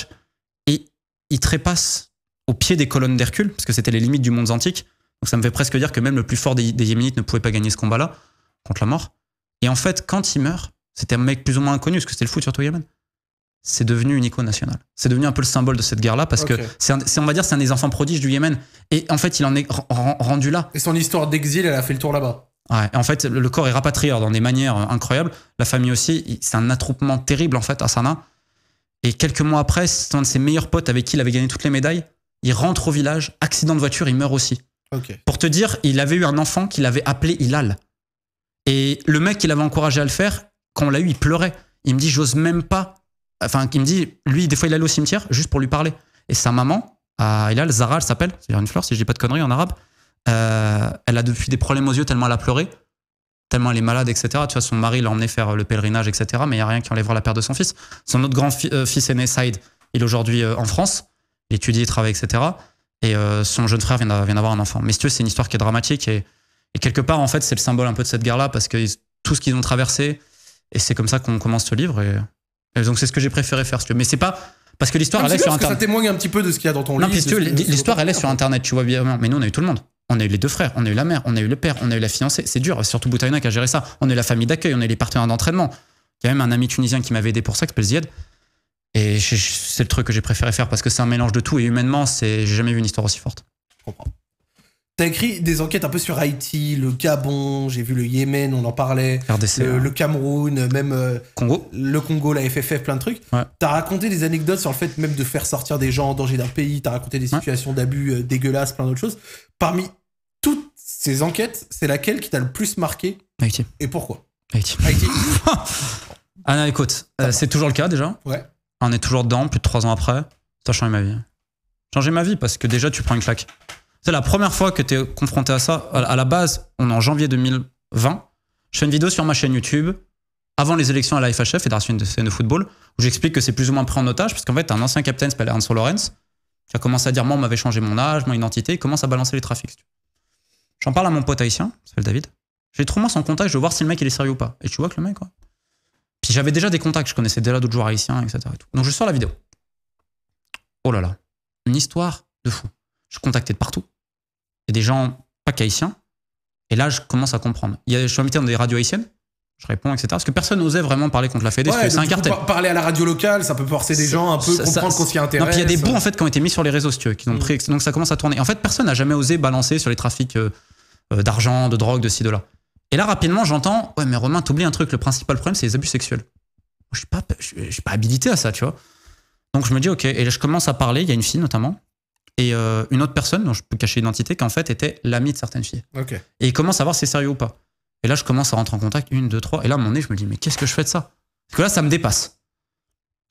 Et il trépasse au pied des colonnes d'Hercule, parce que c'était les limites du monde antique. Donc ça me fait presque dire que même le plus fort des, des Yéménites ne pouvait pas gagner ce combat-là contre la mort. Et en fait, quand il meurt, c'était un mec plus ou moins inconnu, parce que c'était le foot surtout au Yémen. C'est devenu une icône nationale. C'est devenu un peu le symbole de cette guerre-là, parce que c'est, on va dire, c'est un des enfants prodiges du Yémen. Et en fait, il en est rendu là. Et son histoire d'exil, elle a fait le tour là-bas. Ouais, et en fait, le corps est rapatrié dans des manières euh, incroyables. La famille aussi, c'est un attroupement terrible en fait à Sanaa. Et quelques mois après, c'est un de ses meilleurs potes avec qui il avait gagné toutes les médailles. Il rentre au village, accident de voiture, il meurt aussi. Pour te dire, il avait eu un enfant qu'il avait appelé Hilal. Et le mec qui l'avait encouragé à le faire, quand on l'a eu, il pleurait. Il me dit, j'ose même pas. Enfin, il me dit, lui, des fois, il allait au cimetière juste pour lui parler. Et sa maman, a euh, Zara, elle s'appelle, c'est une fleur, si je dis pas de conneries en arabe, euh, elle a depuis des problèmes aux yeux tellement elle a pleuré, tellement elle est malade, etc. Tu vois, son mari l'a emmené faire le pèlerinage, etc. Mais il n'y a rien qui enlève la perte de son fils. Son autre grand-fils euh, aîné, Saïd, il est aujourd'hui en France, il étudie, il travaille, etc. Et son jeune frère vient d'avoir un enfant. Mais si tu c'est une histoire qui est dramatique et et quelque part, en fait, c'est le symbole un peu de cette guerre-là, parce que tout ce qu'ils ont traversé, et c'est comme ça qu'on commence ce livre. Et, donc, c'est ce que j'ai préféré faire, Mais c'est pas. Parce que l'histoire, ah, elle est sur Internet. Ça témoigne un petit peu de ce qu'il y a dans ton non, livre. l'histoire, elle est sur Internet, tu vois, bien. Mais nous, on a eu tout le monde. On a eu les deux frères, on a eu la mère, on a eu le père, on a eu la fiancée. C'est dur, surtout Boutaïna qui a géré ça. On est la famille d'accueil, on est les partenaires d'entraînement. Il y a même un ami tunisien qui m'avait aidé pour ça, qui s'appelle Et c'est le truc que j'ai préféré faire parce que c'est un mélange de tout. Et humainement, j'ai jamais vu une histoire aussi forte. T'as écrit des enquêtes un peu sur Haïti, le Gabon, j'ai vu le Yémen, on en parlait, hein. le, Cameroun, même euh, Congo. le Congo, la FFF, plein de trucs. Ouais. T'as raconté des anecdotes sur le fait même de faire sortir des gens en danger d'un pays, t'as raconté des situations d'abus euh, dégueulasses, plein d'autres choses. Parmi toutes ces enquêtes, c'est laquelle qui t'a le plus marqué Haïti. Et pourquoi Haïti. Haïti. ah non, écoute, euh, c'est toujours le cas déjà. Ouais. On est toujours dedans, plus de trois ans après. Ça a changé ma vie. Hein. Changer ma vie parce que déjà tu prends une claque. C'est la première fois que tu es confronté à ça. À la base, on est en janvier 2020. Je fais une vidéo sur ma chaîne YouTube avant les élections à la FHF, Fédération de football, où j'explique que c'est plus ou moins pris en otage, parce qu'en fait, un ancien capitaine s'appelle Ernst Lorenz, qui a commencé à dire Moi, on m'avait changé mon âge, mon identité, il commence à balancer les trafics. J'en parle à mon pote haïtien, s'appelle David. J'ai trop moins son contact, je veux voir si le mec il est sérieux ou pas. Et tu vois que le mec, quoi. Puis j'avais déjà des contacts, je connaissais déjà d'autres joueurs haïtiens, etc. Donc je sors la vidéo. Oh là là, une histoire de fou je contactais de partout. Il y des gens pas qu'haïtiens. Et là, je commence à comprendre. Il y a, je suis invité dans des radios haïtiennes. Je réponds, etc. Parce que personne n'osait vraiment parler contre la FED. c'est un cartel. Parler à la radio locale, ça peut forcer des gens un peu comprendre qu'on s'y intéresse. il y a des bons en fait qui ont été mis sur les réseaux, si tu veux, qui ont mm. pris. Donc ça commence à tourner. En fait, personne n'a jamais osé balancer sur les trafics euh, euh, d'argent, de drogue, de ci, de là. Et là, rapidement, j'entends, ouais, mais Romain, t'oublies un truc. Le principal problème, c'est les abus sexuels. Je suis pas, pas habilité à ça, tu vois. Donc je me dis, ok. Et là, je commence à parler. Il y a une fille notamment et euh, une autre personne, dont je peux cacher l'identité, qui en fait était l'ami de certaines filles. Et il commence à voir si c'est sérieux ou pas. Et là, je commence à rentrer en contact, une, deux, trois. Et là, à nez, je me dis, mais qu'est-ce que je fais de ça Parce que là, ça me dépasse.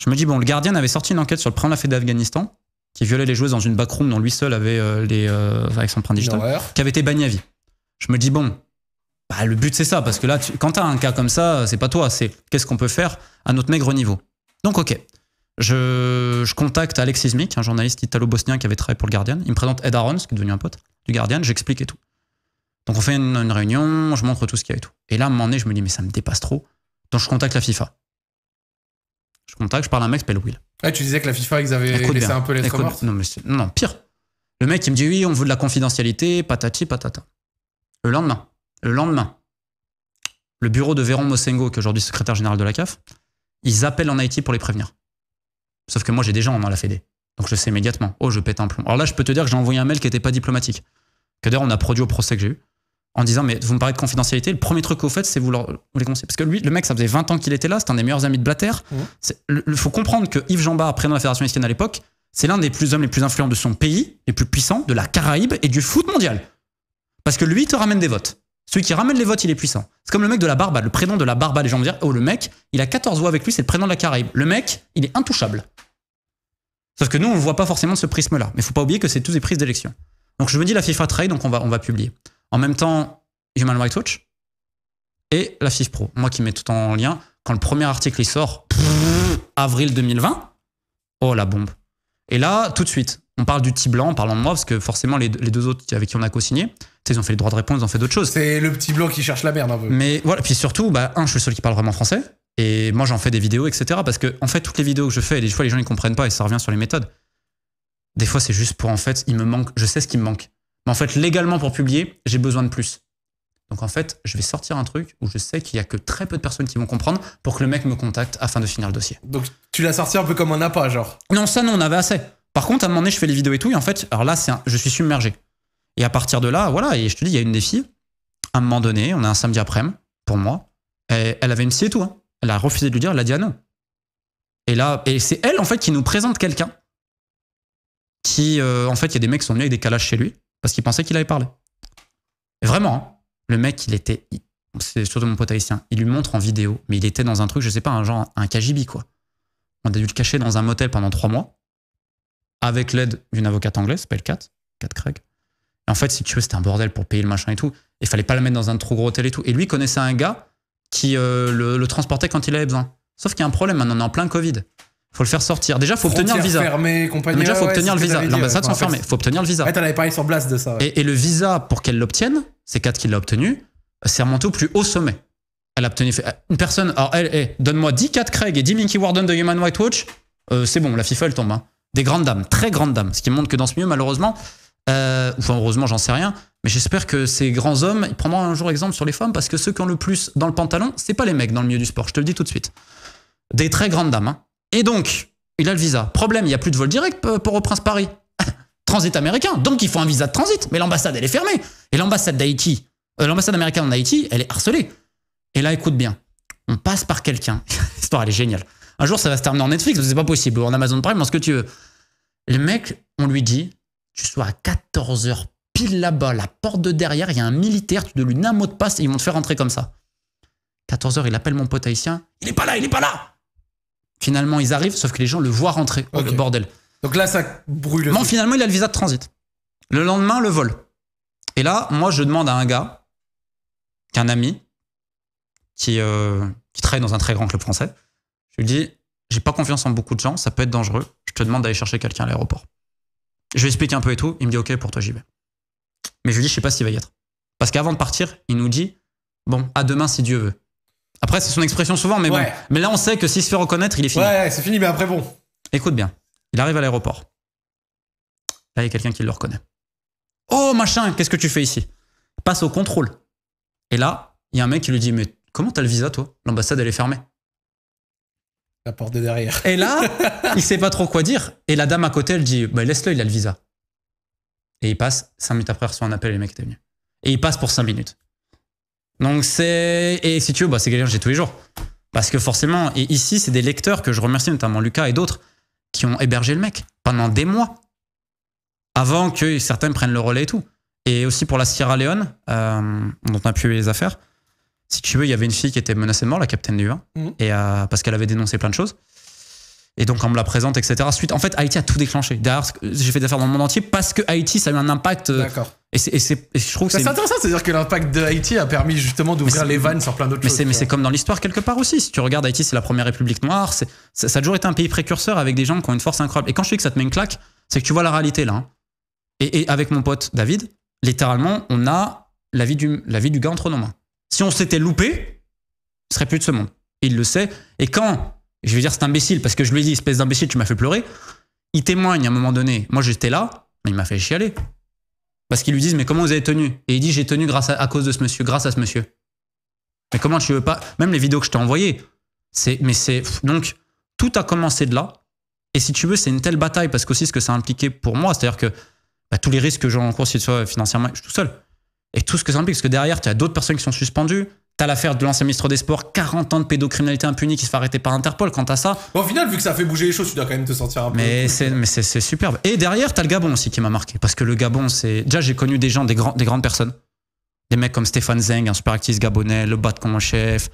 Je me dis, bon, le gardien avait sorti une enquête sur le prince d'Afghanistan, qui violait les joueuses dans une backroom dont lui seul avait euh, les, euh, avec son print digital, qui avait été banni à vie. Je me dis, bon, bah, le but c'est ça, parce que là, tu, quand t'as un cas comme ça, c'est pas toi, c'est qu'est-ce qu'on peut faire à notre maigre niveau. Donc, ok. Je, contacte Alexis Mick, un journaliste italo-bosnien qui avait travaillé pour le Guardian. Il me présente Ed Arons, qui est devenu un pote du Guardian. J'explique et tout. Donc on fait une, réunion, je montre tout ce qu'il y a et tout. Et là, à un moment donné, je me dis, mais ça me dépasse trop. Donc je contacte la FIFA. Je contacte, je parle à un mec qui Will. Ah, tu disais que la FIFA, ils avaient laissé un peu l'être morte non, pire. Le mec, il me dit, oui, on veut de la confidentialité, patati, patata. Le lendemain, le lendemain, le bureau de Véron Mosengo, qui est aujourd'hui secrétaire général de la CAF, ils appellent en Haïti pour les prévenir. Sauf que moi, j'ai des gens dans la Fédé. Donc je sais immédiatement. Oh, je pète un plomb. Alors là, je peux te dire que j'ai envoyé un mail qui n'était pas diplomatique. Que d'ailleurs, on a produit au procès que j'ai eu. En disant, mais vous me parlez de confidentialité, le premier truc que vous faites, c'est vous, les conseillez. Parce que lui, le mec, ça faisait 20 ans qu'il était là, c'est un des meilleurs amis de Blatter. Il mmh. faut comprendre que Yves Jambard, prénom de la Fédération Estienne à l'époque, c'est l'un des plus hommes les plus influents de son pays, les plus puissants, de la Caraïbe et du foot mondial. Parce que lui, il te ramène des votes. Celui qui ramène les votes, il est puissant. C'est comme le mec de la barbade, le prénom de la barbade. Les gens vont dire, oh, le mec, il a 14 voix avec lui, c'est le prénom de la Caraïbe. Le mec, il est intouchable. Sauf que nous, on ne voit pas forcément ce prisme-là. Mais il faut pas oublier que c'est tous des prises d'élection. Donc je me dis, la FIFA Trade, donc on va, on va publier. En même temps, Human Rights Watch et la FIFA Pro. Moi qui mets tout en lien, quand le premier article il sort, avril 2020, oh la bombe. Et là, tout de suite, on parle du T blanc, parlant de moi, parce que forcément, les, deux autres avec qui on a co-signé, ils ont fait le droit de réponse, ils ont fait d'autres choses. C'est le petit blanc qui cherche la merde un peu. Mais voilà, puis surtout, bah, un, je suis le seul qui parle vraiment français. Et moi, j'en fais des vidéos, etc. Parce que, en fait, toutes les vidéos que je fais, des fois, les gens, ils comprennent pas et ça revient sur les méthodes. Des fois, c'est juste pour, en fait, il me manque, je sais ce qui me manque. Mais en fait, légalement, pour publier, j'ai besoin de plus. Donc, en fait, je vais sortir un truc où je sais qu'il y a que très peu de personnes qui vont comprendre pour que le mec me contacte afin de finir le dossier. Donc, tu l'as sorti un peu comme un appât, genre Non, ça, non, on avait assez. Par contre, à un moment donné, je fais les vidéos et tout, et en fait, alors là, je suis submergé. Et à partir de là, voilà, et je te dis, il y a une des filles, à un moment donné, on a un samedi après-midi, pour moi, elle avait une scie et tout. Hein. Elle a refusé de lui dire, elle a dit ah non. Et là, et c'est elle, en fait, qui nous présente quelqu'un qui, euh, en fait, il y a des mecs qui sont venus avec des calages chez lui parce qu'ils pensaient qu'il avait parlé. vraiment, hein. le mec, il était. C'est surtout mon pote Il lui montre en vidéo, mais il était dans un truc, je sais pas, un genre, un KGB, quoi. On a dû le cacher dans un motel pendant trois mois avec l'aide d'une avocate anglaise, s'appelle Kat, Kat Craig en fait, si tu veux, c'était un bordel pour payer le machin et tout. Il fallait pas la mettre dans un trop gros hôtel et tout. Et lui connaissait un gars qui euh, le, transportait quand il avait besoin. Sauf qu'il y a un problème, maintenant on est en plein Covid. Faut le faire sortir. Déjà, faut obtenir le visa. déjà, faut obtenir le visa. L'ambassade sont fermées. Faut obtenir le visa. t'en parlé sur Blast de ça. Et, le visa, pour qu'elle l'obtienne, c'est quatre qui l'a obtenu, c'est euh, remonté au plus haut sommet. Elle a obtenu. Euh, une personne. Alors, elle, donne-moi 10 quatre Craig et 10 Mickey Warden de Human White Watch. c'est bon, la FIFA, elle tombe. Hein. Des grandes dames, très grandes dames. Ce qui montre que dans ce milieu, malheureusement, euh, enfin, heureusement, j'en sais rien. Mais j'espère que ces grands hommes, ils prendront un jour exemple sur les femmes, parce que ceux qui ont le plus dans le pantalon, c'est pas les mecs dans le milieu du sport, je te le dis tout de suite. Des très grandes dames. Hein. Et donc, il a le visa. Problème, il n'y a plus de vol direct euh, pour au Prince Paris. transit américain. Donc, il faut un visa de transit. Mais l'ambassade, elle est fermée. Et l'ambassade d'Haïti, euh, l'ambassade américaine en Haïti, elle est harcelée. Et là, écoute bien. On passe par quelqu'un. L'histoire, elle est géniale. Un jour, ça va se terminer en Netflix, c'est pas possible, ou en Amazon Prime, en ce que tu veux. Le mec, on lui dit, tu sois à 14h pile là-bas, la porte de derrière, il y a un militaire, tu donnes lui un mot de passe et ils vont te faire rentrer comme ça. 14h, il appelle mon pote haïtien, il est pas là, il est pas là Finalement, ils arrivent, sauf que les gens le voient rentrer. Oh, le bordel. Donc là, ça brûle. Non, finalement, il a le visa de transit. Le lendemain, le vol. Et là, moi, je demande à un gars, qui est un ami, qui, euh, qui travaille dans un très grand club français, je lui dis, j'ai pas confiance en beaucoup de gens, ça peut être dangereux, je te demande d'aller chercher quelqu'un à l'aéroport. Je lui explique un peu et tout. Il me dit OK, pour toi, j'y vais. Mais je lui dis, je sais pas s'il va y être. Parce qu'avant de partir, il nous dit Bon, à demain si Dieu veut. Après, c'est son expression souvent, mais bon. Mais là, on sait que s'il se fait reconnaître, il est fini. Ouais, c'est fini, mais après, bon. Écoute bien. Il arrive à l'aéroport. Là, il y a quelqu'un qui le reconnaît. Oh, machin, qu'est-ce que tu fais ici Passe au contrôle. Et là, il y a un mec qui lui dit Mais comment t'as le visa, toi L'ambassade, elle est fermée. La porte derrière. Et là, il sait pas trop quoi dire. Et la dame à côté, elle dit bah, Laisse-le, il a le visa. Et il passe. Cinq minutes après, il reçoit un appel et le mec était venu. Et il passe pour cinq minutes. Donc c'est. Et si tu veux, bah, c'est quelqu'un j'ai tous les jours. Parce que forcément, et ici, c'est des lecteurs que je remercie, notamment Lucas et d'autres, qui ont hébergé le mec pendant des mois. Avant que certains prennent le relais et tout. Et aussi pour la Sierra Leone, euh, dont on a pu les affaires, si tu veux, il y avait une fille qui était menacée de mort, la capitaine du 1, mhm. et, euh, parce qu'elle avait dénoncé plein de choses. Et donc, on me la présente, etc. Suite, en fait, Haïti a tout déclenché. D'ailleurs, j'ai fait des affaires dans le monde entier parce que Haïti, ça a eu un impact. Euh, D'accord. Et, je trouve que c'est. intéressant, c'est-à-dire que l'impact de Haïti a permis justement d'ouvrir les vannes sur plein d'autres choses. Mais c'est comme dans l'histoire, quelque part aussi. Si tu regardes Haïti, c'est la première république noire. Ça, ça, a toujours été un pays précurseur avec des gens qui ont une force incroyable. Et quand je dis que ça te met une claque, c'est que tu vois la réalité là. Hein. Et, avec mon pote David, littéralement, on a la vie du, la vie du gars entre nos mains. Si on s'était loupé, ce serait plus de ce monde. il le sait. Et quand, je vais dire c'est imbécile, parce que je lui ai dit, espèce d'imbécile, tu m'as fait pleurer, il témoigne à un moment donné. Moi, j'étais là, mais il m'a fait chialer. Parce qu'ils lui disent, mais comment vous avez tenu Et il dit, j'ai tenu grâce à, cause de ce monsieur, grâce à ce monsieur. Mais comment tu veux pas Même les vidéos que je t'ai envoyées, c'est, mais c'est donc tout a commencé de là. Et si tu veux, c'est une telle bataille parce qu'aussi ce que ça a impliqué pour moi, c'est-à-dire que bah, tous les risques que j'ai cours, si tu sois financièrement, je suis tout seul et tout ce que ça implique. Parce que derrière, tu as d'autres personnes qui sont suspendues. Tu as l'affaire de l'ancien ministre des Sports, 40 ans de pédocriminalité impunie qui se fait arrêter par Interpol. Quant à ça. Bon, au final, vu que ça fait bouger les choses, tu dois quand même te sentir un peu. Mais c'est superbe. Et derrière, as le Gabon aussi qui m'a marqué. Parce que le Gabon, c'est. Déjà, j'ai connu des gens, des, grandes personnes. Des mecs comme Stéphane Zeng, un super actrice gabonais, le Bat comme chef.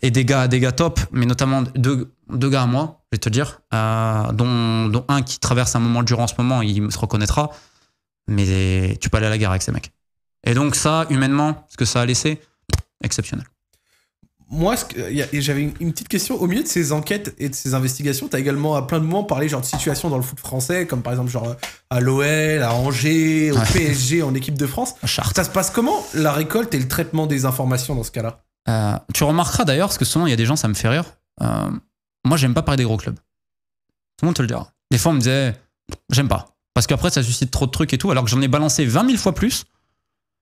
Et des gars, des gars top, mais notamment deux, gars à moi, je vais te dire, euh, dont, dont un qui traverse un moment dur en ce moment, il se reconnaîtra. Mais tu peux aller à la gare avec ces mecs. Et donc ça, humainement, ce que ça a laissé, exceptionnel. Moi, j'avais une, petite question. Au milieu de ces enquêtes et de ces investigations, tu as également à plein de moments parlé genre de situations dans le foot français, comme par exemple genre à l'OL, à Angers, au PSG, en équipe de France. Ça se passe comment la récolte et le traitement des informations dans ce cas-là euh, Tu remarqueras d'ailleurs, parce que souvent il y a des gens, ça me fait rire. Euh, moi, j'aime pas parler des gros clubs. Tout le monde te le dira. Des fois, on me disait, j'aime pas. Parce qu'après, ça suscite trop de trucs et tout, alors que j'en ai balancé 20 000 fois plus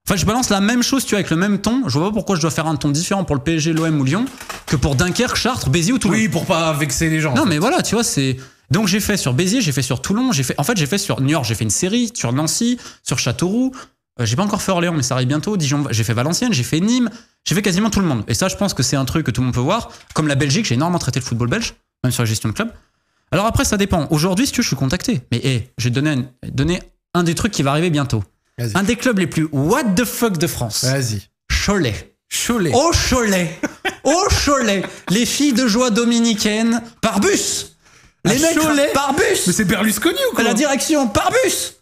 Enfin, je balance la même chose, tu vois, avec le même ton. Je vois pas pourquoi je dois faire un ton différent pour le PSG, l'OM ou Lyon que pour Dunkerque, Chartres, Béziers ou Toulon. Oui, pour pas vexer les gens. Non, mais voilà, tu vois, c'est. Donc j'ai fait sur Béziers, j'ai fait sur Toulon, j'ai fait. En fait, j'ai fait sur New York, j'ai fait une série, sur Nancy, sur Châteauroux. Euh, j'ai pas encore fait Orléans, mais ça arrive bientôt. Dijon, j'ai fait Valenciennes, j'ai fait Nîmes, j'ai fait quasiment tout le monde. Et ça, je pense que c'est un truc que tout le monde peut voir. Comme la Belgique, j'ai énormément traité le football belge, même sur la gestion de club. Alors après, ça dépend. Aujourd'hui, si tu je suis contacté. Mais j'ai donné un des trucs qui va arriver bientôt. Un des clubs les plus what the fuck de France. Vas-y. Cholet. Cholet. Au Cholet. Au Cholet. Les filles de joie dominicaines par bus. Les mecs par bus. Mais c'est Berlusconi ou quoi La direction par bus.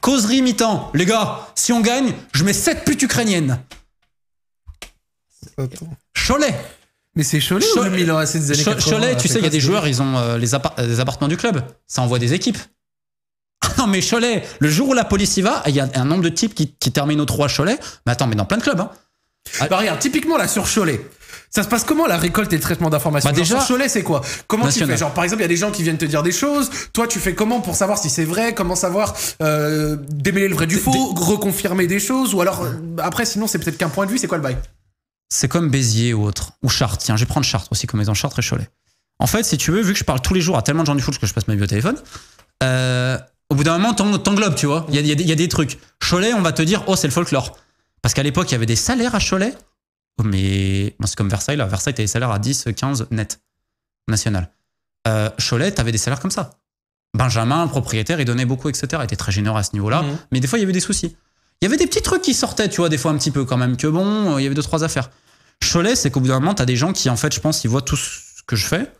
Causerie mi-temps. Les gars, si on gagne, je mets 7 putes ukrainiennes. Cholet. Mais c'est Cholet, Cholet. Ou Milan, Cholet, tu sais, il y a des joueurs, ils ont euh, les appartements du club. Ça envoie des équipes. Ah non, mais Cholet, le jour où la police y va, il y a un nombre de types qui, terminent au 3 Cholet. Mais attends, mais dans plein de clubs. Hein. Ah, bah, regarde, typiquement là sur Cholet. Ça se passe comment la récolte et le traitement d'informations bah, déjà, sur Cholet, c'est quoi Comment tu fais Genre, par exemple, il y a des gens qui viennent te dire des choses. Toi, tu fais comment pour savoir si c'est vrai Comment savoir euh, démêler le vrai du faux Reconfirmer des choses Ou alors, euh, après, sinon, c'est peut-être qu'un point de vue. C'est quoi le bail C'est comme Béziers ou autre. Ou Chartres. Tiens, je vais prendre Chartres aussi, comme ils ont Chartres et Cholet. En fait, si tu veux, vu que je parle tous les jours à tellement de gens du foot que je passe ma vie au téléphone, euh, au bout d'un moment, t'englobes, tu vois. Il y, a, des trucs. Cholet, on va te dire, oh, c'est le folklore. Parce qu'à l'époque, il y avait des salaires à Cholet. Oh, mais c'est comme Versailles, là. Versailles, t'as des salaires à 10, 15 net, national. Euh, Cholet, t'avais des salaires comme ça. Benjamin, propriétaire, il donnait beaucoup, etc. Il était très généreux à ce niveau-là. Mhm. Mais des fois, il y avait des soucis. Il y avait des petits trucs qui sortaient, tu vois, des fois un petit peu quand même, que bon, euh, il y avait deux, trois affaires. Cholet, c'est qu'au bout d'un moment, t'as des gens qui, en fait, je pense, ils voient tout ce que je fais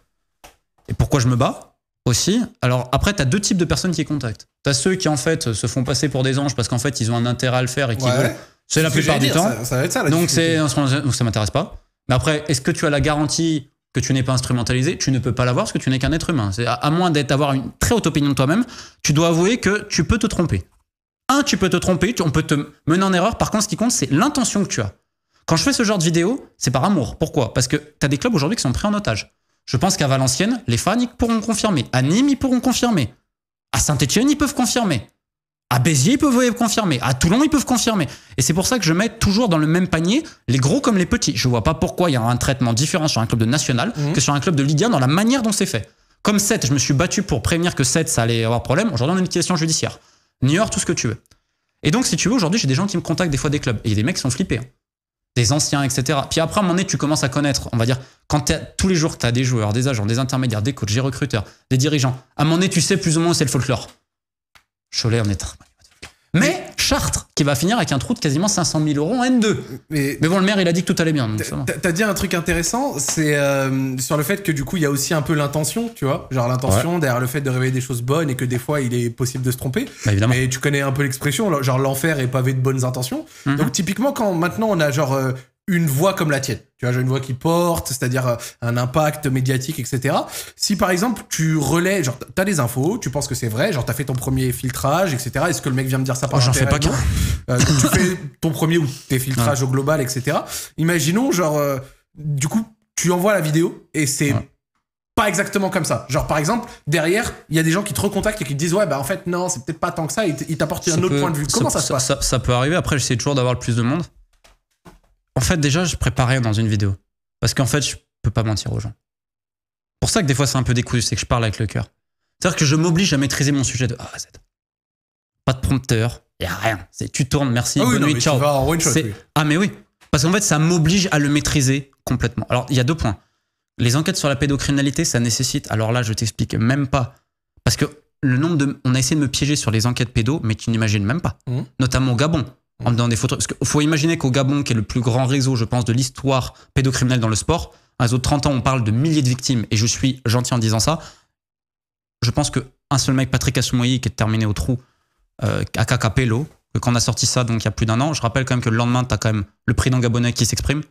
et pourquoi je me bats aussi. Alors après, tu as deux types de personnes qui contactent. Tu as ceux qui en fait se font passer pour des anges parce qu'en fait ils ont un intérêt à le faire et qui veulent. C'est la plupart du temps. Ça, ça va être ça, donc donc ça m'intéresse pas. Mais après, est-ce que tu as la garantie que tu n'es pas instrumentalisé Tu ne peux pas l'avoir parce que tu n'es qu'un être humain. à, moins moins d'avoir une très haute opinion de toi-même, tu dois avouer que tu peux te tromper. Un, tu peux te tromper, on peut te mener en erreur. Par contre, ce qui compte, c'est l'intention que tu as. Quand je fais ce genre de vidéo, c'est par amour. Pourquoi Parce que tu as des clubs aujourd'hui qui sont pris en otage. Je pense qu'à Valenciennes, les fans, ils pourront confirmer. À Nîmes, ils pourront confirmer. À Saint-Etienne, ils peuvent confirmer. À Béziers, ils peuvent confirmer. À Toulon, ils peuvent confirmer. Et c'est pour ça que je mets toujours dans le même panier les gros comme les petits. Je vois pas pourquoi il y a un traitement différent sur un club de national mhm. que sur un club de Ligue 1 dans la manière dont c'est fait. Comme 7, je me suis battu pour prévenir que 7, ça allait avoir problème. Aujourd'hui, on a une question judiciaire. York, tout ce que tu veux. Et donc, si tu veux, aujourd'hui, j'ai des gens qui me contactent des fois des clubs. Et il y a des mecs qui sont flippés. Hein des anciens, etc. Puis après, à un moment donné, tu commences à connaître, on va dire, quand tous les jours, tu as des joueurs, des agents, des intermédiaires, des coachs, des recruteurs, des dirigeants. À un moment donné, tu sais plus ou moins c'est le folklore. Cholet, on est... Mais Chartres qui va finir avec un trou de quasiment 500 000 euros en N2. Mais, bon, le maire, il a dit que tout allait bien. T'as dit un truc intéressant, c'est euh, sur le fait que du coup, il y a aussi un peu l'intention, tu vois. Genre l'intention derrière le fait de réveiller des choses bonnes et que des fois, il est possible de se tromper. Bah, évidemment. Mais tu connais un peu l'expression, genre l'enfer est pavé de bonnes intentions. Mhm. Donc typiquement, quand maintenant on a genre euh, une voix comme la tienne. Tu vois, j'ai une voix qui porte, c'est-à-dire euh, un impact médiatique, etc. Si par exemple tu relais, genre t'as des infos, tu penses que c'est vrai, genre t'as fait ton premier filtrage, etc. Est-ce que le mec vient me dire ça par J'en fais pas qu'un. Euh, tu fais ton premier ou tes filtrages au global, etc. Imaginons, genre, euh, du coup, tu envoies la vidéo et c'est pas exactement comme ça. Genre, par exemple, derrière, il y a des gens qui te recontactent et qui te disent Ouais, bah en fait, non, c'est peut-être pas tant que ça, ils t'apportent un autre point de vue. Comment ça, se passe ça, peut arriver, après, j'essaie toujours d'avoir le plus de monde. En fait, déjà, je préparais dans une vidéo. Parce qu'en fait, je peux pas mentir aux gens. Pour ça que des fois, c'est un peu décousu, c'est que je parle avec le cœur. C'est-à-dire que je m'oblige à maîtriser mon sujet de A à Z. Pas de prompteur, y a rien. C'est tu tournes, merci, ah bonne nuit, ciao. Ah mais oui, parce qu'en fait, ça m'oblige à le maîtriser complètement. Alors, il y a deux points. Les enquêtes sur la pédocriminalité, ça nécessite. Alors là, je t'explique même pas, parce que le nombre de, on a essayé de me piéger sur les enquêtes pédo, mais tu n'imagines même pas. Mmh. Notamment au Gabon en des photos. Parce faut imaginer qu'au Gabon, qui est le plus grand réseau, je pense, de l'histoire pédocriminelle dans le sport, un réseau de 30 ans, on parle de milliers de victimes, et je suis gentil en disant ça. Je pense qu'un seul mec, Patrick Asumoyi, qui est terminé au trou, euh, à Kakapelo, que quand on a sorti ça, donc il y a plus d'un an, je rappelle quand même que le lendemain, tu as quand même le président gabonais qui s'exprime,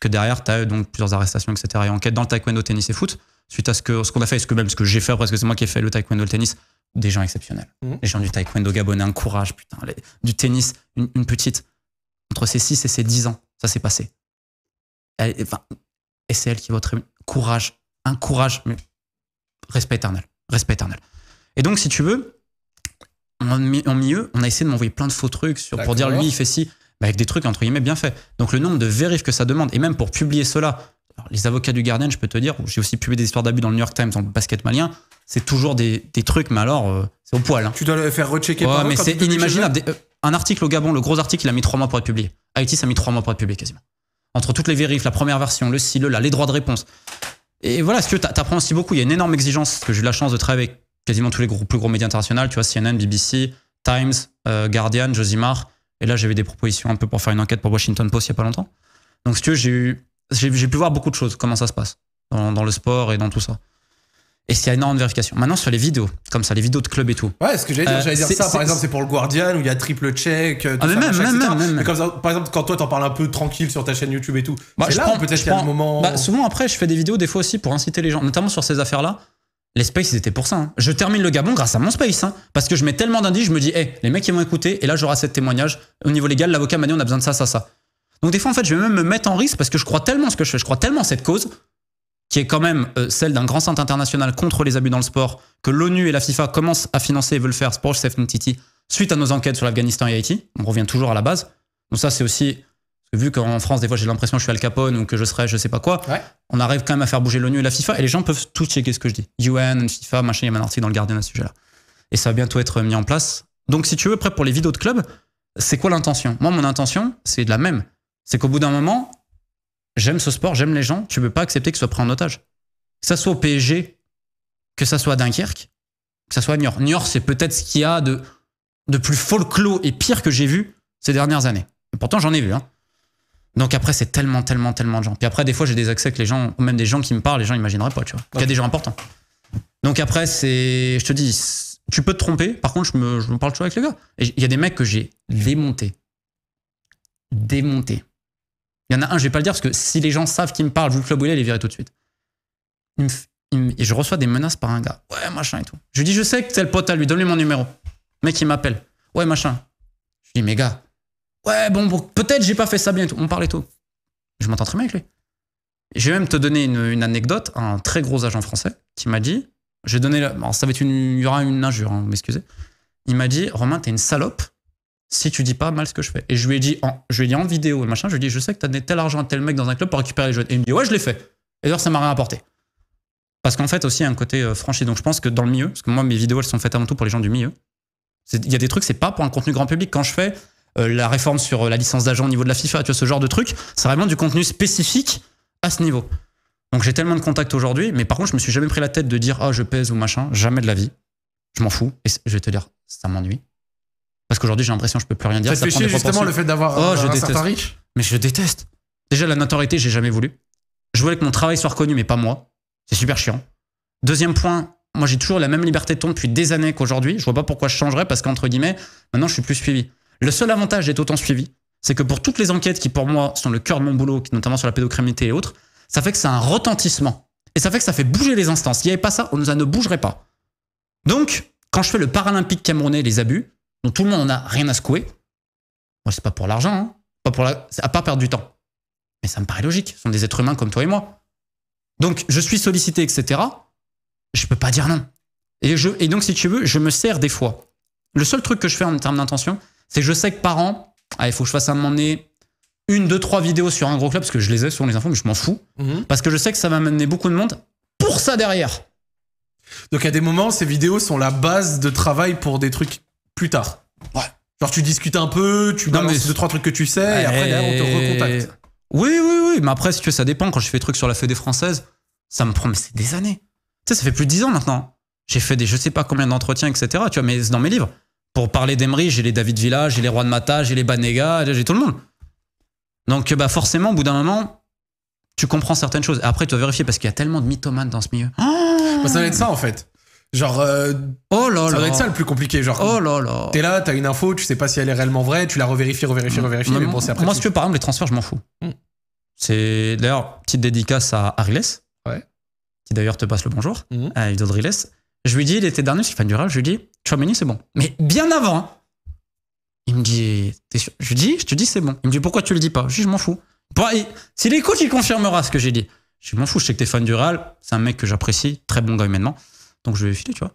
que derrière, tu as eu donc plusieurs arrestations, etc. et enquête dans le taekwondo, tennis et foot, suite à ce qu'on ce qu'on a fait, ce que même ce que j'ai fait, parce que c'est moi qui ai fait le taekwondo, le tennis, des gens exceptionnels. Mhm. Les gens du taekwondo gabonais, un courage, putain. du tennis, une, petite, entre ses six et ses 10 ans, ça s'est passé. et c'est elle qui est votre courage, un courage, mais respect éternel, respect éternel. Et donc, si tu veux, en, en milieu, on a essayé de m'envoyer plein de faux trucs pour dire lui, il fait ci, bah, avec des trucs entre guillemets bien faits. Donc, le nombre de vérifs que ça demande, et même pour publier cela, les avocats du Garden, je peux te dire, j'ai aussi publié des histoires d'abus dans le New York Times, dans le basket malien, c'est toujours des, trucs, mais alors, euh, c'est au poil. Hein. Tu dois le faire rechecker mais c'est inimaginable. Euh, un article au Gabon, le gros article, il a mis trois mois pour être publié. Haïti, ça a mis trois mois pour être publié quasiment. Entre toutes les vérifs, la première version, le si, le là, les droits de réponse. Et voilà, que tu apprends aussi beaucoup. Il y a une énorme exigence, parce que j'ai eu la chance de travailler avec quasiment tous les plus gros médias internationaux, tu vois, CNN, BBC, Times, euh, Guardian, Josimar. Et là, j'avais des propositions un peu pour faire une enquête pour Washington Post il n'y a pas longtemps. Donc, si tu j'ai pu voir beaucoup de choses, comment ça se passe dans le sport et dans tout ça. Et c'est énorme de vérification. Maintenant, sur les vidéos, comme ça, les vidéos de club et tout. Ouais, ce que j'allais dire, euh, j'allais dire ça. Par exemple, c'est pour le Guardian où il y a triple check. Euh, ah, mais même, même, même, par exemple, quand toi, t'en parles un peu tranquille sur ta chaîne YouTube et tout. Bah, peut-être qu'il y a un moment. Bah, souvent, après, je fais des vidéos, des fois aussi, pour inciter les gens, notamment sur ces affaires-là. Les spaces, ils étaient pour ça. Hein. Je termine le Gabon grâce à mon space. Hein. parce que je mets tellement d'indices, je me dis, hé, les mecs, ils m'ont écouté. Et là, j'aurai cette témoignage. Au niveau légal, l'avocat m'a dit, on a besoin de ça, ça, ça. Donc, des fois, en fait, je vais même me mettre en risque parce que je crois tellement ce que je fais. Je crois tellement cette cause qui est quand même euh, celle d'un grand centre international contre les abus dans le sport, que l'ONU et la FIFA commencent à financer et veulent faire, Sport Safe Titi suite à nos enquêtes sur l'Afghanistan et Haïti. On revient toujours à la base. Donc ça, c'est aussi, vu qu'en France, des fois, j'ai l'impression que je suis Al Capone ou que je serais je sais pas quoi, on arrive quand même à faire bouger l'ONU et la FIFA, et les gens peuvent tout checker ce que je dis. UN, FIFA, machin, il y a un article dans le Guardian à ce sujet-là. Et ça va bientôt être euh, mis en place. Donc si tu veux, prêt pour les vidéos de club, c'est quoi l'intention Moi, mon intention, c'est de la même. C'est qu'au bout d'un moment, j'aime ce sport, j'aime les gens, tu peux pas accepter que ce soit pris en otage. Que ça soit au PSG, que ça soit à Dunkerque, que ça soit à Niort. Niort, c'est peut-être ce qu'il y a de, de plus folklore et pire que j'ai vu ces dernières années. pourtant, j'en ai vu. Hein. Donc après, c'est tellement, tellement, tellement de gens. Puis après, des fois, j'ai des accès que les gens, ou même des gens qui me parlent, les gens n'imagineraient pas, tu vois. Il y a des gens importants. Donc après, c'est, je te dis, tu peux te tromper. Par contre, je me, je me parle toujours avec les gars. il y a des mecs que j'ai démontés. Démontés. Il y en a un, je vais pas le dire parce que si les gens savent qui me parle, vu le club où est, les tout de suite. et je reçois des menaces par un gars. Ouais, machin et tout. Je lui dis, je sais que tel pote à lui, donne mon numéro. mec, il m'appelle. Ouais, machin. Je lui dis, mais gars, ouais, bon, peut-être j'ai pas fait ça bien et tout. On parlait tout. Je m'entends très bien avec lui. Je vais même te donner une, anecdote. Un très gros agent français qui m'a dit, j'ai donné, la, ça va être une, y aura une injure, hein, Il m'a dit, Romain, t'es une salope si tu dis pas mal ce que je fais. Et je lui ai dit en, je lui en vidéo, machin, je lui ai dit, je sais que tu as donné tel argent à tel mec dans un club pour récupérer les jeunes. Et il me dit, ouais, je l'ai fait. Et d'ailleurs, ça m'a rien apporté. Parce qu'en fait, aussi, un côté euh, franchi. Donc, je pense que dans le milieu, parce que moi, mes vidéos, elles sont faites avant tout pour les gens du milieu. Il y a des trucs, c'est pas pour un contenu grand public. Quand je fais euh, la réforme sur euh, la licence d'agent au niveau de la FIFA, tu vois, ce genre de truc, c'est vraiment du contenu spécifique à ce niveau. Donc, j'ai tellement de contacts aujourd'hui, mais par contre, je me suis jamais pris la tête de dire, ah, je pèse ou machin, jamais de la vie. Je m'en fous. Et je vais te dire, ça m'ennuie. Parce qu'aujourd'hui, j'ai l'impression que je peux plus rien dire. Ça, fait chier justement le fait d'avoir oh, euh, un déteste. certain riche Mais je déteste. Déjà, la notoriété, j'ai jamais voulu. Je voulais que mon travail soit reconnu, mais pas moi. C'est super chiant. Deuxième point, moi, j'ai toujours la même liberté de ton depuis des années qu'aujourd'hui. Je vois pas pourquoi je changerais parce qu'entre guillemets, maintenant, je suis plus suivi. Le seul avantage d'être autant suivi, c'est que pour toutes les enquêtes qui, pour moi, sont le cœur de mon boulot, notamment sur la pédocriminalité et autres, ça fait que c'est un retentissement. Et ça fait que ça fait bouger les instances. S'il n'y avait pas ça, on ne bougerait pas. Donc, quand je fais le Paralympique camerounais les abus, donc tout le monde n'a rien à secouer. Moi, c'est pas pour l'argent, hein. pas pour à part perdre du temps. Mais ça me paraît logique. Ce sont des êtres humains comme toi et moi. Donc, je suis sollicité, etc. Je peux pas dire non. Et, donc, si tu veux, je me sers des fois. Le seul truc que je fais en termes d'intention, c'est que je sais que par an, il faut que je fasse à un moment donné une, deux, trois vidéos sur un gros club, parce que je les ai sur les infos, mais je m'en fous. Mhm. Parce que je sais que ça va m'amener beaucoup de monde pour ça derrière. Donc à des moments, ces vidéos sont la base de travail pour des trucs plus tard. Ouais. Genre tu discutes un peu, tu non, balances deux trois trucs que tu sais et, après on te recontacte. Oui oui oui, mais après si tu veux ça dépend. Quand je fais des trucs sur la Fédé française, ça me prend c'est des années. Tu sais ça fait plus de dix ans maintenant. J'ai fait des je sais pas combien d'entretiens etc. Tu vois mais dans mes livres pour parler d'Emery, j'ai les David Villa, j'ai les Rois de Mata, j'ai les Banega, j'ai tout le monde. Donc bah forcément au bout d'un moment tu comprends certaines choses. Après tu dois vérifier parce qu'il y a tellement de mythomanes dans ce milieu. Bah, ça va être ça en fait. Genre, euh, oh là ça doit être ça le plus compliqué. Genre, oh là là. T'es là, t'as une info, tu sais pas si elle est réellement vraie, tu la revérifies, revérifies, mm. revérifies. Mais, bon, c'est après. Moi, si tu veux, par exemple, les transferts, je m'en fous. Mm. C'est d'ailleurs petite dédicace à Ariles, qui d'ailleurs te passe le bonjour, mm. à Ido Riles Je lui dis l'été dernier, je suis fan du je lui dis, tu Chouameni, c'est bon. Mais bien avant. Hein. Il me dit, Je lui dis, je te dis, c'est bon. Il me dit, pourquoi tu le dis pas Je lui dis, je m'en fous. Pareil, si les coachs, il confirmera ce que j'ai dit. Je m'en fous, je sais que t'es fan du c'est un mec que j'apprécie, très bon gars humainement donc je vais filer, tu vois.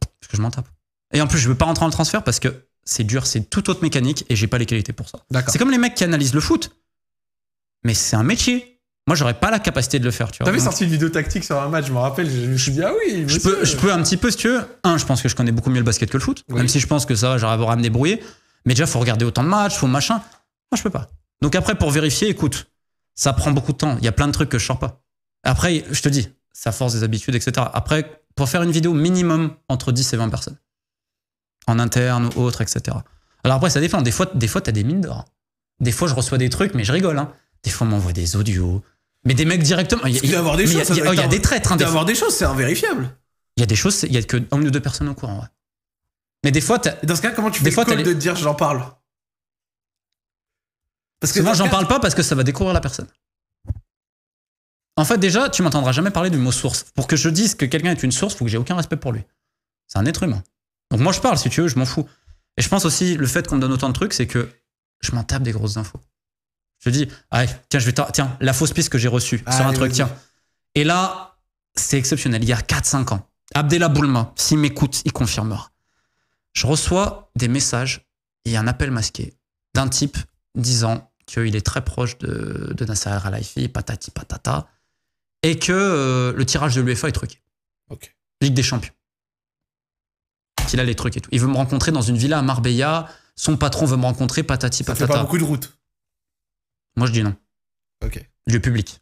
Parce que je m'en tape. Et en plus, je veux pas rentrer dans le transfert parce que c'est dur, c'est toute autre mécanique et j'ai pas les qualités pour ça. C'est comme les mecs qui analysent le foot. Mais c'est un métier. Moi, j'aurais pas la capacité de le faire, tu vois. T'avais sorti une vidéo tactique sur un match, je me rappelle, je me suis dit, ah oui. Je peux, je peux un petit peu, si tu veux. Un, je pense que je connais beaucoup mieux le basket que le foot. Même si je pense que ça, j'arrive à me débrouiller. Mais déjà, faut regarder autant de matchs, faut machin. Moi, je peux pas. Donc après, pour vérifier, écoute, ça prend beaucoup de temps. Il y a plein de trucs que je sors pas. Après, je te dis, ça force des habitudes, etc. Après, pour faire une vidéo minimum entre 10 et 20 personnes. En interne ou autre, etc. Alors après, ça dépend. Des fois, des fois t'as des mines d'or. Des fois, je reçois des trucs, mais je rigole. Hein. Des fois, on m'envoie des audios. Mais des mecs directement. Il y a, avoir des choses. Il y, a des avoir des choses, c'est invérifiable. Il y a des choses, il y a que une ou deux personnes au courant, ouais. Mais des fois, t'as... Dans ce cas, comment tu fais de te dire j'en parle Parce que moi, j'en parle pas parce que ça va découvrir la personne. En fait, déjà, tu m'entendras jamais parler du mot source. Pour que je dise que quelqu'un est une source, faut que j'ai aucun respect pour lui. C'est un être humain. Donc moi, je parle, si tu veux, je m'en fous. Et je pense aussi, le fait qu'on me donne autant de trucs, c'est que je m'en tape des grosses infos. Je dis, ah, tiens, je vais tiens, la fausse piste que j'ai reçue ah sur un truc, tiens. Et là, c'est exceptionnel. Il y a 4-5 ans, Abdella Boulma, s'il m'écoute, il confirmera. Je reçois des messages et un appel masqué d'un type disant qu'il est très proche de, Nasser al patati patata, et que euh, le tirage de l'UEFA est truqué. Ligue des Champions. Qu'il a les trucs et tout. Il veut me rencontrer dans une villa à Marbella. Son patron veut me rencontrer, patati patata. Ça fait pas beaucoup de route. Moi, je dis non. Ok. public.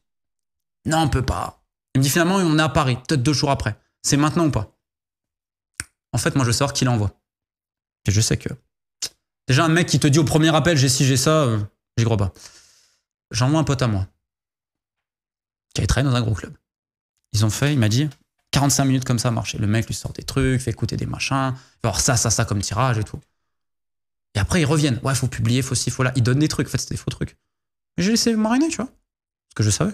Non, on peut pas. Il me dit finalement, on est à Paris, peut-être deux jours après. C'est maintenant ou pas En fait, moi, je veux savoir qui l'envoie. Et je sais que. Déjà, un mec qui te dit au premier appel, j'ai si, j'ai ça, euh, j'y crois pas. J'envoie un pote à moi qui avait travaillé dans un gros club. Ils ont fait, il m'a dit, 45 minutes comme ça marcher. Le mec lui sort des trucs, fait écouter des machins, alors ça, ça, ça comme tirage et tout. Et après, ils reviennent. Ouais, faut publier, faut ci, faut là. Ils donnent des trucs. En fait, c'était des faux trucs. Mais j'ai laissé mariner, tu vois. Parce que je savais.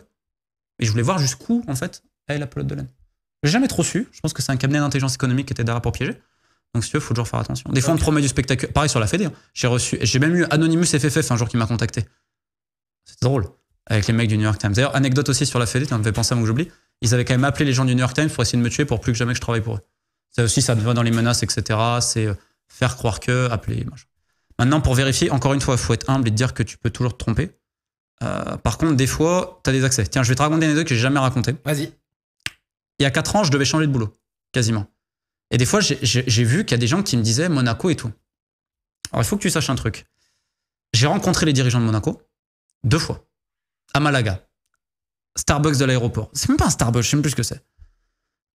Et je voulais voir jusqu'où, en fait, est la pelote de laine. J'ai jamais trop su. Je pense que c'est un cabinet d'intelligence économique qui était derrière pour piéger. Donc, si tu veux, faut toujours faire attention. Des fois, on te promet du spectacle. Pareil sur la Fédé. Hein. J'ai reçu, j'ai même eu Anonymous FFF un jour qui m'a contacté. C'est drôle avec les mecs du New York Times. D'ailleurs, anecdote aussi sur la FED, tu me fait penser moi que j'oublie, ils avaient quand même appelé les gens du New York Times pour essayer de me tuer pour plus que jamais que je travaille pour eux. Ça aussi, ça va dans les menaces, etc. C'est euh, faire croire que, appeler. Maintenant, pour vérifier, encore une fois, il faut être humble et dire que tu peux toujours te tromper. Euh, par contre, des fois, tu as des accès. Tiens, je vais te raconter une anecdote que j'ai jamais racontée. Vas-y. Il y a 4 ans, je devais changer de boulot, quasiment. Et des fois, j'ai vu qu'il y a des gens qui me disaient Monaco et tout. Alors, il faut que tu saches un truc. J'ai rencontré les dirigeants de Monaco deux fois à Malaga. Starbucks de l'aéroport. C'est même pas un Starbucks, je sais plus ce que c'est.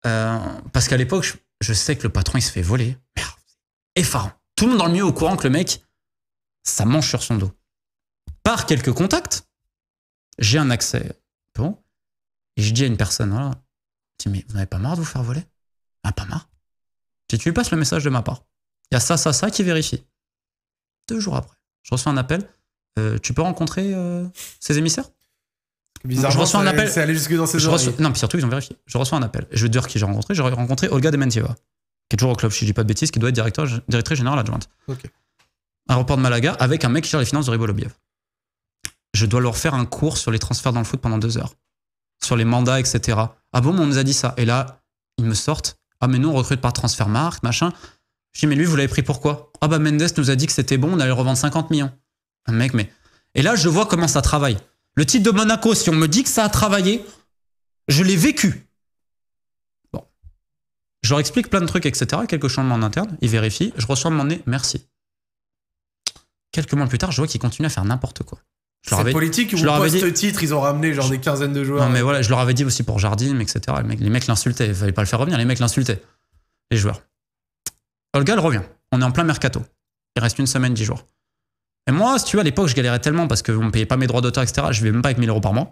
Euh, parce qu'à l'époque, je, sais que le patron, il se fait voler. Merde, effarant. Tout le monde dans le milieu au courant que le mec, ça mange sur son dos. Par quelques contacts, j'ai un accès. Bon. Et je dis à une personne, dis, mais vous n'avez pas marre de vous faire voler Ah, pas marre. Si tu lui passes le message de ma part, il y a ça, ça, ça qui vérifie. Deux jours après, je reçois un appel. Euh, tu peux rencontrer euh, ces émissaires je reçois un appel. C'est allé jusque dans ses je reçois, Non, puis surtout, ils ont vérifié. Je reçois un appel. Je veux dire qui j'ai rencontré. J'ai rencontré Olga Dementieva, qui est toujours au club, si je dis pas de bêtises, qui doit être directeur, directrice générale adjointe. Un report de Malaga avec un mec qui gère les finances de Ribolobiev. Je dois leur faire un cours sur les transferts dans le foot pendant deux heures. Sur les mandats, etc. Ah bon, on nous a dit ça. Et là, ils me sortent. Ah, mais nous, on recrute par transfert marque, machin. Je dis, mais lui, vous l'avez pris pourquoi Ah, bah Mendes nous a dit que c'était bon, on allait revendre 50 millions. Un mec, mais. Et là, je vois comment ça travaille. Le titre de Monaco, si on me dit que ça a travaillé, je l'ai vécu. Bon. Je leur explique plein de trucs, etc. Quelques changements en interne, ils vérifient, je reçois mon nez, merci. Quelques mois plus tard, je vois qu'ils continuent à faire n'importe quoi. Je politique je leur avais dit, titre, ils ont ramené genre des quinzaines de joueurs. Non, mais voilà, je leur avais dit aussi pour Jardim, etc. Les mecs, l'insultaient, il fallait pas le faire revenir, les mecs l'insultaient, les joueurs. Olga, revient. On est en plein mercato. Il reste une semaine, dix jours. Et moi, si tu vois, à l'époque, je galérais tellement parce qu'on ne payait pas mes droits d'auteur, etc. Je vivais même pas avec 1000 euros par mois.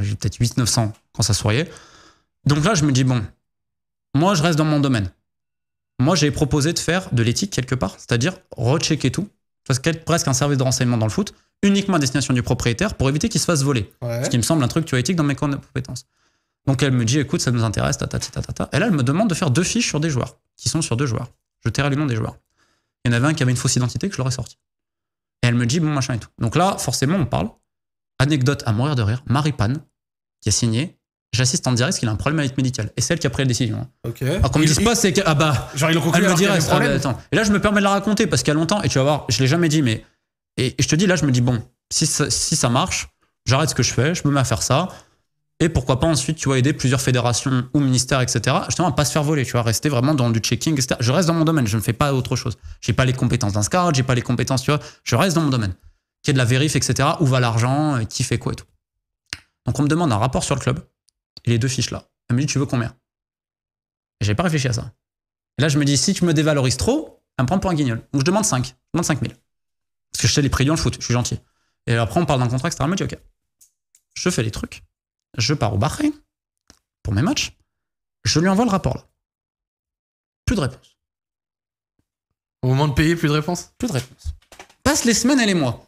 J'ai peut-être 800-900 quand ça souriait. Donc là, je me dis, bon, moi, je reste dans mon domaine. Moi, j'ai proposé de faire de l'éthique quelque part, c'est-à-dire rechecker tout. Parce qu'elle presque un service de renseignement dans le foot, uniquement à destination du propriétaire pour éviter qu'il se fasse voler. Ce qui me semble un truc, tu vois, éthique dans mes compétences. Donc elle me dit, écoute, ça nous intéresse, ta, ta, ta, ta, Et là, elle me demande de faire deux fiches sur des joueurs, qui sont sur deux joueurs. Je tairai les noms des joueurs. Il y en avait un qui avait une fausse identité que je l'aurais sorti. Et elle me dit, bon, machin et tout. Donc là, forcément, on parle. Anecdote à mourir de rire. Marie Pan, qui a signé, j'assiste en direct qu'il a un problème avec médical. Et c'est elle qui a pris la décision. Hein. Alors qu'on me dise pas, c'est que, ah bah, genre, ils euh, Et là, je me permets de la raconter parce qu'il y a longtemps, et tu vas voir, je l'ai jamais dit, mais. Et, je te dis, là, je me dis, bon, si si ça marche, j'arrête ce que je fais, je me mets à faire ça. Et pourquoi pas ensuite, tu vois, aider plusieurs fédérations ou ministères, etc. Justement, à pas se faire voler, tu vois, rester vraiment dans du checking, etc. Je reste dans mon domaine, je ne fais pas autre chose. J'ai pas les compétences d'un scout, j'ai pas les compétences, tu vois, je reste dans mon domaine. Qui est de la vérif, etc. Où va l'argent, euh, qui fait quoi et tout. Donc on me demande un rapport sur le club et les deux fiches là. Elle me dit, tu veux combien n'avais pas réfléchi à ça. Et là, je me dis, si tu me dévalorises trop, elle me prend pour un guignol. Donc je demande 5. Je demande 5 000. Parce que je sais les prix dans le foot, je suis gentil. Et après, on parle d'un contrat, etc. Elle me dit, ok, je fais les trucs je pars au Bahreïn pour mes matchs, je lui envoie le rapport là. Plus de réponse. Au moment de payer, plus de réponse Plus de réponse. Passe les semaines et les mois.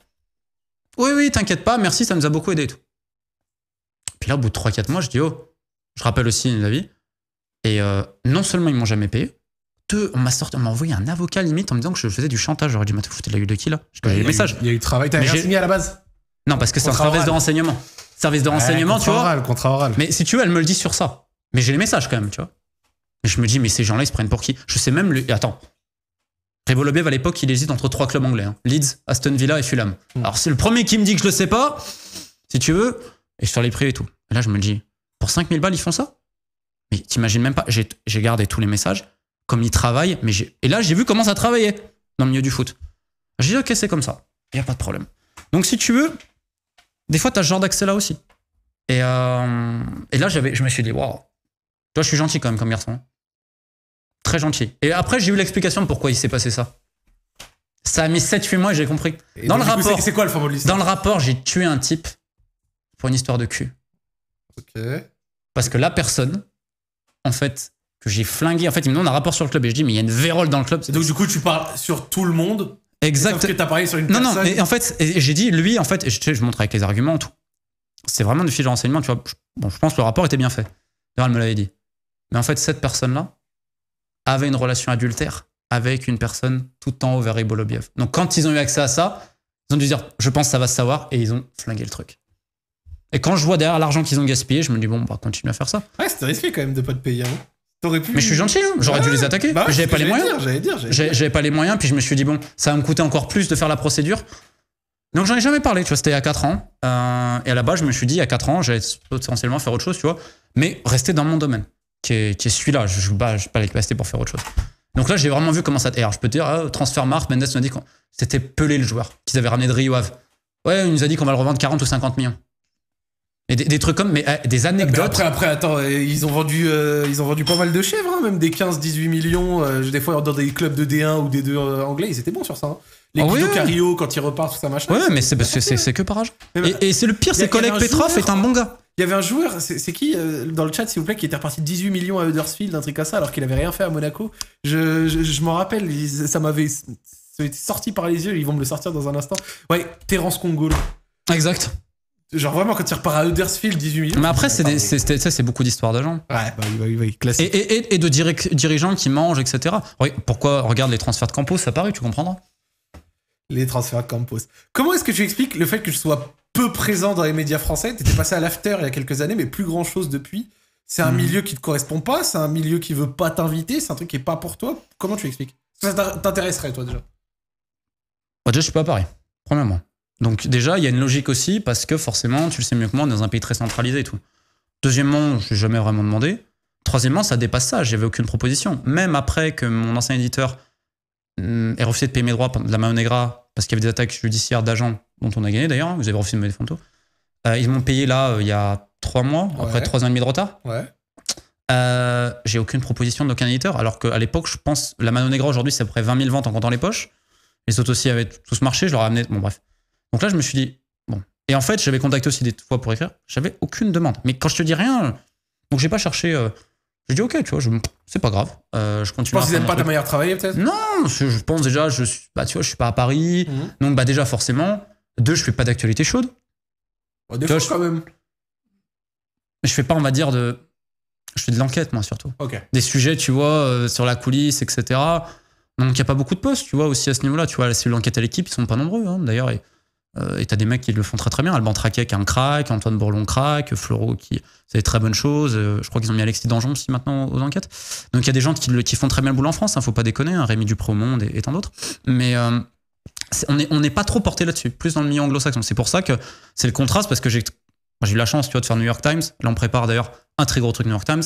Oui, oui, t'inquiète pas, merci, ça nous a beaucoup aidé et tout. Puis là, au bout de 3-4 mois, je dis, oh, je rappelle aussi les avis. Et euh, non seulement ils m'ont jamais payé, deux, on m'a sorti, envoyé un avocat limite en me disant que je faisais du chantage. J'aurais dû m'en foutre. de la gueule de qui là Je connais les messages. Il y a eu travail, t'as rien signé à la base Non, parce que c'est un service de renseignement service de renseignement, tu vois. oral. Mais si tu veux, elle me le dit sur ça. Mais j'ai les messages quand même, tu vois. je me dis, mais ces gens-là, ils se prennent pour qui Je sais même. Le... Attends. Révolobiev, à l'époque, il hésite entre trois clubs anglais hein. Leeds, Aston Villa et Fulham. Hmm. Alors, c'est le premier qui me dit que je le sais pas, si tu veux, et je sur les prix et tout. Et là, je me dis, pour 5000 balles, ils font ça Mais t'imagines même pas. J'ai gardé tous les messages, comme ils travaillent, mais et là, j'ai vu comment ça travaillait dans le milieu du foot. J'ai dit, ok, c'est comme ça. Il n'y a pas de problème. Donc, si tu veux, des fois, tu as ce genre d'accès là aussi. Et, euh, et là, je me suis dit, waouh, toi, je suis gentil quand même comme garçon. Très gentil. Et après, j'ai eu l'explication de pourquoi il s'est passé ça. Ça a mis 7-8 mois et j'ai compris. dans, le rapport, c'est quoi, le dans le rapport, j'ai tué un type pour une histoire de cul. Ok. Parce que la personne, en fait, que j'ai flingué, en fait, il me a un rapport sur le club et je dis, mais il y a une vérole dans le club. donc, du coup, tu parles sur tout le monde Exact. que t'as sur une non, personne. Non, et en fait, j'ai dit, lui, en fait, je, je montre avec les arguments, tout. C'est vraiment du fil de renseignement, tu vois. Bon, je pense que le rapport était bien fait. D'ailleurs, elle me l'avait dit. Mais en fait, cette personne-là avait une relation adultère avec une personne tout en haut vers Ribolobiev. Donc, quand ils ont eu accès à ça, ils ont dû dire, je pense que ça va se savoir, et ils ont flingué le truc. Et quand je vois derrière l'argent qu'ils ont gaspillé, je me dis, bon, on va continuer à faire ça. Ouais, c'était risqué quand même de pas te payer. Hein. Mais je suis gentil, hein. j'aurais dû les attaquer. Bah, j'avais pas les moyens. J'avais pas les moyens, puis je me suis dit, bon, ça va me coûter encore plus de faire la procédure. Donc j'en ai jamais parlé, tu vois, c'était il y 4 ans. Euh, et à la base, je me suis dit, à y 4 ans, j'allais potentiellement faire autre chose, tu vois. Mais rester dans mon domaine, qui est, celui-là. Je ne bah, pas les capacités pour faire autre chose. Donc là, j'ai vraiment vu comment ça. Et alors, je peux te dire, transfert ah, Transfermarkt, Mendes nous a dit que c'était pelé le joueur, qu'ils avaient ramené de Rio Ave. Ouais, il nous a dit qu'on va le revendre 40 ou 50 millions des, trucs comme mais, euh, des anecdotes. Après, après, attends, euh, ils ont vendu, euh, ils ont vendu pas mal de chèvres, hein, même des 15-18 millions. des fois, dans des clubs de D1 ou des 2 anglais, ils étaient bons sur ça. Hein. Les oh, Cario, quand ils repartent, tout ça, machin. Ouais, mais c'est que c'est par bah, Et, c'est le pire, c'est Colette Petrov est un bon gars. Il y avait un joueur, c'est qui dans le chat, s'il vous plaît, qui était reparti 18 millions à Huddersfield, un truc à ça, alors qu'il avait rien fait à Monaco. Je, je, m'en rappelle, ça m'avait sorti par les yeux, ils vont me le sortir dans un instant. Ouais, Terence Congolo. Exact. Genre vraiment, quand tu repars à Huddersfield, 18 millions. Mais après, c'est ça, c'est beaucoup d'histoires de gens. Ouais, bah, oui, bah, oui, classique. Et, et, et de dirigeants qui mangent, etc. Pourquoi Regarde les transferts de Campos, ça paraît, tu comprendras. Les transferts de Campos. Comment est-ce que tu expliques le fait que je sois peu présent dans les médias français T'étais passé à l'after il y a quelques années, mais plus grand chose depuis. C'est un hmm. milieu qui te correspond pas, c'est un milieu qui veut pas t'inviter, c'est un truc qui est pas pour toi. Comment tu expliques Ça t'intéresserait, toi, déjà bah, Déjà, je suis pas à Paris, premièrement. Donc déjà, il y a une logique aussi, parce que forcément, tu le sais mieux que moi, dans un pays très centralisé et tout. Deuxièmement, je n'ai jamais vraiment demandé. Troisièmement, ça dépasse ça, j'avais aucune proposition. Même après que mon ancien éditeur mm, ait refusé de payer mes droits de la manonegra, parce qu'il y avait des attaques judiciaires d'agents, dont on a gagné d'ailleurs, vous avez refusé de me défendre euh, ils m'ont payé là, euh, il y a trois mois, après trois ans et demi de retard. Ouais. Euh, j'ai aucune proposition d'aucun éditeur, alors qu'à l'époque, je pense, la manonegra aujourd'hui, c'est à peu près 20 000 ventes en comptant les poches. Les autres aussi avaient tous marché, je leur ai amené. Bon, bref. Donc là, je me suis dit, bon. Et en fait, j'avais contacté aussi des fois pour écrire, j'avais aucune demande. Mais quand je te dis rien, donc j'ai pas cherché. Euh, je j'ai dit, ok, tu vois, c'est pas grave. Euh, je continue. Tu penses qu'ils n'aiment pas ta manière de travailler, peut-être Non, je pense déjà, je suis, bah, tu vois, je suis pas à Paris. Mhm. Donc, bah, déjà, forcément. Deux, je fais pas d'actualité chaude. Bah, des fois, quand même. Je fais pas, on va dire, de. Je fais de l'enquête, moi, surtout. ok Des sujets, tu vois, euh, sur la coulisse, etc. Donc, il n'y a pas beaucoup de postes, tu vois, aussi à ce niveau-là. Tu vois, c'est l'enquête à l'équipe, ils sont pas nombreux, hein, d'ailleurs. Et euh, et t'as des mecs qui le font très très bien. Alban Traquet qui un crack, Antoine Bourlon crack, Floro qui c'est des très bonnes choses. Euh, je crois qu'ils ont mis Alexis Dangeon aussi maintenant aux enquêtes. Donc il y a des gens qui, qui font très bien le boulot en France, ne hein, faut pas déconner, hein. Rémi Rémi au Monde et tant d'autres. Mais euh, on n'est pas trop porté là-dessus, plus dans le milieu anglo-saxon. C'est pour ça que c'est le contraste parce que j'ai eu la chance, tu vois, de faire New York Times. Là, on prépare d'ailleurs un très gros truc New York Times.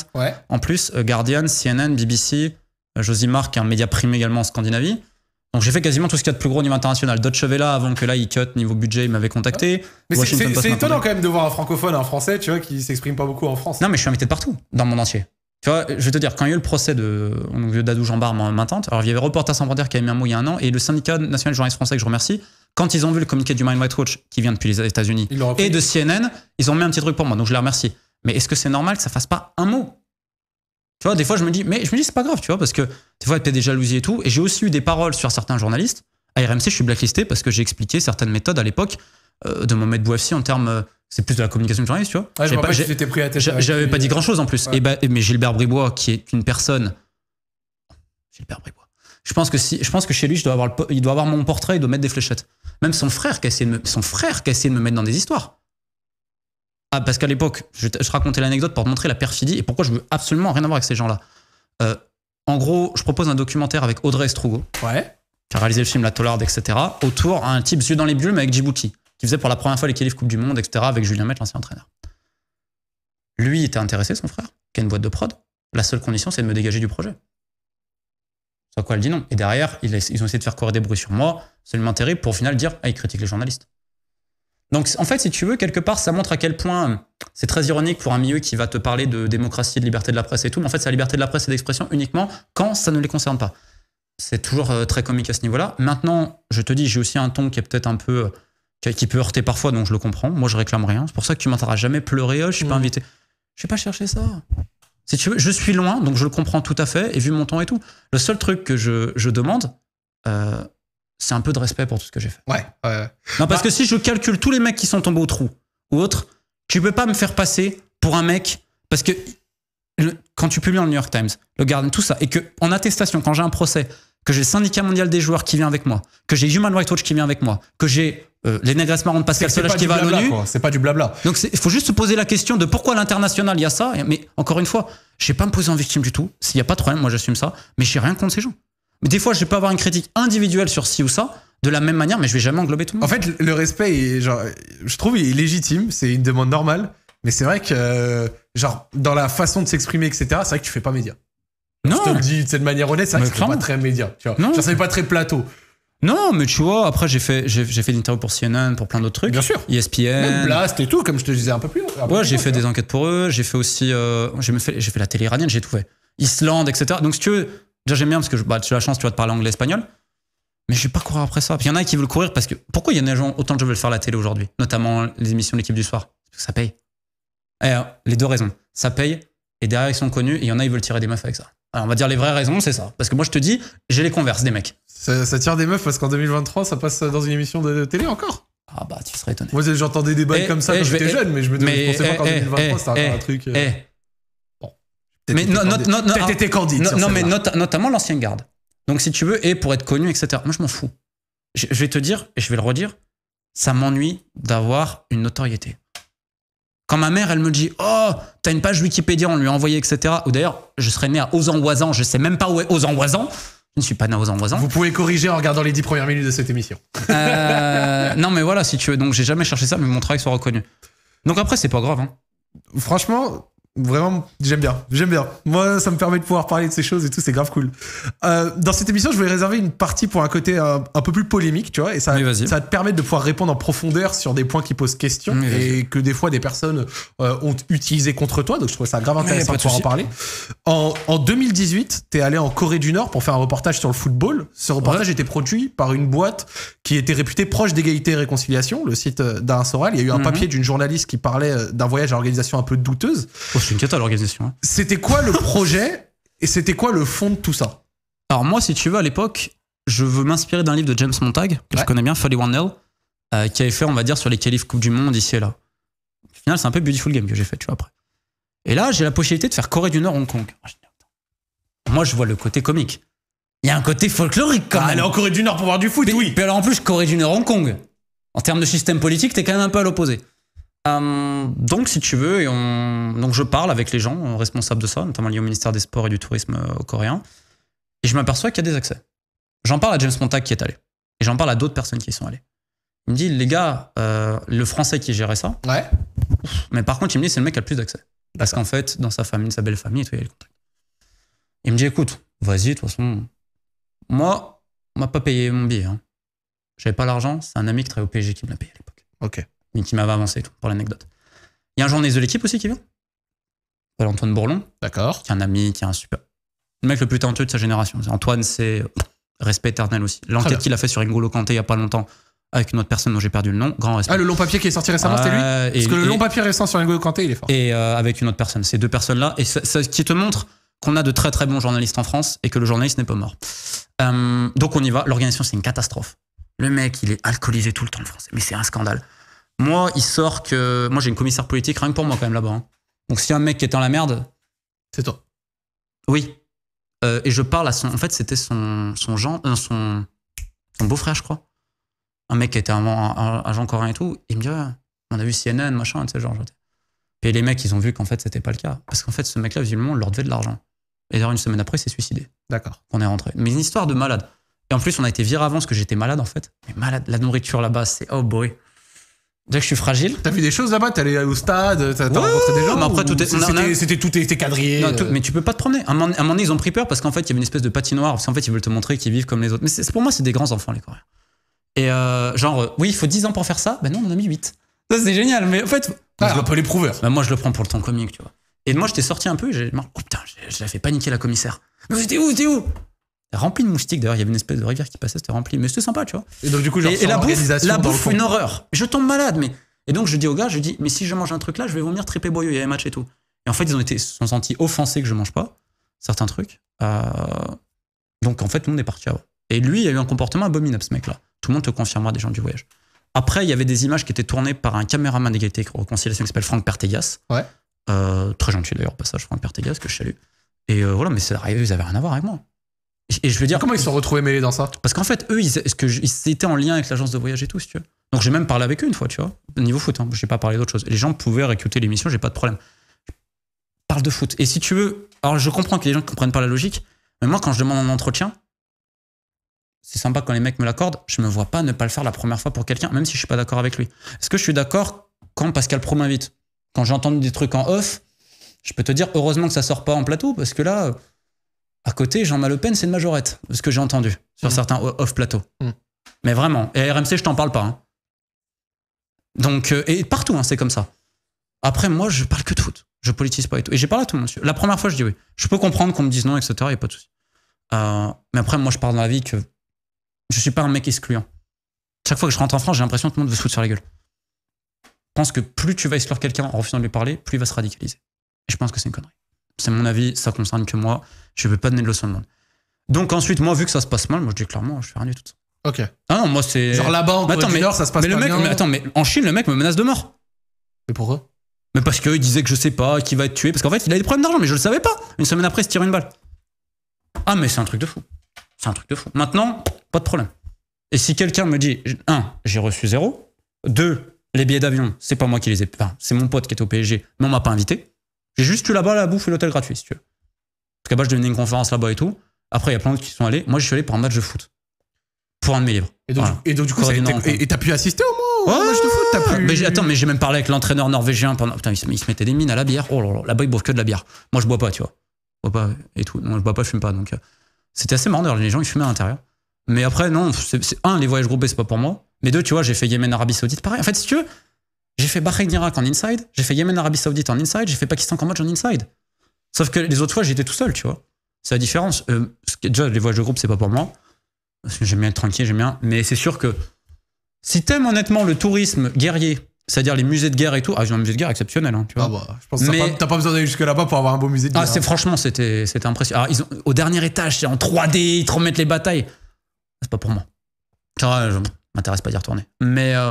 En plus, Guardian, CNN, BBC, Josimar, qui est un média primé également en Scandinavie. Donc j'ai fait quasiment tout ce qu'il y a de plus gros au niveau international. Deutsche là avant que là il cut niveau budget, il m'avait contacté. Mais c'est étonnant quand même de voir un francophone, un français, tu vois, qui s'exprime pas beaucoup en France. Non, mais je suis invité de partout, dans mon entier. Tu vois, je vais te dire, quand il y a eu le procès de, vieux Dadou Jambard, ma, tante, alors il y avait Reporters sans frontières qui a mis un mot il y a un an, et le syndicat national journaliste journalistes français que je remercie, quand ils ont vu le communiqué du Mind Watch qui vient depuis les États-Unis et de CNN, ils ont mis un petit truc pour moi, donc je les remercie. Mais est-ce que c'est normal que ça fasse pas un mot tu vois, des fois, je me dis, mais je me dis, c'est pas grave, tu vois, parce que des fois, peut-être des jalousies et tout. Et j'ai aussi eu des paroles sur certains journalistes. À RMC, je suis blacklisté parce que j'ai expliqué certaines méthodes à l'époque euh, de mon maître en termes. Euh, c'est plus de la communication de journaliste, tu vois. j'avais pas, j'avais pas dit grand chose en plus. Bah, et mais Gilbert Bribois, qui est une personne. Gilbert Bribois. Je pense que si, je pense que chez lui, je dois avoir il doit avoir mon portrait, il doit mettre des fléchettes. Même son frère qui a de son frère qui a essayé de me mettre dans des histoires. Ah, parce qu'à l'époque, je, racontais l'anecdote pour te montrer la perfidie et pourquoi je veux absolument rien avoir avec ces gens-là. Euh, en gros, je propose un documentaire avec Audrey Estrugo, qui a réalisé le film La Tollarde, etc., autour d'un type yeux dans les bulles, mais avec Djibouti, qui faisait pour la première fois les qualifs Coupe du Monde, etc., avec Julien Metz, l'ancien entraîneur. Lui était intéressé, son frère, qui a une boîte de prod. La seule condition, c'est de me dégager du projet. à quoi, elle dit non. Et derrière, ils ont essayé de faire courir des bruits sur moi, seulement terrible, pour au final dire, ah, ils critiquent les journalistes. Donc en fait, si tu veux, quelque part, ça montre à quel point c'est très ironique pour un milieu qui va te parler de démocratie, de liberté de la presse et tout, mais en fait, c'est la liberté de la presse et d'expression uniquement quand ça ne les concerne pas. C'est toujours euh, très comique à ce niveau-là. Maintenant, je te dis, j'ai aussi un ton qui est peut-être un peu qui peut heurter parfois, donc je le comprends. Moi, je réclame rien. C'est pour ça que tu m'entendras jamais pleurer. Oh, je suis pas mmh. invité. Je vais pas chercher ça. Si tu veux, je suis loin, donc je le comprends tout à fait. Et vu mon temps et tout, le seul truc que je, je demande, euh, c'est un peu de respect pour tout ce que j'ai fait. Ouais. non, parce bah- que si je calcule tous les mecs qui sont tombés au trou ou autre, tu peux pas me faire passer pour un mec parce que quand tu publies dans le New York Times, le Garden, tout ça, et que en attestation, quand j'ai un procès, que j'ai le syndicat mondial des joueurs qui vient avec moi, que j'ai Human Rights Watch qui vient avec moi, que j'ai euh, les négresses marrons de Pascal Solage qui va à l'ONU. C'est pas du blabla. Donc il faut juste se poser la question de pourquoi l'international il y a ça. Mais encore une fois, je vais pas me poser en victime du tout. S'il n'y a pas de problème, moi j'assume ça. Mais j'ai rien contre ces gens. Mais des fois, je vais pas avoir une critique individuelle sur ci ou ça de la même manière, mais je vais jamais englober tout le monde. En fait, le respect, genre, je trouve, il est légitime. C'est une demande normale. Mais c'est vrai que, euh, genre, dans la façon de s'exprimer, etc., c'est vrai que tu fais pas média. Non. Je te le dis de cette manière honnête, c'est vrai mais pas très média. Tu vois. Non. Genre, pas très plateau. Non, mais tu vois, après j'ai fait j'ai, fait l'interview pour CNN, pour plein d'autres trucs. Bien sûr. ESPN. Blast et tout, comme je te disais un peu plus. ouais, j'ai fait des enquêtes pour eux. J'ai fait aussi, euh, j'ai fait, fait la télé iranienne, j'ai tout fait. Islande, etc. Donc si tu veux, Déjà, j'aime bien parce que tu as bah, la chance tu vois, de parler anglais espagnol. Mais je vais pas courir après ça. il y en a qui veulent courir parce que. Pourquoi il y en a gens autant que je veux faire la télé aujourd'hui Notamment les émissions de l'équipe du soir. Parce que ça paye. Eh, hein, les deux raisons. Ça paye et derrière ils sont connus et il y en a qui veulent tirer des meufs avec ça. Alors on va dire les vraies raisons, c'est ça. Parce que moi je te dis, j'ai les converses des mecs. Ça, tire des meufs parce qu'en 2023 ça passe dans une émission de télé encore Ah bah tu serais étonné. Moi j'entendais des bails eh, comme ça eh, quand j'étais jeune, mais je me disais, pensais pas qu'en 2023 c'était un truc. Euh, mais non, Non, mais notamment l'ancienne garde. Donc si tu veux, et pour être connu, etc. Moi, je m'en fous. Je, vais te dire, et je vais le redire, ça m'ennuie d'avoir une notoriété. Quand ma mère, elle me dit Oh, t'as une page Wikipédia, on lui a envoyé, etc. Ou d'ailleurs, je serais né à osan oisan je sais même pas où est osan oisan Je ne suis pas né à osan oisan Vous pouvez corriger en regardant les dix premières minutes de cette émission. Euh, non, mais voilà, si tu veux. Donc, j'ai jamais cherché ça, mais mon travail soit reconnu. Donc, après, c'est pas grave. Hein. Franchement, vraiment, j'aime bien. J'aime bien. Moi, ça me permet de pouvoir parler de ces choses et tout, c'est grave cool. Euh, dans cette émission, je voulais réserver une partie pour un côté euh, un, peu plus polémique, tu vois, et ça, ça va te permettre de pouvoir répondre en profondeur sur des points qui posent question et que des fois des personnes euh, ont utilisé contre toi, donc je trouve ça grave intéressant de pouvoir en parler. En, en 2018, t'es allé en Corée du Nord pour faire un reportage sur le football. Ce reportage était produit par une boîte qui était réputée proche d'égalité et réconciliation, le site euh, d'un Soral. Il y a eu un mhm. papier d'une journaliste qui parlait d'un voyage à organisation un peu douteuse une l'organisation. Hein. C'était quoi le projet et c'était quoi le fond de tout ça Alors moi, si tu veux, à l'époque, je veux m'inspirer d'un livre de James Montag, que je connais bien, 41 Hell, euh, qui avait fait, on va dire, sur les qualifs Coupe du Monde ici et là. Au final, c'est un peu Beautiful Game que j'ai fait, tu vois, après. Et là, j'ai la possibilité de faire Corée du Nord, Hong Kong. Ah, moi, je vois le côté comique. Il y a un côté folklorique quand ah, même. Corée du Nord pour voir du foot, oui puis alors en plus, Corée du Nord, Hong Kong. En termes de système politique, t'es quand même un peu à l'opposé. Euh, donc, si tu veux, et on... donc je parle avec les gens responsables de ça, notamment liés au ministère des Sports et du Tourisme euh, coréen, et je m'aperçois qu'il y a des accès. J'en parle à James Montag qui est allé, et j'en parle à d'autres personnes qui y sont allées. Il me dit, les gars, euh, le français qui gérait ça, ouais. mais par contre, il me dit, c'est le mec qui a le plus d'accès. Parce qu'en fait, dans sa famille, sa belle famille, il y a le contact. Il me dit, écoute, vas-y, de toute façon, moi, on m'a pas payé mon billet. Hein. J'avais pas l'argent, c'est un ami qui travaillait au PSG qui me l'a payé à l'époque. Ok mais qui m'avait avancé, pour l'anecdote. Il y a un journaliste de l'équipe aussi qui vient. Antoine Bourlon. D'accord. Qui est un ami, qui est un super. Le mec le plus talentueux de sa génération. Antoine, c'est respect éternel aussi. L'enquête qu'il a fait sur Ingolo Kanté il n'y a pas longtemps avec une autre personne dont j'ai perdu le nom, grand respect. Ah, le long papier qui est sorti récemment, c'était lui euh, Parce que le long papier récent sur Ingolo Kanté, il est fort. Et euh, avec une autre personne. Ces deux personnes-là. Et ce qui te montre qu'on a de très très bons journalistes en France et que le journaliste n'est pas mort. Euh, donc on y va. L'organisation, c'est une catastrophe. Le mec, il est alcoolisé tout le temps, en français. Mais c'est un scandale. Moi, il sort que. Moi, j'ai une commissaire politique rien que pour moi, quand même, là-bas. Hein. Donc, s'il y a un mec qui est dans la merde, C'est toi. oui. Euh, et je parle à son. En fait, c'était son, son, euh, son, beau-frère, je crois. Un mec qui était un, agent coréen et tout. Il me dit On a vu CNN, machin, tu sais, genre. Et les mecs, ils ont vu qu'en fait, c'était pas le cas. Parce qu'en fait, ce mec-là, visiblement, on leur devait de l'argent. Et d'ailleurs, une semaine après, il s'est suicidé D'accord. On est rentré. Mais une histoire de malade. Et en plus, on a été viré avant parce que j'étais malade en fait. Mais malade, la nourriture là-bas, c'est oh boy. Dès que je suis fragile. T'as vu des choses là-bas T'es allé au stade, t'as rencontré des gens mais après, tout c'était, tout était quadrié. Euh. mais tu peux pas te promener. À un, moment, donné, ils ont pris peur parce qu'en fait, il y avait une espèce de patinoire. Parce qu'en fait, ils veulent te montrer qu'ils vivent comme les autres. Mais c'est, pour moi, c'est des grands enfants, les Coréens. Et euh, genre, euh, oui, il faut 10 ans pour faire ça. Ben non, on a mis 8. Ça, c'est génial. Mais en fait. Ah, ne pas les prouver. Ben, moi, je le prends pour le temps comique, tu vois. Et moi, je t'ai sorti un peu et j'ai oh putain, fait paniquer la commissaire. Mais t'es où où rempli de moustiques d'ailleurs il y avait une espèce de rivière qui passait c'était rempli mais c'était sympa tu vois et donc du coup genre, la bouffe une horreur je tombe malade mais et donc je dis au gars je dis mais si je mange un truc là je vais vomir triper boyau, il y avait match et tout et en fait ils ont été sont sentis offensés que je mange pas certains trucs euh, donc en fait le on est parti avant et lui il a eu un comportement abominable ce mec là tout le monde te confirmera des gens du voyage après il y avait des images qui étaient tournées par un caméraman d'égalité et réconciliation qui s'appelle Franck Pertegas ouais euh, très gentil d'ailleurs passage Franck Pertegas que je salue et euh, voilà mais c'est arrivé ils avaient rien à voir avec moi et je veux dire. comment ils se sont retrouvés mêlés dans ça Parce qu'en fait, eux, ils, que étaient en lien avec l'agence de voyage et tout, tu vois Donc j'ai même parlé avec eux une fois, tu vois. Niveau foot, hein. Je n'ai pas parlé d'autre chose. Les gens pouvaient réécouter l'émission, j'ai pas de problème. parle de foot. Et si tu veux. Alors je comprends que les gens ne comprennent pas la logique, mais moi, quand je demande un entretien, c'est sympa quand les mecs me l'accordent, je me vois pas ne pas le faire la première fois pour quelqu'un, même si je suis pas d'accord avec lui. Est-ce que je suis d'accord quand Pascal Pro m'invite Quand j'entends des trucs en off, je peux te dire heureusement que ça sort pas en plateau, parce que là à côté, Jean Malo-Pen c'est une majorette, ce que j'ai entendu sur mmh. certains off plateaux. Mmh. Mais vraiment. Et RMC, je t'en parle pas. Hein. Donc, euh, et partout, hein, c'est comme ça. Après, moi, je parle que de foot. Je politise pas et tout. Et j'ai parlé à tout le monde. La première fois, je dis oui. Je peux comprendre qu'on me dise non, etc. Il n'y a pas de souci. Euh, mais après, moi, je parle dans la vie que je suis pas un mec excluant. Chaque fois que je rentre en France, j'ai l'impression que tout le monde veut se foutre sur la gueule. Je pense que plus tu vas exclure quelqu'un en refusant de lui parler, plus il va se radicaliser. Et je pense que c'est une connerie. C'est mon avis, ça concerne que moi. Je ne veux pas donner de leçon de monde. Donc ensuite, moi, vu que ça se passe mal, moi, je dis clairement, je fais rien du tout. Ok. Ah non, moi, c'est. Genre là-bas, en Corée du Nord, ça se passe mais Mais attends, mais en Chine, le mec me menace de mort. Mais pourquoi Mais parce qu'il disait que je sais pas, qu'il va être tué. Parce qu'en fait, il a des problèmes d'argent, mais je le savais pas. Une semaine après, il se tire une balle. Ah, mais c'est un truc de fou. C'est un truc de fou. Maintenant, pas de problème. Et si quelqu'un me dit, un, j'ai reçu zéro. Deux, les billets d'avion, c'est pas moi qui les ai. Enfin, c'est mon pote qui est au PSG, mais on m'a pas invité. J'ai juste eu là-bas la bouffe et l'hôtel gratuit, si tu veux. Parce qu'à bas, je donnais une conférence là-bas et tout. Après, il y a plein d'autres qui sont allés. Moi, je suis allé pour un match de foot. Pour un de mes livres. Et donc, du coup, t'as pu assister au match de foot mais Attends, mais j'ai même parlé avec l'entraîneur norvégien pendant. Putain, il se, il mettait des mines à la bière. Oh là bas ils boivent que de la bière. Moi, je bois pas, tu vois. Je bois pas et tout. Non, je bois pas, je fume pas. Donc, euh, c'était assez marrant. Les gens, ils fumaient à l'intérieur. Mais après, non, c'est un, les voyages groupés, c'est pas pour moi. Mais deux, tu vois, j'ai fait Yémen, Arabie Saoudite, pareil. En fait, si tu veux, j'ai fait Bahreïn-Irak en inside, j'ai fait Yémen-Arabie Saoudite en inside, j'ai fait Pakistan-Cambodge en inside. Sauf que les autres fois, j'étais tout seul, tu vois. C'est la différence. Euh, déjà, les voyages de groupe, c'est pas pour moi. j'aime bien être tranquille, j'aime bien. Mais c'est sûr que si t'aimes honnêtement le tourisme guerrier, c'est-à-dire les musées de guerre et tout, ah, j'ai un musée de guerre exceptionnel, hein, tu vois. Ah bah, je pense que t'as pas, besoin d'aller jusque là-bas pour avoir un beau musée de ah, guerre. Ah, c'est franchement, c'était impressionnant. ils ont, au dernier étage, c'est en 3D, ils te remettent les batailles. Ah, c'est pas pour moi. Ça, je m'intéresse pas d'y retourner. Mais. Euh,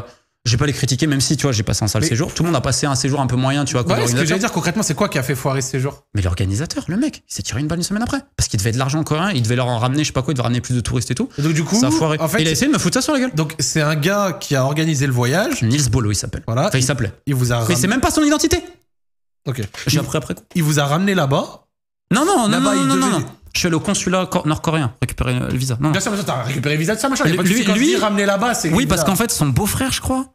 je vais pas les critiquer, même si, tu vois, j'ai passé un sale séjour. Tout le monde a passé un séjour un peu moyen, tu vois. Ouais, ce que veux dire concrètement, c'est quoi qui a fait foirer ce séjour Mais l'organisateur, le mec, il s'est tiré une balle une semaine après. Parce qu'il devait de l'argent coréen, il devait leur en ramener, je sais pas quoi, il devait ramener plus de touristes et tout. donc, du coup, il a essayé de me foutre ça sur la gueule. Donc, c'est un gars qui a organisé le voyage. Nils Bolo, il s'appelle. Voilà. Enfin, il, s'appelait. Il vous a Mais c'est même pas son identité. Ok. J'ai appris après quoi. Il vous a ramené là-bas. Non, non, non, non, non, non, Je suis allé au consulat nord-coréen récupérer euh, le visa. Non. Bien sûr, t'as récupéré le visa de ça, machin. Lui, ramené là-bas, c'est. Oui, parce qu'en fait, son beau-frère, je crois,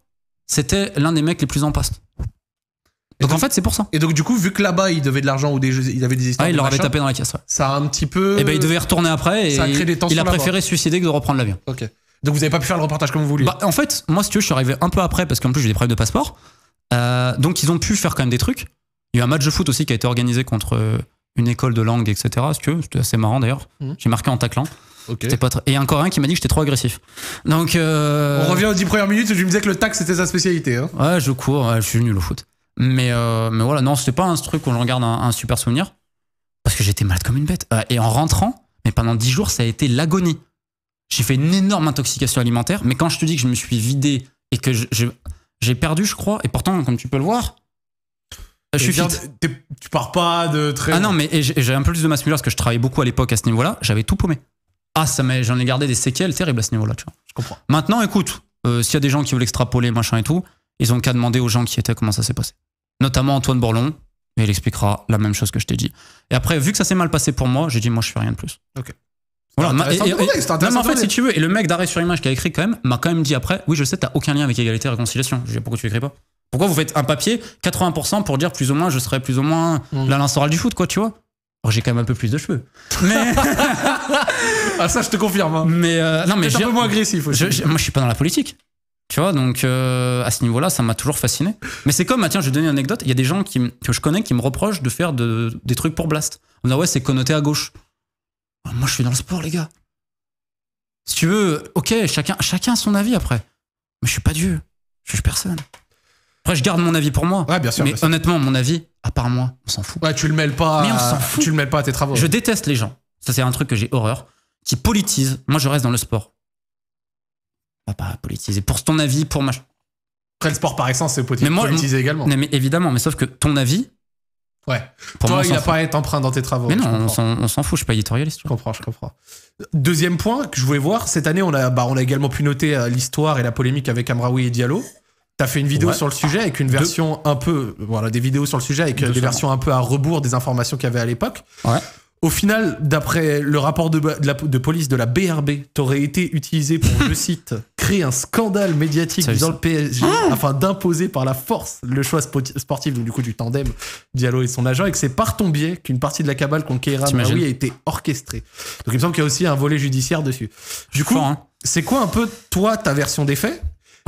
c'était l'un des mecs les plus en poste. Donc, en fait, c'est pour ça. Et donc du coup, vu que là-bas, il devait de l'argent ou des il avait des histoires. Ah, il leur avait tapé dans la caisse. Ça a un petit peu. Et eh ben, il devait retourner après. Et Il a préféré suicider que de reprendre l'avion. Ok. Donc vous avez pas pu faire le reportage comme vous vouliez. Bah, en fait, moi, si tu veux, je suis arrivé un peu après parce qu'en plus j'ai des problèmes de passeport. Euh, donc ils ont pu faire quand même des trucs. Il y a un match de foot aussi qui a été organisé contre euh, une école de langue, etc. Ce que veux, c'était assez marrant d'ailleurs. Mmh. J'ai marqué en taclant pas Et encore un qui m'a dit que j'étais trop agressif. Donc. Euh, On revient aux 10 premières minutes je me disais que le taxe c'était sa spécialité. Hein. Ouais, je cours, je suis nul au foot. Mais, euh, mais voilà, non, c'était pas un truc où je garde un, super souvenir. Parce que j'étais malade comme une bête. Euh, et en rentrant, mais pendant 10 jours, ça a été l'agonie. J'ai fait une énorme intoxication alimentaire. Mais quand je te dis que je me suis vidé et que j'ai perdu, je crois, et pourtant, comme tu peux le voir, je suis Tu pars pas de très. Ah non, mais j'ai un peu plus de masse musculaire parce que je travaillais beaucoup à l'époque à ce niveau-là. J'avais tout paumé. Ah, ça j'en ai gardé des séquelles terribles à ce niveau-là, tu vois. Je comprends. Maintenant, écoute, euh, s'il y a des gens qui veulent extrapoler, machin et tout, ils ont qu'à demander aux gens qui étaient comment ça s'est passé. Notamment Antoine Borlon, mais il expliquera la même chose que je t'ai dit. Et après, vu que ça s'est mal passé pour moi, j'ai dit, moi, je fais rien de plus. Ok. Voilà, en fait, si tu veux, et le mec d'arrêt sur image qui a écrit quand même, m'a quand même dit après, oui, je sais, t'as aucun lien avec égalité et réconciliation. Je pourquoi tu écris pas Pourquoi vous faites un papier 80% pour dire plus ou moins, je serais plus ou moins mmh. la la du foot, quoi, tu vois alors oh, j'ai quand même un peu plus de cheveux. Mais ah ça je te confirme. Hein. Mais euh, non mais j'ai un peu moins agressif. Aussi. moi je suis pas dans la politique. Tu vois donc euh, à ce niveau-là ça m'a toujours fasciné. Mais c'est comme ah, tiens je vais donner une anecdote. Il y a des gens que je connais qui me reprochent de faire de, des trucs pour blast. On dit ah ouais c'est connoté à gauche. Ah, moi je suis dans le sport les gars. Si tu veux ok chacun chacun a son avis après. Mais je suis pas Dieu. Je suis personne. Après, je garde mon avis pour moi. Ouais, bien sûr. Mais honnêtement, mon avis, à part moi, on s'en fout. Ouais, tu le mêles pas. on s'en fout. Tu le mêles pas à tes travaux. Je déteste les gens. Ça, c'est un truc que j'ai horreur. Qui politisent. Moi, je reste dans le sport. Pas, pas politiser. Pour ton avis, pour machin. Après, le sport, par essence, c'est politisé, également. Mais, mais évidemment, mais sauf que ton avis. Ouais. Pour Toi, moi, il n'a pas à être emprunt dans tes travaux. Mais non, on s'en fout, je suis pas éditorialiste. Je comprends, je comprends. Deuxième point que je voulais voir, cette année, on bah, on a également pu noter euh, l'histoire et la polémique avec Amraoui et Diallo. T'as fait une vidéo sur le sujet avec une version un peu, voilà, des vidéos sur le sujet avec euh, des versions un peu à rebours des informations qu'il y avait à l'époque. Ouais. Au final, d'après le rapport de, police de la BRB, t'aurais été utilisé pour, je cite, créer un scandale médiatique dans le PSG ah afin d'imposer par la force le choix sportif donc du coup du tandem Diallo et son agent et que c'est par ton biais qu'une partie de la cabale qu'on Keira a été orchestrée. Donc il me semble qu'il y a aussi un volet judiciaire dessus. Du coup, hein. c'est quoi un peu toi ta version des faits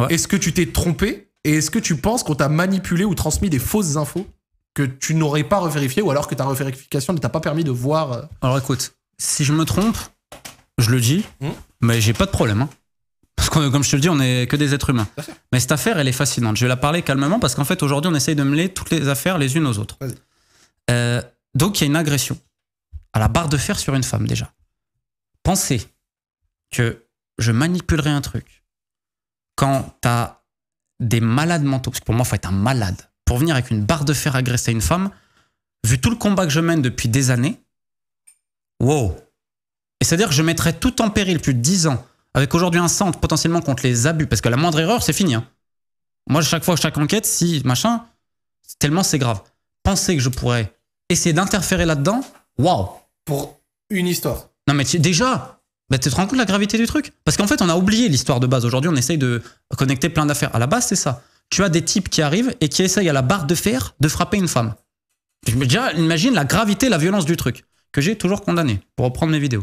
est-ce que tu t'es trompé et est-ce que tu penses qu'on t'a manipulé ou transmis des fausses infos que tu n'aurais pas revérifié ou alors que ta revérification ne t'a pas permis de voir euh Alors écoute, si je me trompe, je le dis, mmh. mais j'ai pas de problème. Hein. Parce que, comme je te le dis, on est que des êtres humains. Mais cette affaire, elle est fascinante. Je vais la parler calmement parce qu'en fait, aujourd'hui, on essaye de mêler toutes les affaires les unes aux autres. Euh, donc, il y a une agression à la barre de fer sur une femme déjà. Penser que je manipulerais un truc, quand tu des malades mentaux, parce que pour moi, il faut être un malade, pour venir avec une barre de fer agresser une femme, vu tout le combat que je mène depuis des années, wow. Et c'est-à-dire que je mettrais tout en péril plus de 10 ans, avec aujourd'hui un centre potentiellement contre les abus, parce que la moindre erreur, c'est fini. Hein. Moi, chaque fois, chaque enquête, si machin, tellement c'est grave. Penser que je pourrais essayer d'interférer là-dedans, waouh. Pour une histoire. Non, mais déjà, bah, tu te rends compte de la gravité du truc Parce qu'en fait, on a oublié l'histoire de base. Aujourd'hui, on essaye de connecter plein d'affaires. À la base, c'est ça. Tu as des types qui arrivent et qui essayent à la barre de fer de frapper une femme. imagine la gravité, la violence du truc, que j'ai toujours condamné, pour reprendre mes vidéos.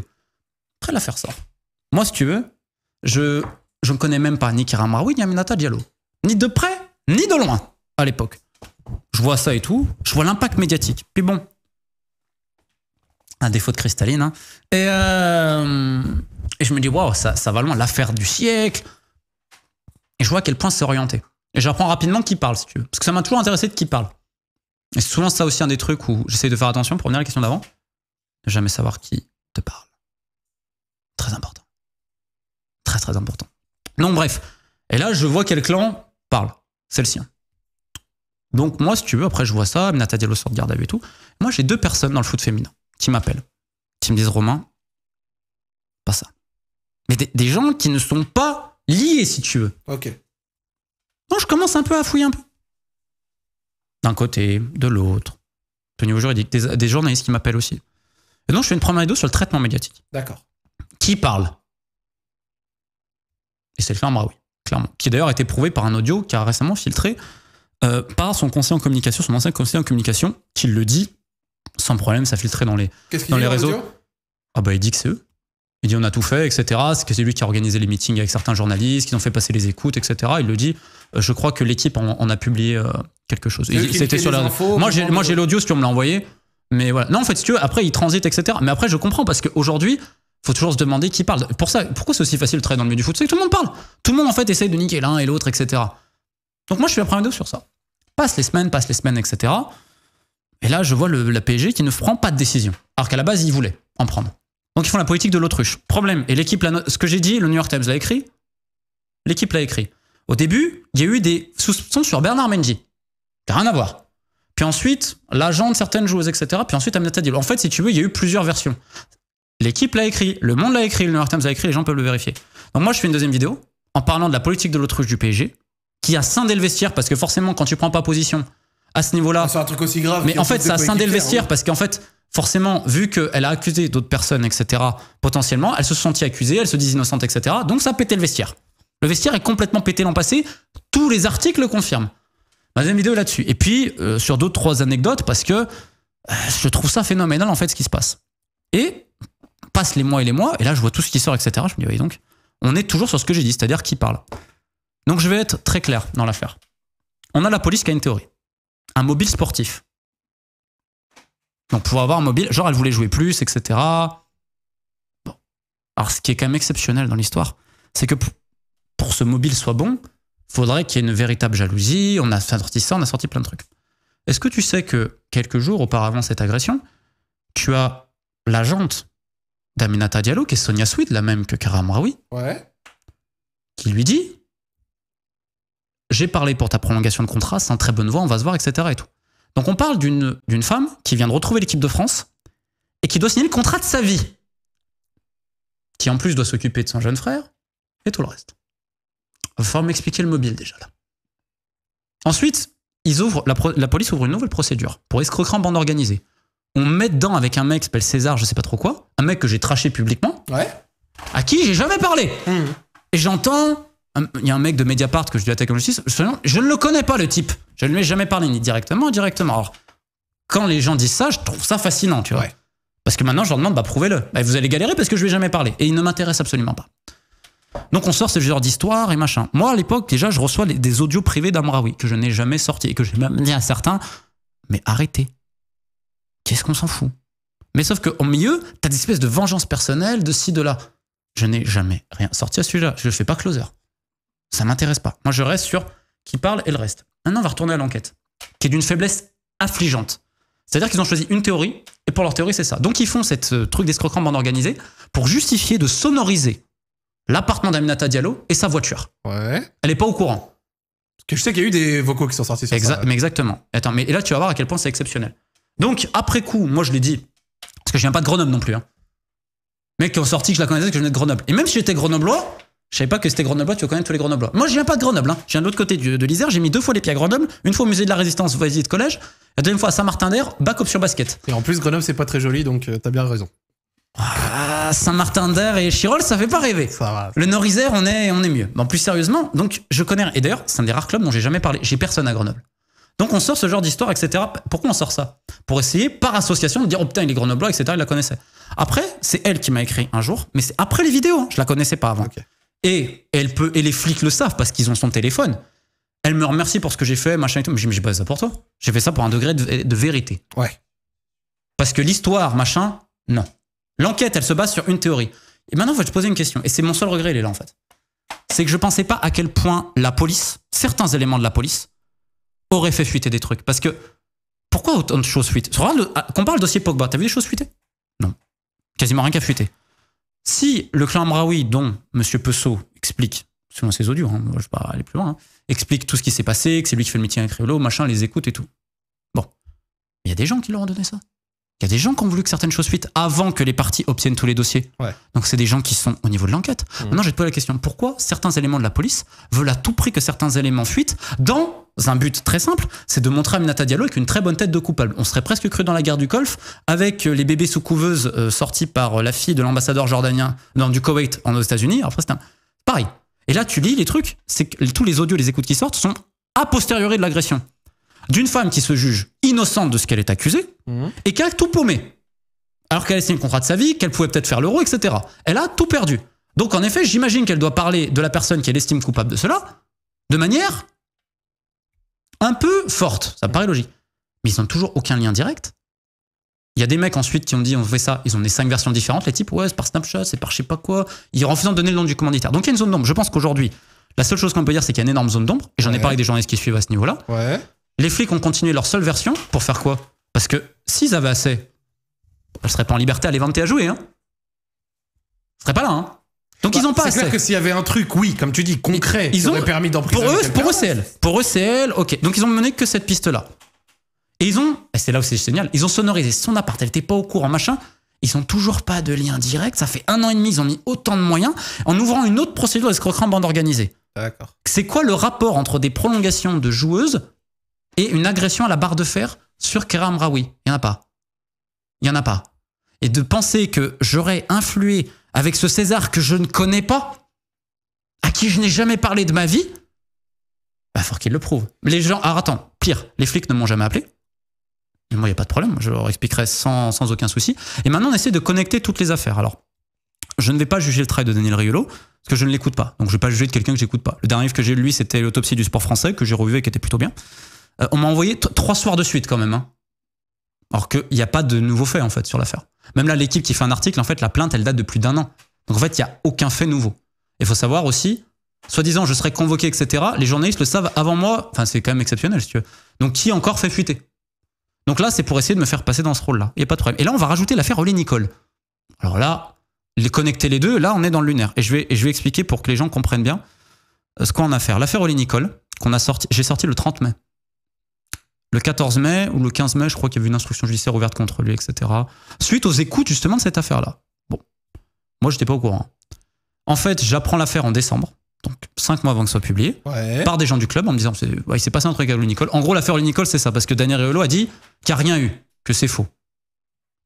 Après, l'affaire sort. Moi, si tu veux, je je ne connais même pas ni Kira Maroui, ni Aminata Diallo. Ni de près, ni de loin, à l'époque. Je vois ça et tout, je vois l'impact médiatique. Puis bon, un défaut de cristalline. Hein. Euh, et, je me dis, waouh, ça, ça va loin, l'affaire du siècle. Et je vois à quel point c'est orienté. Et j'apprends rapidement qui parle, si tu veux. Parce que ça m'a toujours intéressé de qui parle. Et souvent ça aussi un des trucs où j'essaie de faire attention pour revenir à la question d'avant. Ne jamais savoir qui te parle. Très important. Très très important. Non, bref. Et là, je vois quel clan parle. C'est le sien. Donc moi, si tu veux, après je vois ça, Minata Diallo sort de garde à vue et tout. Moi, j'ai deux personnes dans le foot féminin qui m'appellent, qui me disent Romain, pas ça. Mais des, gens qui ne sont pas liés, si tu veux. Ok. Donc je commence un peu à fouiller un peu. D'un côté, de l'autre. Au niveau juridique, des, journalistes qui m'appellent aussi. Et donc je fais une première vidéo sur le traitement médiatique. D'accord. Qui parle Et c'est le film oui, clairement. Qui d'ailleurs a été prouvé par un audio qui a récemment filtré euh, par son conseiller en communication, son ancien conseiller en communication, qui le dit sans problème, ça filtrait dans les, dans les réseaux. Ah bah il dit que c'est eux. Il dit on a tout fait, etc. C'est que c'est lui qui a organisé les meetings avec certains journalistes, qui ont fait passer les écoutes, etc. Il le dit. Euh, je crois que l'équipe en, a publié euh, quelque chose. C'était sur la. moi j'ai l'audio si tu me l'a envoyé. Mais voilà. Non en fait si tu veux après il transite etc. Mais après je comprends parce qu'aujourd'hui faut toujours se demander qui parle. Pour ça pourquoi c'est aussi facile de travailler dans le milieu du foot c'est que tout le monde parle. Tout le monde en fait essaye de niquer l'un et l'autre etc. Donc moi je suis la premier vidéo sur ça. Passe les semaines, passe les semaines etc. Et là, je vois la PSG qui ne prend pas de décision, alors qu'à la base, ils voulaient en prendre. Donc ils font la politique de l'autruche. Problème, et l'équipe, ce que j'ai dit, le New York Times l'a écrit, l'équipe l'a écrit. Au début, il y a eu des soupçons sur Bernard Mendy. T'as rien à voir. Puis ensuite, l'agent de certaines joueuses, etc. Puis ensuite, Aminata Diallo. En fait, si tu veux, il y a eu plusieurs versions. L'équipe l'a écrit, le monde l'a écrit, le New York Times l'a écrit, les gens peuvent le vérifier. Donc moi, je fais une deuxième vidéo en parlant de la politique de l'autruche du PSG, qui a scindé le vestiaire parce que forcément, quand tu prends pas position, à ce niveau-là. Ah, c'est un truc aussi grave. Mais en fait, ça a scindé le vestiaire hein. parce qu'en fait, forcément, vu qu'elle a accusé d'autres personnes, etc., potentiellement, elle se sentit accusée, elle se dit innocente, etc. Donc ça a pété le vestiaire. Le vestiaire est complètement pété l'an passé. Tous les articles le confirment. Ma deuxième vidéo là-dessus. Et puis, euh, sur d'autres, trois anecdotes, parce que euh, je trouve ça phénoménal, en fait, ce qui se passe. Et passent les mois et les mois, et là, je vois tout ce qui sort, etc. Je me dis, oui, donc, on est toujours sur ce que j'ai dit, c'est-à-dire qui parle. Donc, je vais être très clair dans l'affaire. On a la police qui a une théorie un mobile sportif. Donc pour avoir un mobile, genre elle voulait jouer plus, etc. Bon. Alors ce qui est quand même exceptionnel dans l'histoire, c'est que pour ce mobile soit bon, faudrait qu'il y ait une véritable jalousie, on a sorti ça, on a sorti plein de trucs. Est-ce que tu sais que quelques jours auparavant cette agression, tu as l'agente d'Aminata Diallo, qui est Sonia Sweet, la même que Karam Raoui, qui lui dit j'ai parlé pour ta prolongation de contrat, c'est un très bonne voie, on va se voir, etc. Donc on parle d'une femme qui vient de retrouver l'équipe de France et qui doit signer le contrat de sa vie, qui en plus doit s'occuper de son jeune frère et tout le reste. Va falloir m'expliquer le mobile déjà là. Ensuite, ils ouvrent, la, police ouvre une nouvelle procédure pour escroquer en bande organisée. On met dedans avec un mec qui s'appelle César, je sais pas trop quoi, un mec que j'ai traché publiquement, à qui j'ai jamais parlé. Mmh. Et j'entends il y a un mec de Mediapart que je lui attaque en justice, je, ne le connais pas le type. Je ne lui ai jamais parlé, ni directement, ni directement. Alors, quand les gens disent ça, je trouve ça fascinant, tu vois. Parce que maintenant, je leur demande, bah prouvez-le. Bah, vous allez galérer parce que je ne lui ai jamais parlé. Et il ne m'intéresse absolument pas. Donc on sort ce genre d'histoire et machin. Moi, à l'époque, déjà, je reçois des audios privés d'Amraoui que je n'ai jamais sortis et que j'ai même dit à certains, mais arrêtez. Qu'est-ce qu'on s'en fout Mais sauf qu'au milieu, t'as des espèces de vengeance personnelle, de ci, de là. Je n'ai jamais rien sorti à ce sujet-là. Je ne fais pas closer. Ça m'intéresse pas. Moi, je reste sur qui parle et le reste. Maintenant, on va retourner à l'enquête, qui est d'une faiblesse affligeante. C'est-à-dire qu'ils ont choisi une théorie, et pour leur théorie, c'est ça. Donc, ils font cette euh, truc d'escroquerie en bande organisée pour justifier de sonoriser l'appartement d'Aminata Diallo et sa voiture. Ouais. Elle n'est pas au courant. Parce que je sais qu'il y a eu des vocaux qui sont sortis sur ça. Mais exactement. Attends, mais et là, tu vas voir à quel point c'est exceptionnel. Donc, après coup, moi, je l'ai dit, parce que je viens pas de Grenoble non plus. Hein. Mec qui ont sorti je la connaissais, que je venais de Grenoble. Et même si j'étais grenoblois, je savais pas que c'était Grenoble, tu quand même tous les Grenoblois. Moi, je viens pas de Grenoble, hein. je viens de l'autre côté de, de l'Isère, j'ai mis deux fois les pieds à Grenoble, une fois au musée de la Résistance, de collège, la deuxième fois à Saint-Martin-d'Air, bac sur basket. Et en plus, Grenoble, c'est pas très joli, donc euh, t'as bien raison. Ah, Saint-Martin-d'Air et Chirol, ça fait pas rêver. Le Nord-Isère, on est, on est mieux. Bon, plus sérieusement, donc je connais. Et d'ailleurs, c'est un des rares clubs dont j'ai jamais parlé. J'ai personne à Grenoble. Donc on sort ce genre d'histoire, etc. Pourquoi on sort ça Pour essayer, par association, de dire oh putain, il est grenoble, etc. Il la connaissait. Après, c'est elle qui m'a écrit un jour, mais c'est après les vidéos. Hein. Je la connaissais pas avant. Et elle peut, et les flics le savent parce qu'ils ont son téléphone. Elle me remercie pour ce que j'ai fait, machin et tout. Mais j'ai pas ça pour toi. J'ai fait ça pour un degré de, vérité. Ouais. Parce que l'histoire, machin, non. L'enquête, elle se base sur une théorie. Et maintenant, je fait, te poser une question. Et c'est mon seul regret, il est là, en fait. C'est que je pensais pas à quel point la police, certains éléments de la police, auraient fait fuiter des trucs. Parce que, pourquoi autant de choses fuitent ah, Quand on parle de dossier Pogba, t'as vu des choses fuiter Non. Quasiment rien qu'à fuiter. Si le clan Amraoui, dont M. Pesso explique, selon ses audios, hein, je ne vais pas aller plus loin, hein, explique tout ce qui s'est passé, que c'est lui qui fait le métier avec Riolo, machin, les écoute et tout. Bon. Il y a des gens qui leur ont donné ça. Il y a des gens qui ont voulu que certaines choses fuitent avant que les partis obtiennent tous les dossiers. Donc c'est des gens qui sont au niveau de l'enquête. Mmh. Maintenant, j'ai te la question pourquoi certains éléments de la police veulent à tout prix que certains éléments fuitent dans un but très simple, c'est de montrer à Minata Diallo avec une très bonne tête de coupable. On serait presque cru dans la guerre du Golfe, avec euh, les bébés sous couveuse euh, sortis par euh, la fille de l'ambassadeur jordanien, dans du Koweït en aux États-Unis. Après, c'est pareil. Et là, tu lis les trucs, c'est que tous les audios, les écoutes qui sortent sont a posteriori de l'agression. D'une femme qui se juge innocente de ce qu'elle est accusée mhm. et qui a tout paumé. Alors qu'elle a signé le contrat de sa vie, qu'elle pouvait peut-être faire l'euro, etc. Elle a tout perdu. Donc en effet, j'imagine qu'elle doit parler de la personne qu'elle estime coupable de cela de manière un peu forte, ça paraît logique, mais ils n'ont toujours aucun lien direct. Il y a des mecs ensuite qui ont dit on fait ça, ils ont des cinq versions différentes, les types, ouais, c'est par Snapchat, c'est par je sais pas quoi, ils refusent de donner le nom du commanditaire. Donc il y a une zone d'ombre. Je pense qu'aujourd'hui, la seule chose qu'on peut dire, c'est qu'il y a une énorme zone d'ombre, et j'en ai parlé avec des journalistes qui suivent à ce niveau-là. Les flics ont continué leur seule version pour faire quoi Parce que s'ils avaient assez, elles seraient pas en liberté à les vanter à jouer, hein. Ce seraient pas là, hein. Donc ils ont bah, pas. C'est clair que s'il y avait un truc, oui, comme tu dis, concret, ils, auraient permis d'emprisonner. Pour eux, pour eux c'est elle. Pour eux, c'est elle. Ok. Donc ils ont mené que cette piste-là. Et ils ont, c'est là où c'est génial, ils ont sonorisé son appart. Elle était pas au courant, machin. Ils ont toujours pas de lien direct. Ça fait un an et demi, ils ont mis autant de moyens en ouvrant une autre procédure d'escroquerie en bande organisée. D'accord. C'est quoi le rapport entre des prolongations de joueuses et une agression à la barre de fer sur Kera Amraoui Il n'y en a pas. Il n'y en a pas. Et de penser que j'aurais influé avec ce César que je ne connais pas, à qui je n'ai jamais parlé de ma vie, il bah, faut qu'il le prouve. Les gens, alors attends, pire, les flics ne m'ont jamais appelé. mais moi, il n'y a pas de problème, je leur expliquerai sans, aucun souci. Et maintenant, on essaie de connecter toutes les affaires. Alors, je ne vais pas juger le travail de Daniel Riolo, parce que je ne l'écoute pas. Donc, je ne vais pas juger de quelqu'un que j'écoute pas. Le dernier livre que j'ai lu, lui, c'était L'autopsie du sport français, que j'ai revu et qui était plutôt bien. Euh, on m'a envoyé trois soirs de suite quand même. Hein. Alors qu'il n'y a pas de nouveaux faits, en fait, sur l'affaire. Même là, l'équipe qui fait un article, en fait, la plainte, elle date de plus d'un an. Donc, en fait, il n'y a aucun fait nouveau. Il faut savoir aussi, soi-disant, je serai convoqué, etc. Les journalistes le savent avant moi. Enfin, c'est quand même exceptionnel, si tu veux. Donc, qui encore fait fuiter Donc là, c'est pour essayer de me faire passer dans ce rôle-là. Il n'y a pas de problème. Et là, on va rajouter l'affaire Oli Nicole. Alors là, les connecter les deux, là, on est dans le lunaire. Et je vais, je vais expliquer pour que les gens comprennent bien euh, ce qu'on a à faire. L'affaire Oli Nicole, qu'on a sorti, j'ai sorti le 30 mai le 14 mai ou le 15 mai, je crois qu'il y avait une instruction judiciaire ouverte contre lui, etc. Suite aux écoutes justement de cette affaire-là. Bon, moi j'étais pas au courant. En fait, j'apprends l'affaire en décembre, donc cinq mois avant que ce soit publié, par des gens du club en me disant ouais, il s'est passé un truc avec Nicole. En gros, l'affaire Nicole, c'est ça, parce que Daniel Riolo a dit qu'il n'y a rien eu, que c'est faux.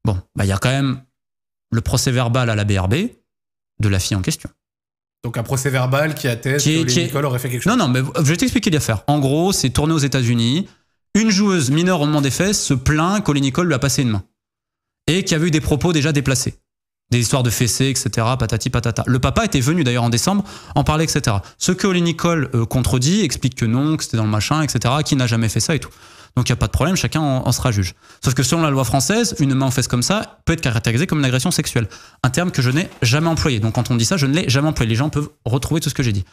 Bon, bah il y a quand même le procès verbal à la BRB de la fille en question. Donc un procès verbal qui atteste que Nicole aurait fait quelque chose. Non, non, mais je vais t'expliquer l'affaire. En gros, c'est tourné aux États-Unis une joueuse mineure au moment des fesses se plaint qu'Oli Nicole lui a passé une main. Et qu'il y avait eu des propos déjà déplacés. Des histoires de fessées, etc. Patati patata. Le papa était venu d'ailleurs en décembre en parler, etc. Ce que Oli Nicole euh, contredit, explique que non, que c'était dans le machin, etc. Qui n'a jamais fait ça et tout. Donc il n'y a pas de problème, chacun en, sera juge. Sauf que selon la loi française, une main en fesse comme ça peut être caractérisée comme une agression sexuelle. Un terme que je n'ai jamais employé. Donc quand on dit ça, je ne l'ai jamais employé. Les gens peuvent retrouver tout ce que j'ai dit.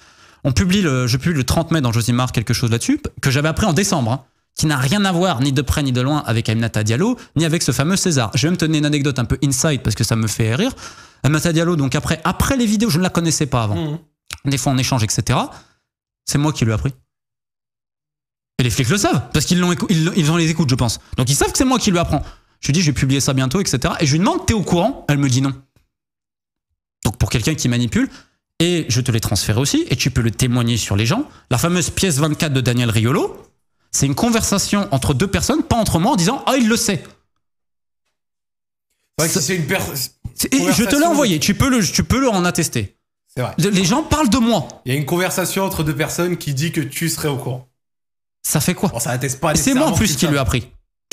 On publie le, je publie le 30 mai dans Josimar quelque chose là-dessus, que j'avais appris en décembre. Hein qui n'a rien à voir ni de près ni de loin avec Aminata Diallo, ni avec ce fameux César. Je vais me tenir une anecdote un peu inside parce que ça me fait rire. Aminata Diallo, donc après, après les vidéos, je ne la connaissais pas avant. Mhm. Des fois en échange, etc. C'est moi qui lui ai appris. Et les flics le savent, parce qu'ils l'ont, ils, ont les écoutent, je pense. Donc ils savent que c'est moi qui lui apprends. Je lui dis, je vais publier ça bientôt, etc. Et je lui demande, t'es au courant Elle me dit non. Donc pour quelqu'un qui manipule, et je te l'ai transféré aussi, et tu peux le témoigner sur les gens. La fameuse pièce 24 de Daniel Riolo, c'est une conversation entre deux personnes, pas entre moi, en disant Ah, il le sait. C'est vrai c'est une Je te l'ai envoyé, tu peux, le, tu peux le en attester. C'est vrai. Les gens parlent de moi. Il y a une conversation entre deux personnes qui dit que tu serais au courant. Ça fait quoi Ça atteste pas C'est moi en plus qui lui a appris.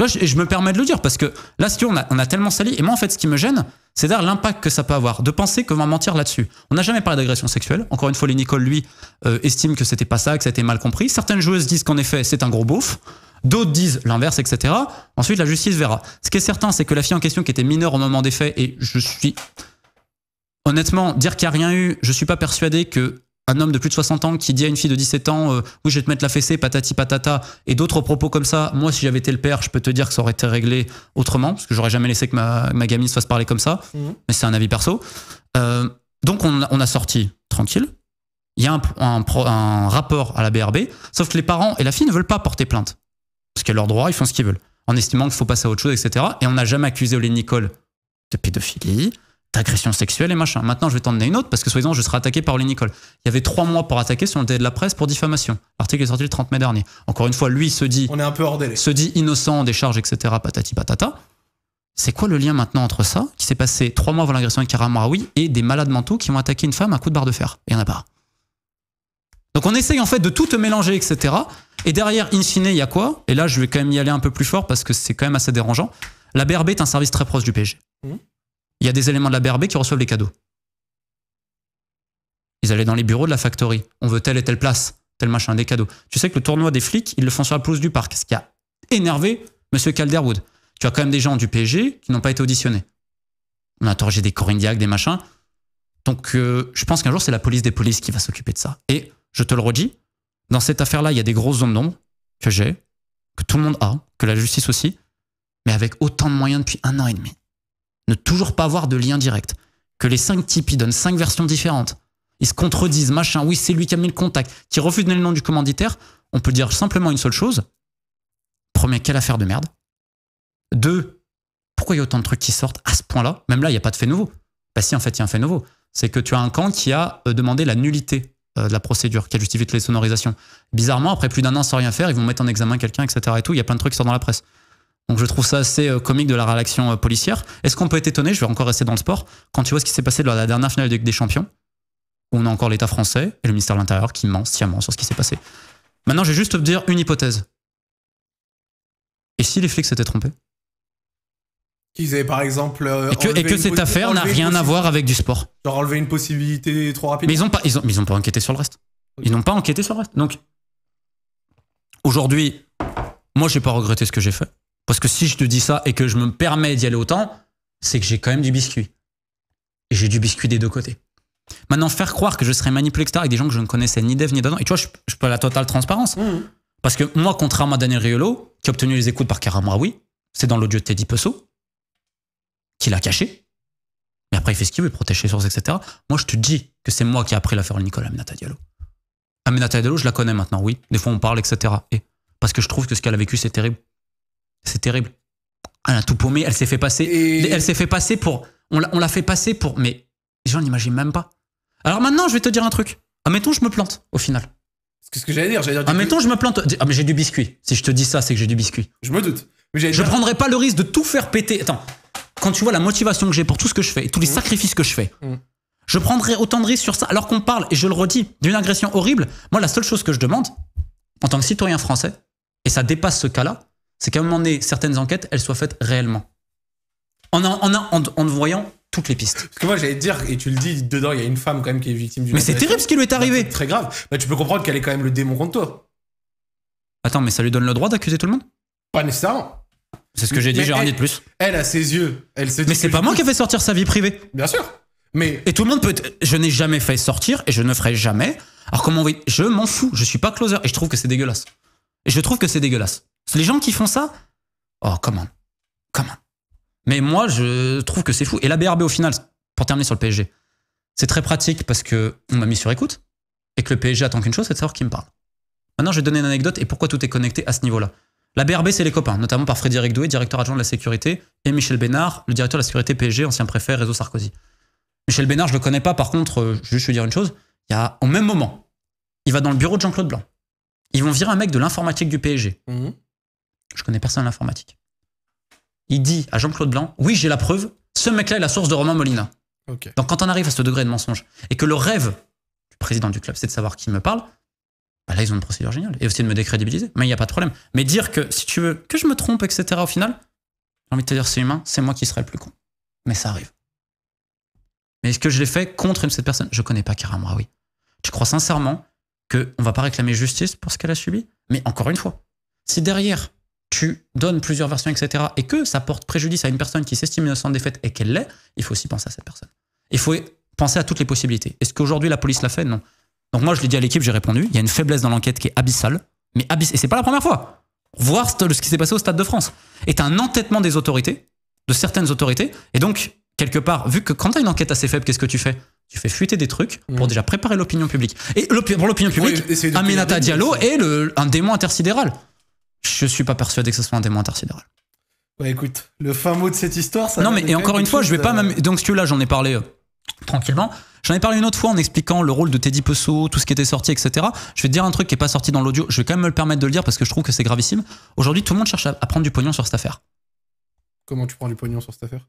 je, me permets de le dire parce que là, si a, on a tellement sali. Et moi, en fait, ce qui me gêne, c'est-à-dire l'impact que ça peut avoir. De penser qu'on va mentir là-dessus. On n'a jamais parlé d'agression sexuelle. Encore une fois, les Nicole, lui, euh, estime que c'était pas ça, que été mal compris. Certaines joueuses disent qu'en effet, c'est un gros beauf. D'autres disent l'inverse, etc. Ensuite, la justice verra. Ce qui est certain, c'est que la fille en question, qui était mineure au moment des faits, et je suis... Honnêtement, dire qu'il n'y a rien eu, je suis pas persuadé que un homme de plus de 60 ans qui dit à une fille de 17 ans euh, oui je vais te mettre la fessée patati patata et d'autres propos comme ça moi si j'avais été le père je peux te dire que ça aurait été réglé autrement parce que j'aurais jamais laissé que ma, gamine se fasse parler comme ça mhm. mais c'est un avis perso euh, donc on, a sorti tranquille il y a un, rapport à la BRB sauf que les parents et la fille ne veulent pas porter plainte parce qu'à a leur droit ils font ce qu'ils veulent en estimant qu'il faut passer à autre chose etc et on n'a jamais accusé Olé Nicole de pédophilie d'agression sexuelle et machin. Maintenant, je vais t'en donner une autre parce que soi-disant, je serai attaqué par Olivier Nicole. Il y avait trois mois pour attaquer sur le délai de la presse pour diffamation. L'article est sorti le 30 mai dernier. Encore une fois, lui se dit. On est un peu hors délai. Se dit innocent, des charges, etc. Patati patata. C'est quoi le lien maintenant entre ça, qui s'est passé trois mois avant l'agression de Karamaraoui, et des malades mentaux qui ont attaqué une femme à coup de barre de fer Il n'y en a pas. Donc on essaye en fait de tout te mélanger, etc. Et derrière, in fine, il y a quoi Et là, je vais quand même y aller un peu plus fort parce que c'est quand même assez dérangeant. La BRB est un service très proche du PSG. Mmh il y a des éléments de la BRB qui reçoivent les cadeaux. Ils allaient dans les bureaux de la factory. On veut telle et telle place, tel machin, des cadeaux. Tu sais que le tournoi des flics, ils le font sur la pelouse du parc, ce qui a énervé M. Calderwood. Tu as quand même des gens du PSG qui n'ont pas été auditionnés. On a interrogé des Corindiacs, des machins. Donc, euh, je pense qu'un jour, c'est la police des polices qui va s'occuper de ça. Et, je te le redis, dans cette affaire-là, il y a des grosses zones d'ombre que j'ai, que tout le monde a, que la justice aussi, mais avec autant de moyens depuis un an et demi ne toujours pas avoir de lien direct. Que les cinq types, ils donnent cinq versions différentes. Ils se contredisent, machin, oui, c'est lui qui a mis le contact, qui refuse de donner le nom du commanditaire. On peut dire simplement une seule chose. Premier, quelle affaire de merde. Deux, pourquoi il y a autant de trucs qui sortent à ce point-là Même là, il n'y a pas de fait nouveau. Bah si, en fait, il y a un fait nouveau. C'est que tu as un camp qui a euh, demandé la nullité euh, de la procédure, qui a justifié toutes les sonorisations. Bizarrement, après plus d'un an sans rien faire, ils vont mettre en examen quelqu'un, etc. Et tout, il y a plein de trucs qui sortent dans la presse. Donc je trouve ça assez euh, comique de la réaction euh, policière. Est-ce qu'on peut être étonné, je vais encore rester dans le sport, quand tu vois ce qui s'est passé lors de la dernière finale des Champions, où on a encore l'État français et le ministère de l'Intérieur qui ment sciemment sur ce qui s'est passé. Maintenant, je vais juste te dire une hypothèse. Et si les flics s'étaient trompés Qu'ils avaient par exemple. Euh, et que, cette affaire n'a rien à voir avec du sport. Genre enlever une possibilité trop rapide. Mais ils n'ont pas, ils ont, ils ont pas enquêté sur le reste. Ils n'ont pas enquêté sur le reste. Donc, aujourd'hui, moi, je j'ai pas regretté ce que j'ai fait. Parce que si je te dis ça et que je me permets d'y aller autant, c'est que j'ai quand même du biscuit. Et j'ai du biscuit des deux côtés. Maintenant, faire croire que je serais manipulé, etc., avec des gens que je ne connaissais ni dev ni et tu vois, je, peux la totale transparence. Mmh. Parce que moi, contrairement à Daniel Riolo, qui a obtenu les écoutes par oui, c'est dans l'audio de Teddy Pesso, qu'il a caché. Mais après, il fait ce qu'il veut, il protège ses sources, etc. Moi, je te dis que c'est moi qui ai appris l'affaire Nicolas Aminata Diallo. Aminata Diallo, je la connais maintenant, oui. Des fois, on parle, etc. Et parce que je trouve que ce qu'elle a vécu, c'est terrible. C'est terrible. Elle a tout paumé, elle s'est fait passer. Elle s'est fait passer pour. On l'a fait passer pour. Mais les gens n'imaginent même pas. Alors maintenant, je vais te dire un truc. Admettons, ah, je me plante au final. C'est ce que j'allais dire. dire Admettons, ah, je me plante. Ah, mais j'ai du biscuit. Si je te dis ça, c'est que j'ai du biscuit. Je me doute. je ne prendrai pas le risque de tout faire péter. Attends, quand tu vois la motivation que j'ai pour tout ce que je fais et tous les mmh. sacrifices que je fais, mmh. je prendrai autant de risques sur ça alors qu'on parle, et je le redis, d'une agression horrible. Moi, la seule chose que je demande, en tant que citoyen français, et ça dépasse ce cas-là, c'est qu'à un moment donné, certaines enquêtes, elles soient faites réellement. En, en, en, voyant toutes les pistes. Parce que moi j'allais te dire, et tu le dis, dedans il y a une femme quand même qui est victime du. Mais c'est terrible ce qui lui est bah, arrivé. Très grave. Mais bah, tu peux comprendre qu'elle est quand même le démon contre toi. Attends, mais ça lui donne le droit d'accuser tout le monde Pas nécessairement. C'est ce que j'ai dit, j'ai rien dit de plus. Elle a ses yeux, elle se dit Mais c'est pas moi qui ai fait sortir sa vie privée. Bien sûr. Mais et tout le monde peut. Je n'ai jamais fait sortir et je ne ferai jamais. Alors comment on... je m'en fous, je suis pas closer et je trouve que c'est dégueulasse. Et je trouve que c'est dégueulasse. Les gens qui font ça, oh, comment Comment Mais moi, je trouve que c'est fou. Et la BRB, au final, pour terminer sur le PSG, c'est très pratique parce qu'on m'a mis sur écoute et que le PSG attend qu'une chose, c'est de savoir qui me parle. Maintenant, je vais donner une anecdote et pourquoi tout est connecté à ce niveau-là. La BRB, c'est les copains, notamment par Frédéric Doué, directeur adjoint de la sécurité, et Michel Bénard, le directeur de la sécurité PSG, ancien préfet réseau Sarkozy. Michel Bénard, je le connais pas, par contre, euh, je vais juste dire une chose, il y a, au même moment, il va dans le bureau de Jean-Claude Blanc. Ils vont virer un mec de l'informatique du PSG. Mhm. Je connais personne à l'informatique. Il dit à Jean-Claude Blanc Oui, j'ai la preuve, ce mec-là est la source de Romain Molina. Donc quand on arrive à ce degré de mensonge et que le rêve du président du club, c'est de savoir qui me parle, bah là, ils ont une procédure géniale. Et aussi de me décrédibiliser. Mais il n'y a pas de problème. Mais dire que, si tu veux, que je me trompe, etc., au final, j'ai envie de te dire, c'est humain, c'est moi qui serai le plus con. Mais ça arrive. Mais est-ce que je l'ai fait contre cette personne Je connais pas Karam oui. Tu crois sincèrement qu'on va pas réclamer justice pour ce qu'elle a subi Mais encore une fois, si derrière, tu donnes plusieurs versions, etc., et que ça porte préjudice à une personne qui s'estime innocente des faits et qu'elle l'est, il faut aussi penser à cette personne. Il faut penser à toutes les possibilités. Est-ce qu'aujourd'hui la police l'a fait Non. Donc moi, je l'ai dit à l'équipe, j'ai répondu, il y a une faiblesse dans l'enquête qui est abyssale, mais abyssale, et c'est pas la première fois. Voir ce qui s'est passé au Stade de France. est un entêtement des autorités, de certaines autorités, et donc, quelque part, vu que quand tu as une enquête assez faible, qu'est-ce que tu fais tu fais fuiter des trucs pour mm. déjà préparer l'opinion publique. Et pour l'opinion publique, Aminata Diallo est un démon intersidéral je suis pas persuadé que ce soit un démon intersidéral. Ouais, bah, écoute, le fin mot de cette histoire, ça. Non, mais et encore une fois, je vais pas même. Donc, ce que là, j'en ai parlé euh, tranquillement. J'en ai parlé une autre fois en expliquant le rôle de Teddy Pesso, tout ce qui était sorti, etc. Je vais te dire un truc qui est pas sorti dans l'audio. Je vais quand même me le permettre de le dire parce que je trouve que c'est gravissime. Aujourd'hui, tout le monde cherche à, prendre du pognon sur cette affaire. Comment tu prends du pognon sur cette affaire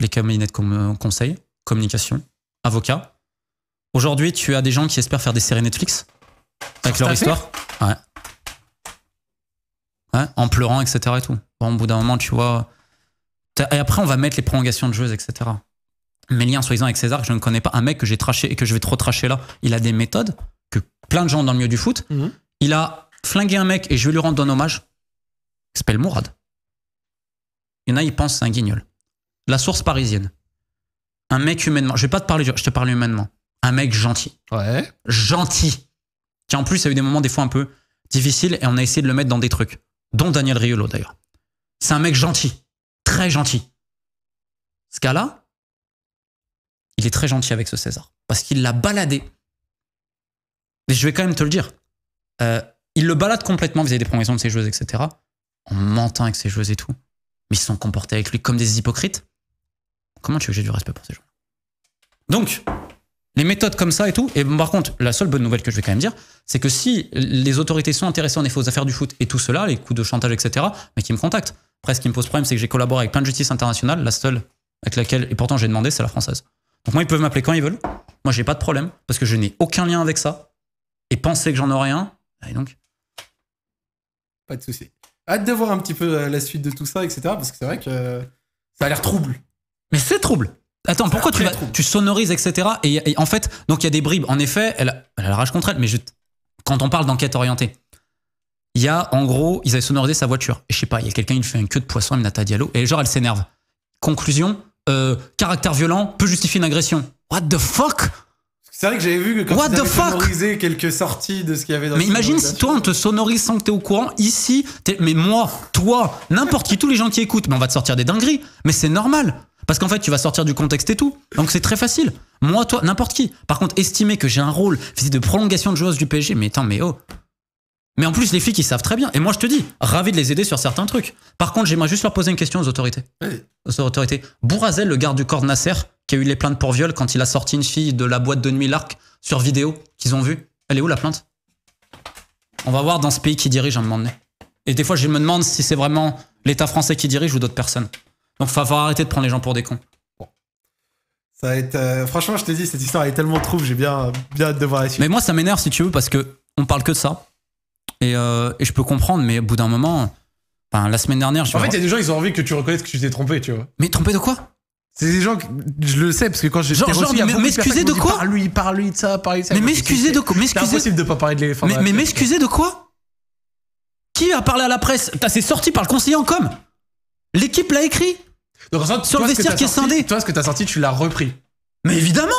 Les cabinets de euh, conseil, communication, avocat. Aujourd'hui, tu as des gens qui espèrent faire des séries Netflix avec leur histoire. Ouais en pleurant, etc. Et tout. Bon, au bout d'un moment, tu vois. Et après, on va mettre les prolongations de jeux, etc. Mes liens, soi-disant, avec César, que je ne connais pas, un mec que j'ai traché et que je vais trop tracher là, il a des méthodes que plein de gens dans le milieu du foot. Mhm. Il a flingué un mec et je vais lui rendre un hommage. Il s'appelle Mourad. Il y en a, ils pensent c'est un guignol. La source parisienne. Un mec humainement. Je vais pas te parler, je te parle humainement. Un mec gentil. Ouais. Gentil. Qui en plus a eu des moments des fois un peu difficiles et on a essayé de le mettre dans des trucs dont Daniel Riolo d'ailleurs. C'est un mec gentil, très gentil. Ce gars-là, il est très gentil avec ce César, parce qu'il l'a baladé. Mais je vais quand même te le dire. Euh, il le balade complètement vis-à-vis des promotions de ses joueuses, etc. En mentant avec ses joueuses et tout. Mais ils se sont comportés avec lui comme des hypocrites. Comment tu veux que j'ai du respect pour ces gens Donc, les méthodes comme ça et tout. Et par contre, la seule bonne nouvelle que je vais quand même dire, c'est que si les autorités sont intéressées en effet aux affaires du foot et tout cela, les coups de chantage, etc., mais qui me contactent. Après, ce qui me pose problème, c'est que j'ai collaboré avec plein de justice internationales. La seule avec laquelle, et pourtant j'ai demandé, c'est la française. Donc moi, ils peuvent m'appeler quand ils veulent. Moi, j'ai pas de problème parce que je n'ai aucun lien avec ça. Et penser que j'en aurais un, bah, et donc. Pas de souci. Hâte de voir un petit peu euh, la suite de tout ça, etc. Parce que c'est vrai que euh, ça a l'air trouble. Mais c'est trouble. Attends, pourquoi tu, vas, tu sonorises, etc. Et, en fait, donc il y a des bribes. En effet, elle a, elle la rage contre elle, mais quand on parle d'enquête orientée, il y a en gros, ils avaient sonorisé sa voiture. Et je sais pas, il y a quelqu'un, il fait un queue de poisson, Nata Diallo, et genre elle s'énerve. Conclusion, euh, caractère violent peut justifier une agression. What the fuck c'est vrai que j'avais vu que quand What ils quelques sorties de ce qu'il y avait dans Mais imagine si toi on te sonorise sans que es au courant ici, mais moi, toi, n'importe qui, tous les gens qui écoutent, mais on va te sortir des dingueries. Mais c'est normal. Parce qu'en fait, tu vas sortir du contexte et tout. Donc c'est très facile. Moi, toi, n'importe qui. Par contre, estimer que j'ai un rôle de prolongation de joueuse du PSG, mais attends, mais oh. Mais en plus, les filles ils savent très bien. Et moi, je te dis, ravi de les aider sur certains trucs. Par contre, j'aimerais juste leur poser une question aux autorités. Oui. Aux autorités. Bourazel, le garde du corps de Nasser, qui a eu les plaintes pour viol quand il a sorti une fille de la boîte de nuit Larc sur vidéo qu'ils ont vue, elle est où la plainte On va voir dans ce pays qui dirige à un moment donné. Et des fois, je me demande si c'est vraiment l'État français qui dirige ou d'autres personnes. Donc, il falloir arrêter de prendre les gens pour des cons. Ça être, euh, franchement, je te dis, cette histoire est tellement trouble, j'ai bien, bien hâte de voir la suite. Mais moi, ça m'énerve si tu veux, parce que on parle que de ça. Et, euh, je peux comprendre, mais au bout d'un moment, la semaine dernière, je En fait, il y a des gens, ils ont envie que tu reconnaisses que tu t'es trompé, tu vois. Mais trompé de quoi C'est des gens, je le sais, parce que quand j'ai. Genre, genre m'excuser de quoi parle lui, par lui de ça, par lui de ça. Mais m'excuser de quoi C'est impossible de pas parler de l'éléphant. Mais m'excuser de quoi Qui a parlé à la presse C'est sorti par le conseiller en com' L'équipe l'a écrit. sur le vestiaire qui est scindé. Toi, ce que t'as sorti, tu l'as repris. Mais évidemment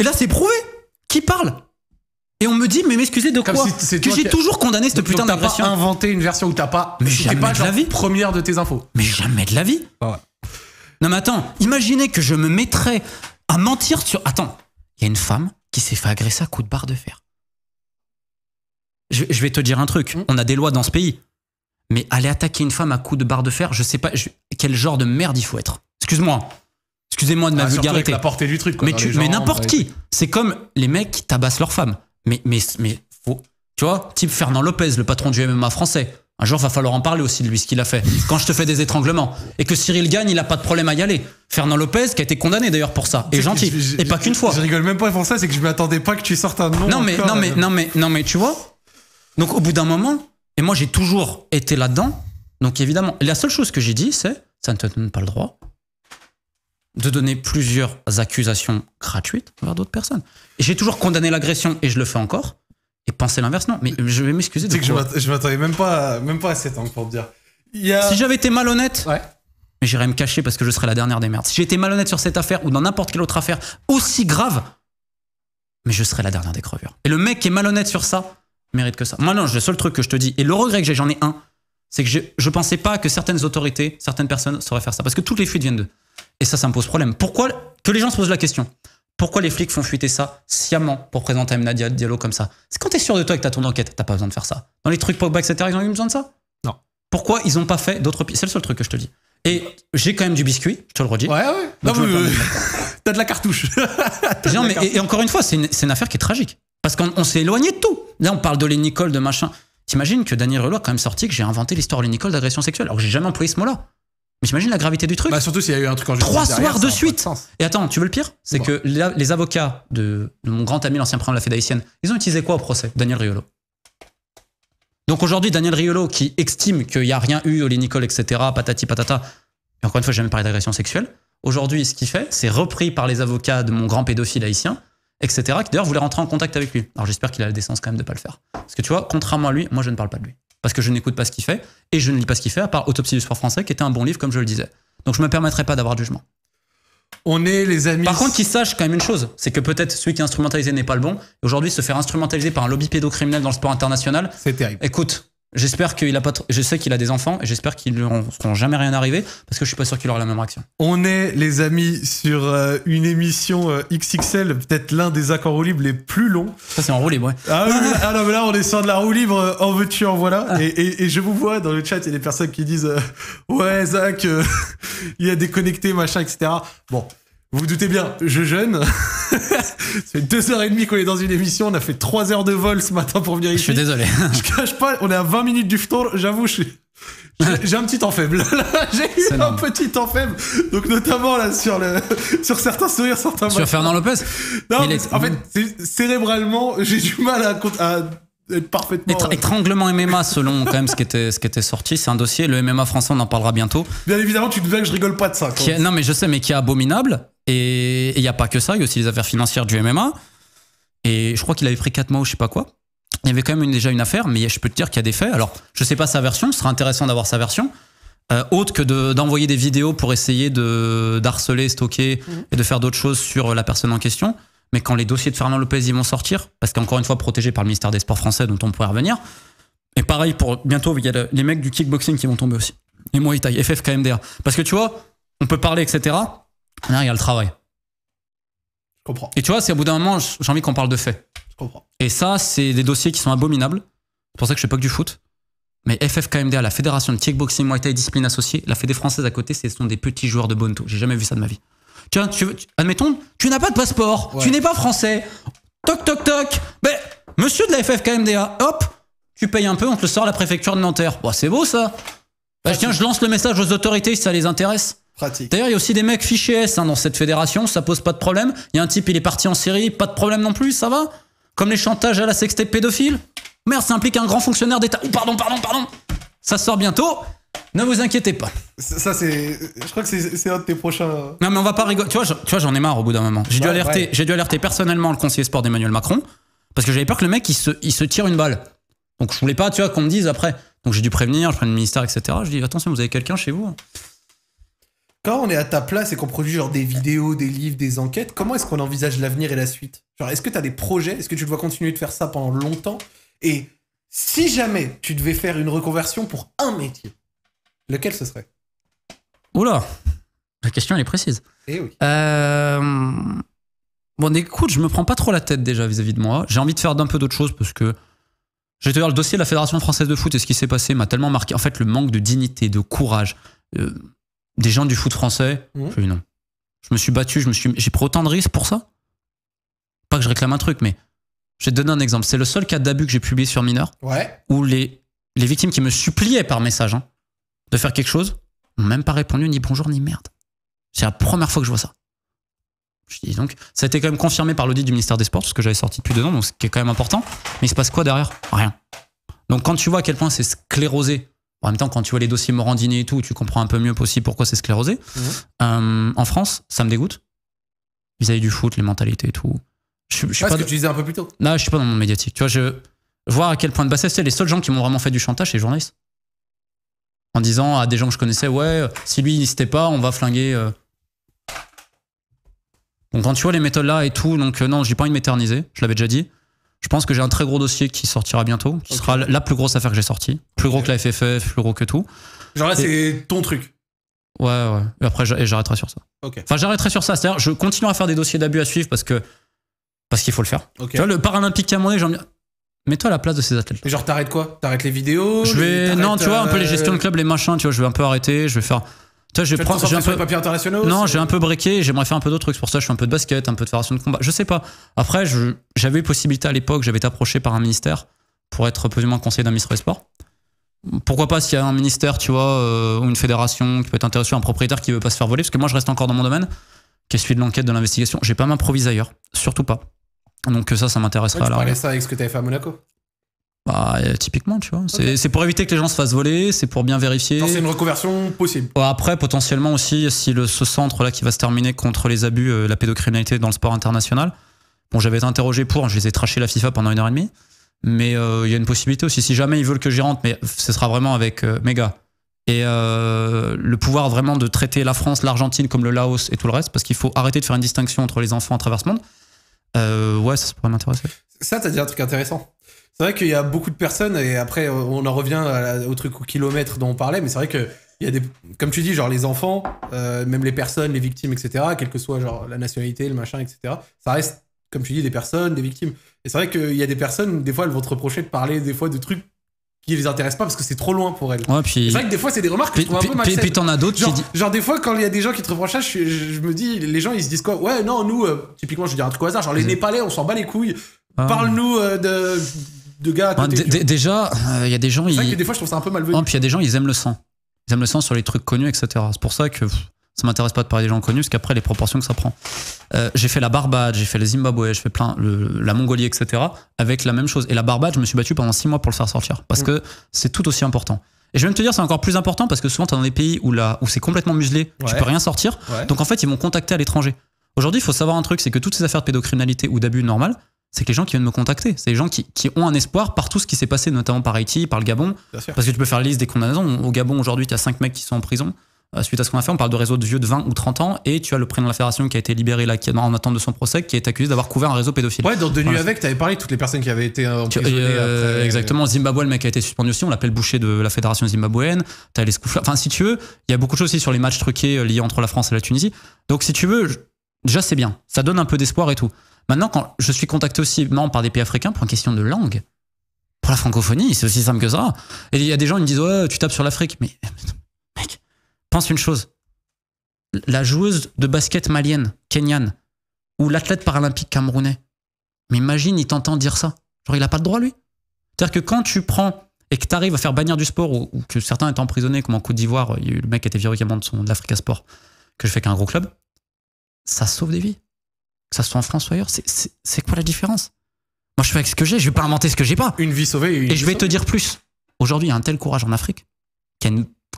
Et là, c'est prouvé Qui parle Et on me dit, mais m'excusez de quoi Que j'ai toujours condamné cette putain d'impression. pas inventé une version où t'as pas. Mais jamais pas de la vie. première de tes infos. Mais jamais de la vie ah Non, mais attends, imaginez que je me mettrais à mentir sur. Attends, il y a une femme qui s'est fait agresser à coup de barre de fer. Je, vais te dire un truc, mmh. on a des lois dans ce pays. Mais aller attaquer une femme à coups de barre de fer, je sais pas quel genre de merde il faut être. Excuse-moi. Excusez-moi de ma ah, vulgarité. la portée du truc. mais, n'importe bah, qui. C'est comme les mecs qui tabassent leurs femmes. Mais, mais, mais faut, tu vois, type Fernand Lopez, le patron du MMA français. Un jour, va falloir en parler aussi de lui, ce qu'il a fait. Quand je te fais des étranglements. Et que Cyril gagne, il n'a pas de problème à y aller. Fernand Lopez, qui a été condamné d'ailleurs pour ça, et gentil. et pas qu'une fois. Je rigole même pas pour ça, c'est que je m'attendais pas que tu sortes un nom. Non, mais, non, mais, non, mais, non, mais, tu vois. Donc, au bout d'un moment, et moi, j'ai toujours été là-dedans. Donc évidemment, la seule chose que j'ai dit, c'est ça ne te donne pas le droit de donner plusieurs accusations gratuites vers d'autres personnes. Et j'ai toujours condamné l'agression et je le fais encore. Et penser l'inverse, non. Mais je vais m'excuser. C'est que je m'attendais même pas, à, même pas pour te dire. Si j'avais été malhonnête, mais j'irais me cacher parce que je serais la dernière des merdes. Si j'ai malhonnête sur cette affaire ou dans n'importe quelle autre affaire aussi grave, mais je serais la dernière des crevures. Et le mec qui est malhonnête sur ça, mérite que ça. Moi, non, le seul truc que je te dis, et le regret que j'ai, j'en ai un, c'est que je, je pensais pas que certaines autorités, certaines personnes sauraient faire ça. Parce que toutes les fuites viennent d'eux. Et ça, ça me pose problème. Pourquoi que les gens se posent la question Pourquoi les flics font fuiter ça sciemment pour présenter un Diallo comme ça C'est quand t'es sûr de toi et que t'as ton enquête, t'as pas besoin de faire ça. Dans les trucs Pogba, etc., ils ont eu besoin de ça Non. Pourquoi ils ont pas fait d'autres pistes C'est le seul truc que je te dis. Et j'ai quand même du biscuit, je te le redis. Ouais, ouais. Non, mais, euh, t'as de la cartouche. et, encore une fois, c'est une affaire qui est tragique. Parce qu'on s'est éloigné de tout. Là, on parle de Nicole, de machin. T'imagines que Daniel Riolo a quand même sorti que j'ai inventé l'histoire de Nicole d'agression sexuelle, alors que j'ai jamais employé ce mot-là. Mais j'imagine la gravité du truc. Bah surtout s'il y a eu un truc en Trois soirs de suite. Et attends, tu veux le pire C'est que les, avocats de, mon grand ami, l'ancien président de la FED haïtienne, ils ont utilisé quoi au procès Daniel Riolo. Donc aujourd'hui, Daniel Riolo, qui estime qu'il n'y a rien eu, les Nicole, etc., patati patata, et encore une fois, j'ai jamais parlé d'agression sexuelle, aujourd'hui, ce qu'il fait, c'est repris par les avocats de mon grand pédophile haïtien, etc. Qui d'ailleurs voulait rentrer en contact avec lui. Alors j'espère qu'il a la décence quand même de ne pas le faire. Parce que tu vois, contrairement à lui, moi je ne parle pas de lui. Parce que je n'écoute pas ce qu'il fait et je ne lis pas ce qu'il fait à part Autopsie du sport français qui était un bon livre comme je le disais. Donc je ne me permettrai pas d'avoir de jugement. On est les amis. Par contre, qu'il sache quand même une chose, c'est que peut-être celui qui est instrumentalisé n'est pas le bon. Aujourd'hui, se faire instrumentaliser par un lobby pédocriminel dans le sport international. C'est terrible. Écoute, J'espère qu'il a pas. Je sais qu'il a des enfants et j'espère qu'ils ne seront jamais rien arrivé parce que je suis pas sûr qu'il aura la même réaction. On est, les amis, sur euh, une émission euh, XXL, peut-être l'un des accords roue libre les plus longs. Ça, c'est en roue libre, ouais. Ah, ah, non, mais là, on est sur de la roue libre, euh, en veux en voilà. Ah. Et, je vous vois dans le chat, il y a des personnes qui disent Ouais, Zach, il a déconnecté, machin, etc. Bon, vous, vous doutez bien, je jeûne. C'est deux heures et demie qu'on est dans une émission. On a fait trois heures de vol ce matin pour venir ici. Je suis désolé. je cache pas, on est à 20 minutes du tour. J'avoue, J'ai un petit temps faible. J'ai eu un petit temps faible. Donc notamment là sur sur certains sourires, certains. Sur Fernand Lopez. Non, en fait, cérébralement, j'ai du mal à, à être parfaitement. Euh, étranglement MMA selon quand même ce qui était ce qui était sorti, c'est un dossier. Le MMA français, on en parlera bientôt. Bien évidemment, tu te que je rigole pas de ça. non, mais je sais, mais qui est abominable. Et il n'y a pas que ça, il y a aussi les affaires financières du MMA. Et je crois qu'il avait pris 4 mois ou je sais pas quoi. Il y avait quand même une, déjà une affaire, mais je peux te dire qu'il y a des faits. Alors, je ne sais pas sa version, ce sera intéressant d'avoir sa version. Euh, autre que d'envoyer des vidéos pour essayer de d'harceler, stocker mhm. et de faire d'autres choses sur euh, la personne en question. Mais quand les dossiers de Fernand Lopez ils vont sortir, parce qu'encore une fois protégés par le ministère des Sports français dont on pourrait revenir. Et pareil pour bientôt, il y a les mecs du kickboxing qui vont tomber aussi. Et moi, Itaï, FF, KMDA. Parce que tu vois, on peut parler, etc. Non, il y a le travail. Je comprends. Et tu vois, c'est au bout d'un moment, j'ai envie qu'on parle de faits. Je comprends. Et ça, c'est des dossiers qui sont abominables. C'est pour ça que je fais pas que du foot. Mais FFKMDA, la fédération de kickboxing, Muay Thai, discipline associée, la fédé française à côté, ce sont des petits joueurs de bonto. J'ai jamais vu ça de ma vie. Tiens, tu veux, admettons, tu n'as pas de passeport, tu n'es pas français. Toc, toc, toc. Mais, ben, monsieur de la FFKMDA, hop, tu payes un peu, on te le sort à la préfecture de Nanterre. Bah, c'est beau ça. Bah, tiens, je lance le message aux autorités si ça les intéresse. D'ailleurs, il y a aussi des mecs fichés S hein, dans cette fédération, ça pose pas de problème. Il y a un type, il est parti en série, pas de problème non plus, ça va Comme les chantages à la sextape pédophile Merde, ça implique un grand fonctionnaire d'État. Oh, pardon, pardon, pardon Ça sort bientôt ne vous inquiétez pas. Ça, c'est. Je crois que c'est un de tes prochains. Non, mais on va pas rigoler. Tu vois, j'en ai marre au bout d'un moment. J'ai dû, alerter... dû alerter personnellement le conseiller sport d'Emmanuel Macron parce que j'avais peur que le mec, il se... il se tire une balle. Donc, je voulais pas, tu vois, qu'on me dise après. Donc, j'ai dû prévenir, je prends le ministère, etc. Je dis, attention, vous avez quelqu'un chez vous hein quand on est à ta place et qu'on produit genre des vidéos, des livres, des enquêtes, comment est-ce qu'on envisage l'avenir et la suite est-ce que tu as des projets Est-ce que tu dois continuer de faire ça pendant longtemps Et si jamais tu devais faire une reconversion pour un métier, lequel ce serait Oula La question, elle est précise. Eh oui. Euh, bon, écoute, je me prends pas trop la tête déjà vis-à-vis de moi. J'ai envie de faire d'un peu d'autres choses parce que. j'ai vais le dossier de la Fédération française de foot et ce qui s'est passé m'a tellement marqué. En fait, le manque de dignité, de courage. Euh, des gens du foot français. Mmh. Je, non. je me suis battu, je me suis, j'ai pris autant de risques pour ça. Pas que je réclame un truc, mais je vais te donner un exemple. C'est le seul cas d'abus que j'ai publié sur mineur. Ouais. Où les, les victimes qui me suppliaient par message hein, de faire quelque chose n'ont même pas répondu ni bonjour ni merde. C'est la première fois que je vois ça. Je dis donc, ça a été quand même confirmé par l'audit du ministère des Sports, parce que j'avais sorti depuis deux ans, donc ce qui est quand même important. Mais il se passe quoi derrière Rien. Donc quand tu vois à quel point c'est sclérosé en même temps, quand tu vois les dossiers Morandini et tout, tu comprends un peu mieux aussi pourquoi c'est sclérosé. Mhm. Euh, en France, ça me dégoûte. Vis-à-vis du foot, les mentalités et tout. Je, je pas ce que tu disais un peu plus tôt. Non, je suis pas dans mon médiatique. Tu vois, je voir à quel point de bassesse, c'est les seuls gens qui m'ont vraiment fait du chantage, c'est les journalistes. En disant à des gens que je connaissais, ouais, si lui il n'hésitait pas, on va flinguer. Euh. Donc quand tu vois les méthodes là et tout, donc euh, non, j'ai pas envie de m'éterniser, je l'avais déjà dit. Je pense que j'ai un très gros dossier qui sortira bientôt, qui sera la plus grosse affaire que j'ai sortie. Plus gros que la FFF, plus gros que tout. Genre là, c'est ton truc. Ouais, ouais. Et après, j'arrêterai sur ça. Enfin, j'arrêterai sur ça. C'est-à-dire, je continuerai à faire des dossiers d'abus à suivre parce que parce qu'il faut le faire. Tu vois, le paralympique qui à mon nez, j'en Mets-toi à la place de ces athlètes. genre, t'arrêtes quoi T'arrêtes les vidéos Je vais. Non, tu vois, un peu les euh, gestions de club, les machins, tu vois, je vais un peu arrêter, je vais faire prends, j'ai un peu papiers internationaux. Non, j'ai un peu breaké. J'aimerais faire un peu d'autres trucs. Pour ça, je fais un peu de basket, un peu de fédération de combat. Je sais pas. Après, j'avais eu possibilité à l'époque. J'avais été approché par un ministère pour être plus ou moins conseiller d'un ministre des sports. Pourquoi pas s'il y a un ministère, tu vois, euh, ou une fédération qui peut être intéressée, un propriétaire qui veut pas se faire voler, parce que moi, je reste encore dans mon domaine, qui est celui de l'enquête, de l'investigation. J'ai pas m'improvise ailleurs, surtout pas. Donc euh, ça, ça m'intéresserait Tu parlais ça avec ce que tu fait à Monaco. Bah, euh, typiquement, tu vois. C'est pour éviter que les gens se fassent voler, c'est pour bien vérifier. C'est une reconversion possible. Après, potentiellement aussi, si le, ce centre-là qui va se terminer contre les abus, euh, la pédocriminalité dans le sport international, bon, j'avais interrogé pour, je les ai trachés la FIFA pendant une heure et demie, mais euh, il y a une possibilité aussi. Si jamais ils veulent que j'y rentre, mais ce sera vraiment avec méga Et le pouvoir vraiment de traiter la France, l'Argentine comme le Laos et tout le reste, parce qu'il faut arrêter de faire une distinction entre les enfants à travers ce monde. ouais, ça, ça pourrait m'intéresser. Ça, t'as dit un truc intéressant. C'est vrai qu'il y a beaucoup de personnes, et après, on en revient au truc au kilomètre dont on parlait, mais c'est vrai que. Il y a des, comme tu dis, genre les enfants, euh, même les personnes, les victimes, etc., quelle que soit genre la nationalité, le machin, etc., ça reste, comme tu dis, des personnes, des victimes. Et c'est vrai qu'il y a des personnes, des fois, elles vont te reprocher de parler des fois de trucs qui les intéressent pas parce que c'est trop loin pour elles. C'est vrai que des fois, c'est des remarques que puis, je trouve un peu Puis t'en as d'autres genre, dis... genre, des fois, quand il y a des gens qui te reprochent ça, je, me dis, les gens, ils se disent quoi Ouais, non, nous, euh, typiquement, je dire un truc au hasard, genre les Népalais, on s'en bat les couilles. Ah. Parle-nous euh, de déjà, il euh, y a des gens. des fois, je trouve ça un peu puis il y a des gens, ils aiment le sang. Ils aiment le sang sur les trucs connus, etc. C'est pour ça que ça m'intéresse pas de parler des gens connus, parce qu'après, les proportions que ça prend. Euh, j'ai fait la Barbade, j'ai fait le Zimbabwe, j'ai fait plein, la Mongolie, etc. avec la même chose. Et la Barbade, je me suis battu pendant six mois pour le faire sortir, parce mm. que c'est tout aussi important. Et je vais même te dire, c'est encore plus important parce que souvent, dans des pays où, où c'est complètement muselé, tu peux rien sortir. Donc en fait, ils m'ont contacté à l'étranger. Aujourd'hui, il faut savoir un truc, c'est que toutes ces affaires de pédocriminalité ou d'abus normales, c'est que les gens qui viennent me contacter, c'est les gens qui, qui, ont un espoir par tout ce qui s'est passé, notamment par Haïti, par le Gabon. Parce que tu peux faire la liste des condamnations. Au Gabon, aujourd'hui, tu as 5 mecs qui sont en prison euh, suite à ce qu'on a fait. On parle de réseaux de vieux de 20 ou 30 ans et tu as le président de la fédération qui a été libéré là, qui est en attente de son procès, qui est accusé d'avoir couvert un réseau pédophile. Ouais, dans De Nuit avec, tu avais parlé de toutes les personnes qui avaient été euh, emprisonnées. Euh, exactement. Zimbabwe, le mec a été suspendu aussi. On l'appelle boucher de la fédération zimbabwéenne. Tu as les Enfin, si tu veux, il y a beaucoup de choses aussi sur les matchs truqués liés entre la France et la Tunisie. Donc, si tu veux, déjà, c'est bien. Ça donne un peu d'espoir et tout. Maintenant, quand je suis contacté aussi par des pays africains pour une question de langue, pour la francophonie, c'est aussi simple que ça. Et il y a des gens qui me disent Ouais, tu tapes sur l'Afrique. Mais mec, pense une chose. La joueuse de basket malienne, kenyane, ou l'athlète paralympique camerounais, mais imagine, il t'entend dire ça. Genre, il n'a pas de droit, lui. C'est-à-dire que quand tu prends et que tu arrives à faire bannir du sport, ou, que certains sont emprisonnés, comme en Côte d'Ivoire, il y a le mec qui a de, son, de l'Africa Sport, que je fais qu'un gros club, ça sauve des vies que ça soit en France ou ailleurs, c'est quoi la différence Moi, je fais avec ce que j'ai, je vais pas inventer ce que j'ai pas. Une vie sauvée. Une et je vais te dire plus. Aujourd'hui, il y a un tel courage en Afrique, quand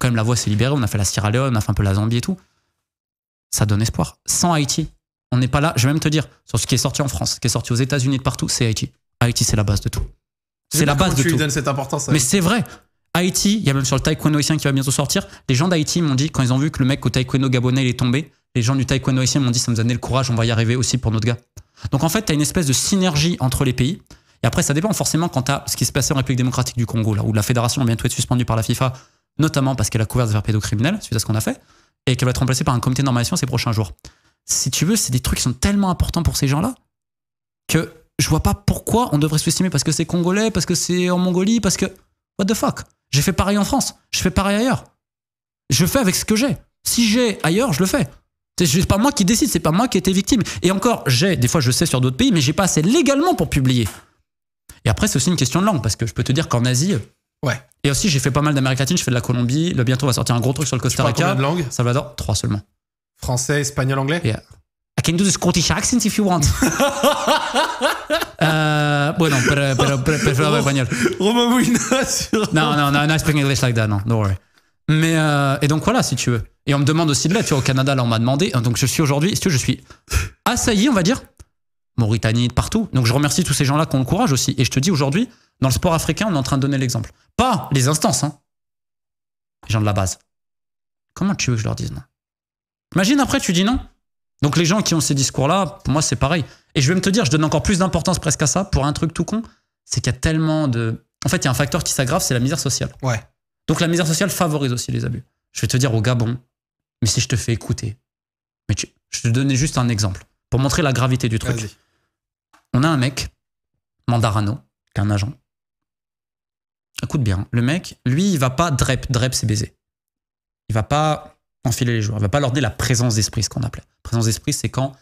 même la voix s'est libérée, on a fait la Sierra Leone, on a fait un peu la Zambie et tout. Ça donne espoir. Sans Haïti, on n'est pas là. Je vais même te dire, sur ce qui est sorti en France, ce qui est sorti aux États-Unis de partout, c'est Haïti. Haïti, c'est la base de tout. C'est la base de tout. cette importance. Mais euh. c'est vrai. Haïti, il y a même sur le taekwondo haïtien qui va bientôt sortir. Les gens d'Haïti m'ont dit, quand ils ont vu que le mec au taekwondo gabonais, il est tombé, les gens du taekwondo ici m'ont dit ça nous a donné le courage, on va y arriver aussi pour notre gars. Donc en fait, tu as une espèce de synergie entre les pays. Et après, ça dépend forcément quand tu ce qui se passait en République démocratique du Congo, là, où la fédération a bientôt être suspendue par la FIFA, notamment parce qu'elle a couvert des affaires pédocriminelles, suite à ce qu'on a fait, et qu'elle va être remplacée par un comité de normalisation ces prochains jours. Si tu veux, c'est des trucs qui sont tellement importants pour ces gens-là que je vois pas pourquoi on devrait sous parce que c'est congolais, parce que c'est en Mongolie, parce que. What the fuck J'ai fait pareil en France, je fais pareil ailleurs. Je fais avec ce que j'ai. Si j'ai ailleurs, je le fais. C'est juste pas moi qui décide, c'est pas moi qui ai été victime. Et encore, j'ai, des fois je sais sur d'autres pays, mais j'ai pas assez légalement pour publier. Et après, c'est aussi une question de langue, parce que je peux te dire qu'en Asie. Ouais. Et aussi, j'ai fait pas mal d'Amérique latine, je fais de la Colombie, le bientôt on va sortir un gros truc sur le Costa Rica. Tu parles combien de langues Salvador, trois seulement. Français, espagnol, anglais yeah. I can do the Scottish accent if you want. Euh, bueno, pero, pero, pero, español. Romain Mouina Non, non, non, no, I speak English like that, no, don't worry. Mais euh, et donc voilà, si tu veux. Et on me demande aussi de là, Tu vois, au Canada, là, on m'a demandé. Hein, donc je suis aujourd'hui, si tu veux, je suis assailli, on va dire, Mauritanie, partout. Donc je remercie tous ces gens-là qui ont le courage aussi. Et je te dis aujourd'hui, dans le sport africain, on est en train de donner l'exemple. Pas les instances, hein. Les gens de la base. Comment tu veux que je leur dise non Imagine après, tu dis non. Donc les gens qui ont ces discours-là, pour moi, c'est pareil. Et je vais me te dire, je donne encore plus d'importance presque à ça pour un truc tout con. C'est qu'il y a tellement de. En fait, il y a un facteur qui s'aggrave, c'est la misère sociale. Ouais. Donc la misère sociale favorise aussi les abus. Je vais te dire au Gabon, mais si je te fais écouter, mais je te donnais juste un exemple pour montrer la gravité du truc. On a un mec, Mandarano, qui est un agent. Écoute bien, le mec, lui, il va pas drep, drep c'est baiser. Il va pas enfiler les joueurs, il va pas leur donner la présence d'esprit, ce qu'on appelait. Présence d'esprit, c'est quand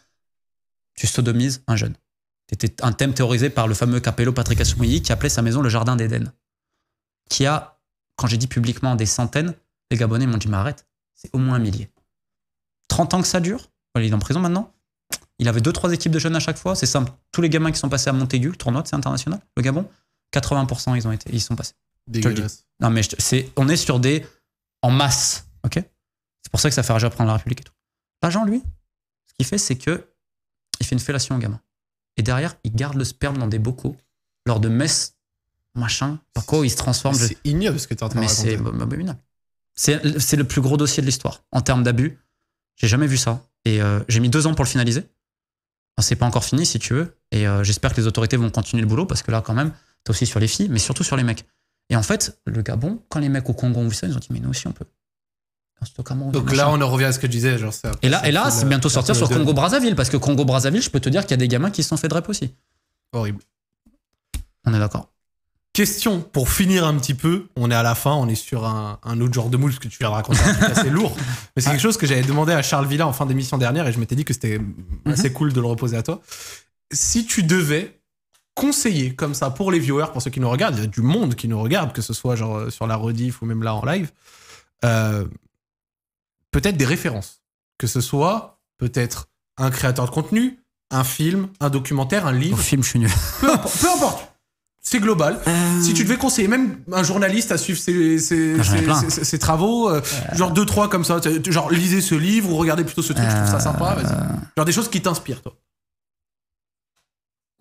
tu sodomises un jeune. C'était un thème théorisé par le fameux Capello Patrick Asumuyi, qui appelait sa maison le jardin d'Éden, qui a quand j'ai dit publiquement des centaines, les Gabonais m'ont dit mais arrête, c'est au moins un millier. 30 ans que ça dure, il est en prison maintenant. Il avait deux, trois équipes de jeunes à chaque fois, c'est simple. Tous les gamins qui sont passés à Montaigu, le tournoi, c'est international, le Gabon, 80% ils ont été, ils sont passés. Non mais c'est, on est sur des en masse, ok C'est pour ça que ça fait rage à prendre la République et tout. Jean, lui, ce qu'il fait c'est que il fait une fellation aux gamins. Et derrière, il garde le sperme dans des bocaux lors de messes machin, Paco, il se transforme. C'est ignoble ce que tu Mais c'est abominable. Bah, bah, bah, c'est le plus gros dossier de l'histoire en termes d'abus. J'ai jamais vu ça. Et euh, j'ai mis deux ans pour le finaliser. c'est pas encore fini, si tu veux. Et euh, j'espère que les autorités vont continuer le boulot parce que là, quand même, t'es aussi sur les filles, mais surtout sur les mecs. Et en fait, le Gabon, quand les mecs au Congo ont vu ça, ils ont dit mais nous aussi on peut. Donc là, on en revient à ce que je disais. et là, et là, c'est bientôt sortir sur Congo Brazzaville parce que Congo Brazzaville, je peux te dire qu'il y a des gamins qui se sont fait drep aussi. Horrible. On est d'accord. Question pour finir un petit peu, on est à la fin, on est sur un, autre genre de moule, ce que tu viens de raconter, c'est assez lourd. Mais c'est quelque ah. chose que j'avais demandé à Charles Villa en fin d'émission dernière et je m'étais dit que c'était mhm. assez cool de le reposer à toi. Si tu devais conseiller comme ça pour les viewers, pour ceux qui nous regardent, il y a du monde qui nous regarde, que ce soit genre euh, sur la rediff ou même là en live, euh, peut-être des références. Que ce soit peut-être un créateur de contenu, un film, un documentaire, un livre. Un film, je suis nul. Peu importe c'est global. Euh. Si tu devais conseiller même un journaliste à suivre ses, travaux, euh, euh. genre deux, trois comme ça, genre lisez ce livre ou regardez plutôt ce truc, je trouve ça sympa. Genre des choses qui t'inspirent, toi.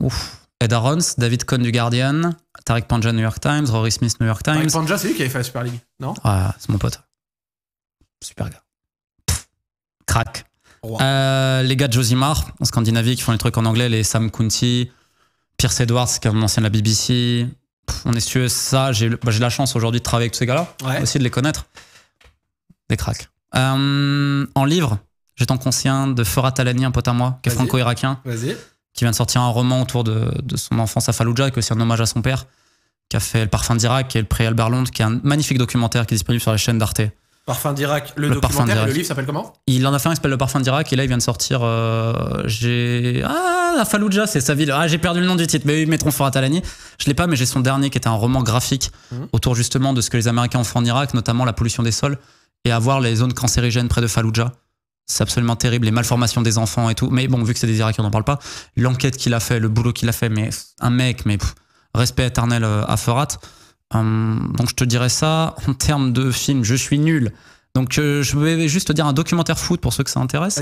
Ouf. Ed Arons, David Cohn du Guardian, Tarek Panja New York Times, Rory Smith New York Times. Tarek Panja, c'est lui qui avait fait la Super League, non Ah, c'est mon pote. Super gars. Crac. crack. les gars de Josimar, en Scandinavie, qui font les trucs en anglais, les Sam Kunti, Pierce Edwards, qui est un ancien de la BBC. on est sûr, ça, bah, j'ai la chance aujourd'hui de travailler avec tous ces gars-là, ouais. aussi de les connaître. Des cracks. Euh, en livre, j'ai tant conscient de Forat Alani, un pote à moi, qui est franco-irakien, qui vient de sortir un roman autour de, son enfance à Fallujah, qui est aussi un hommage à son père, qui a fait Le parfum d'Irak et Le pré Albert Londres, qui est un magnifique documentaire qui est disponible sur la chaîne d'Arte. Parfum d'Irak, le, documentaire, le livre s'appelle comment Il en a fait un qui s'appelle Le Parfum d'Irak et là il vient de sortir. Euh, j'ai. Ah, Fallujah, c'est sa ville. Ah, j'ai perdu le nom du titre, mais oui, Metron à Talani. Je l'ai pas, mais j'ai son dernier qui était un roman graphique mhm. autour justement de ce que les Américains ont fait en Irak, notamment la pollution des sols et avoir les zones cancérigènes près de Fallujah. C'est absolument terrible, les malformations des enfants et tout. Mais bon, vu que c'est des Irakiens, on n'en parle pas. L'enquête qu'il a fait, le boulot qu'il a fait, mais un mec, mais respect éternel euh, à Ferat. Hum, donc je te dirais ça. En termes de film, je suis nul. Donc euh, je vais juste te dire un documentaire foot pour ceux que ça intéresse.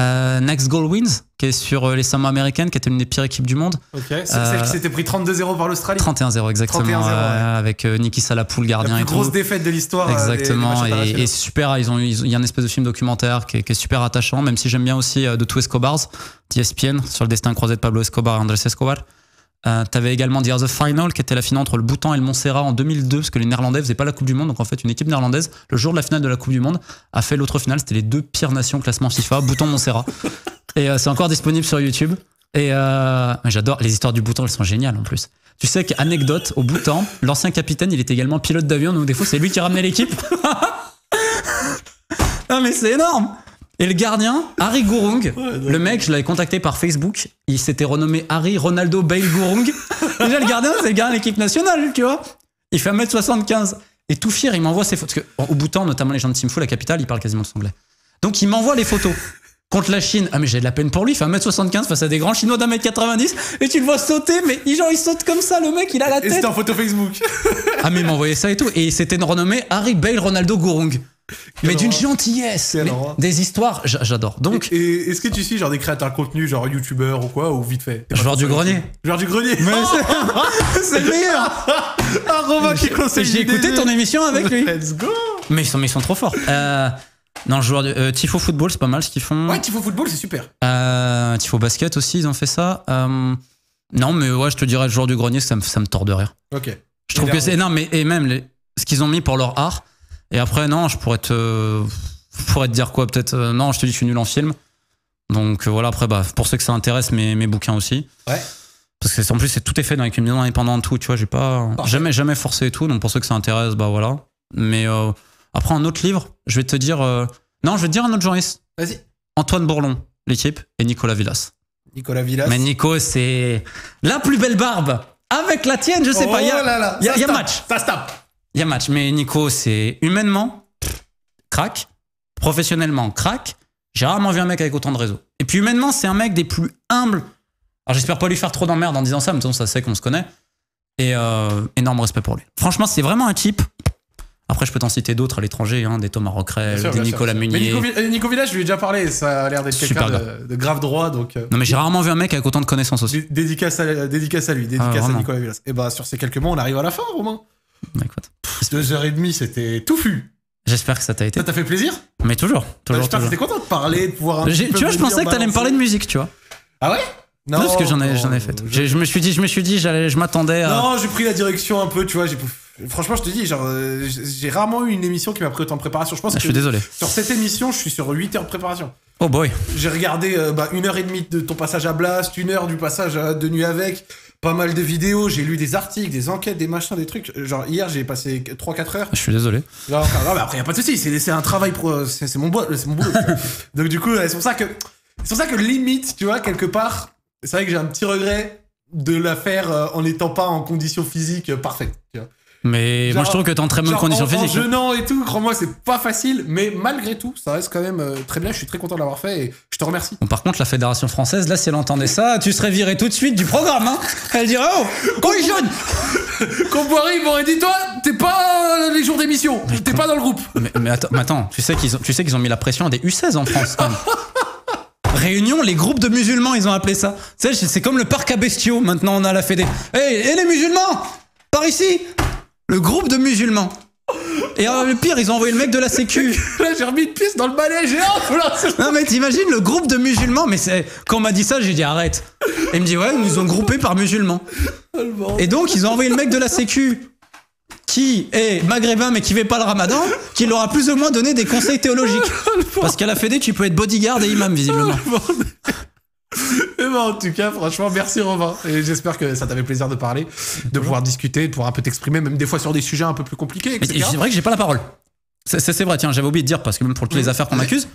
Euh, Next Goal Wins, qui est sur euh, les Samoa américaines, qui était une des pires équipes du monde. Ok. C'est celle qui euh, s'était pris 32-0 par l'Australie. 31-0 exactement. 31 ouais. avec Niki Salapoul, gardien. La plus grosse défaite de l'histoire. Exactement. et, super, ils ont, il y a un espèce de film documentaire qui est, super attachant, même si j'aime bien aussi de Two Escobars, d'ESPN, e sur le destin croisé de Pablo Escobar et Andrés Escobar. Euh, t'avais également The Final, qui était la finale entre le Bhoutan et le Montserrat en 2002, parce que les Néerlandais faisaient pas la Coupe du Monde. Donc en fait, une équipe néerlandaise, le jour de la finale de la Coupe du Monde, a fait l'autre finale. C'était les deux pires nations classement FIFA, Bhoutan-Montserrat. Et euh, c'est encore disponible sur YouTube. Et euh, j'adore, les histoires du Bhoutan, elles sont géniales en plus. Tu sais qu'anecdote, au Bhoutan, l'ancien capitaine, il était également pilote d'avion, donc des fois, c'est lui qui ramenait l'équipe. non mais c'est énorme et le gardien, Harry Gurung, le mec, je l'avais contacté par Facebook, il s'était renommé Harry Ronaldo Bale Gurung. Déjà, le gardien, c'est le gardien de l'équipe nationale, tu vois. Il fait 1m75. Et tout fier, il m'envoie ses photos. Parce qu'au temps, notamment les gens de Timfo, la capitale, ils parlent quasiment le anglais. Donc, il m'envoie les photos. Contre la Chine, ah mais j'ai de la peine pour lui, il fait 1m75 face à des grands chinois d'1m90 et tu le vois sauter, mais genre il saute comme ça, le mec il a la tête. Et c'était en photo Facebook. ah mais il m'envoyait ça et tout, et il s'était renommé Harry Bale Ronaldo Gurung mais d'une gentillesse, des histoires, j'adore. Donc, et, est-ce que tu suis genre des créateurs de contenu, genre youtubeur ou quoi, ou vite fait Joueur du grenier. Joueur du grenier. Mais c'est le meilleur. Un ah, qui conseille. J'ai écouté ton émission avec lui. Let's go. Mais ils sont, mais ils sont trop forts. Euh, non, joueur euh, Tifo Football, c'est pas mal ce qu'ils font. Ouais, Tifo Football, c'est super. Euh, Tifo Basket aussi, ils ont fait ça. non, mais ouais, je te dirais, le joueur du grenier, ça me, ça me tord de rire. Ok. Je trouve que c'est. énorme mais et même ce qu'ils ont mis pour leur art, et après, non, je pourrais te, pourrais te dire quoi Peut-être, euh, non, je te dis, je suis nul en film. Donc euh, voilà, après, bah, pour ceux que ça intéresse, mes, mes bouquins aussi. Ouais. Parce que en plus, c'est tout est fait avec une maison indépendante, tout, tu vois, j'ai pas jamais, jamais forcé et tout. Donc pour ceux que ça intéresse, bah voilà. Mais euh, après, un autre livre, je vais te dire. non, je vais te dire un autre journaliste. Vas-y. Antoine Bourlon, l'équipe, et Nicolas Villas. Nicolas Villas. Mais Nico, c'est la plus belle barbe. Avec la tienne, je sais oh pas. Il y a, match. Ça se match. Mais Nico, c'est humainement, crack. Professionnellement, crack. J'ai rarement vu un mec avec autant de réseau. Et puis humainement, c'est un mec des plus humbles. Alors j'espère pas lui faire trop d'emmerdes en disant ça, mais de ça sait qu'on se connaît. Et euh, énorme respect pour lui. Franchement, c'est vraiment un type. Après, je peux t'en citer d'autres à l'étranger, hein, des Thomas Rockrell, des Nicolas Meunier. Nico, euh, Nico, Village, je lui ai déjà parlé, ça a l'air d'être quelqu'un de, grave droit. Donc, euh. non, mais j'ai rarement vu un mec avec autant de connaissances aussi. Dédicace à, à lui, ah, dédicace à Nicolas Village. Et eh bah, ben, sur ces quelques mots, on arrive à la fin, Romain. 2 h deux heures et demie, c'était touffu. J'espère que ça t'a été. Ça t'a fait plaisir Mais toujours. toujours content de parler, de pouvoir un Tu vois, je pensais que t'allais me parler de musique, tu vois. Ah ouais non, parce que j'en ai, ai fait. Je, me suis dit, je me suis dit, je m'attendais à. Non, j'ai pris la direction un peu, tu vois. franchement, je te dis, euh, j'ai rarement eu une émission qui m'a pris autant de préparation. Je pense. Ah, que je suis désolé. Sur cette émission, je suis sur 8 heures de préparation. Oh boy. J'ai regardé euh, bah, une heure et demie de ton passage à Blast, une heure du passage De Nuit avec, pas mal de vidéos, j'ai lu des articles, des enquêtes, des machins, des trucs. Genre hier, j'ai passé 3-4 heures. Je suis désolé. non, mais après, y a pas de souci, c'est un travail pro, c'est mon, mon boulot. Donc du coup, c'est pour ça que, c'est pour ça que limite, tu vois, quelque part, c'est vrai que j'ai un petit regret de la faire euh, en n'étant pas en condition physique euh, parfaite. Tu vois. Mais moi je trouve que t'es en très bonne condition physique. En hein. jeûnant et tout, crois-moi, c'est pas facile, mais malgré tout, ça reste quand même euh, très bien. Je suis très content de l'avoir fait et je te remercie. par contre, la Fédération française, là, si elle entendait ça, tu serais viré tout de suite du programme. Hein. elle dirait Oh, qu'on jeûne Comboiré, il m'aurait dit Toi, t'es pas euh, les jours d'émission, t'es pas dans le groupe. Mais, attends, tu sais qu'ils ont, tu sais qu'ils ont mis la pression à des U16 en France Réunion, les groupes de musulmans, ils ont appelé ça. Tu c'est comme le parc à bestiaux. Maintenant, on a la fédé. Hé, les musulmans Par ici le groupe de musulmans. Et euh, le pire, ils ont envoyé le mec de la sécu. Là, j'ai remis une puce dans le balai, géant. Non, mais t'imagines le groupe de musulmans, mais c'est. Quand on m'a dit ça, j'ai dit arrête. Et il me dit ouais, ils nous ont groupés par musulmans. Et donc, ils ont envoyé le mec de la sécu qui est maghrébin mais qui ne pas le ramadan, qui leur a plus ou moins donné des conseils théologiques. Parce qu'à la Fédé, tu peux être bodyguard et imam, visiblement. Eh ben, en tout cas, franchement, merci Romain. Et j'espère que ça t'avait plaisir de parler, de pouvoir discuter, de pouvoir un peu t'exprimer, même des fois sur des sujets un peu plus compliqués. C'est vrai que j'ai pas la parole. C'est vrai, tiens, j'avais oublié de dire, parce que même pour toutes les affaires qu'on m'accuse,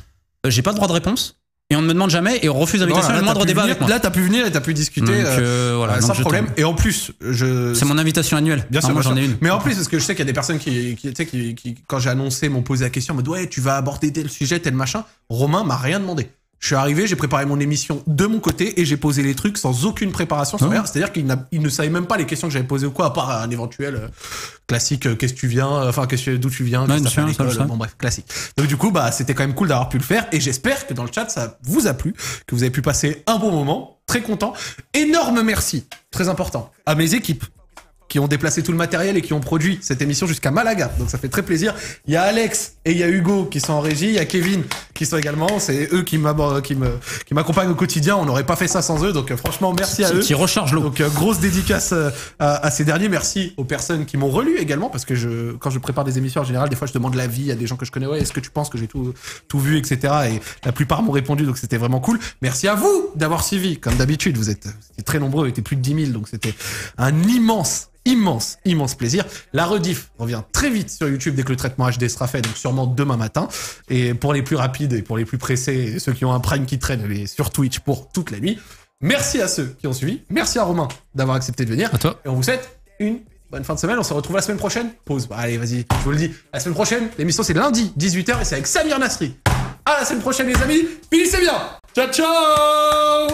euh, j'ai pas de droit de réponse. Et on ne me demande jamais et on refuse l'invitation le moindre débat avec moi. Là, t'as pu venir et t'as pu discuter euh, euh, voilà, sans problème. Et en plus, C'est mon invitation annuelle. Bien sûr, j'en ai une. Mais en plus, parce que je sais qu'il y a des personnes qui, qui, qui, qui quand j'ai annoncé, m'ont posé la question, me dit, ouais, tu vas aborder tel sujet, tel machin. Romain m'a rien demandé. Je suis arrivé, j'ai préparé mon émission de mon côté et j'ai posé les trucs sans aucune préparation. Ah sur C'est-à-dire qu'il ne savait même pas les questions que j'avais posées ou quoi, à part un éventuel euh, classique euh, qu'est-ce que tu viens, euh, enfin d'où tu viens, question bref, classique. Donc du coup, bah c'était quand même cool d'avoir pu le faire et j'espère que dans le chat ça vous a plu, que vous avez pu passer un bon moment, très content. Énorme merci, très important, à mes équipes qui ont déplacé tout le matériel et qui ont produit cette émission jusqu'à Malaga. Donc ça fait très plaisir. Il y a Alex et il y a Hugo qui sont en régie, il y a Kevin qui sont également. C'est eux qui m'accompagnent au quotidien. On n'aurait pas fait ça sans eux. Donc euh, franchement, merci à eux. Qui recharge l'eau. Donc euh, grosse dédicace euh, à, ces derniers. Merci aux personnes qui m'ont relu également parce que je, quand je prépare des émissions en général, des fois je demande l'avis à des gens que je connais. Ouais, est-ce que tu penses que j'ai tout, tout vu, etc. Et la plupart m'ont répondu. Donc c'était vraiment cool. Merci à vous d'avoir suivi. Comme d'habitude, vous êtes, vous êtes très nombreux. Vous étiez plus de 10 000. Donc c'était un immense immense, immense plaisir. La rediff revient très vite sur YouTube dès que le traitement HD sera fait, donc sûrement demain matin. Et pour les plus rapides et pour les plus pressés, ceux qui ont un prime qui traîne, les sur Twitch pour toute la nuit. Merci à ceux qui ont suivi. Merci à Romain d'avoir accepté de venir. toi. Et on vous souhaite une bonne fin de semaine. On se retrouve la semaine prochaine. Pause. Bah, allez, vas-y, je vous le dis. La semaine prochaine, l'émission c'est lundi, 18h, et c'est avec Samir Nasri. À la semaine prochaine, les amis. Finissez bien. Ciao, ciao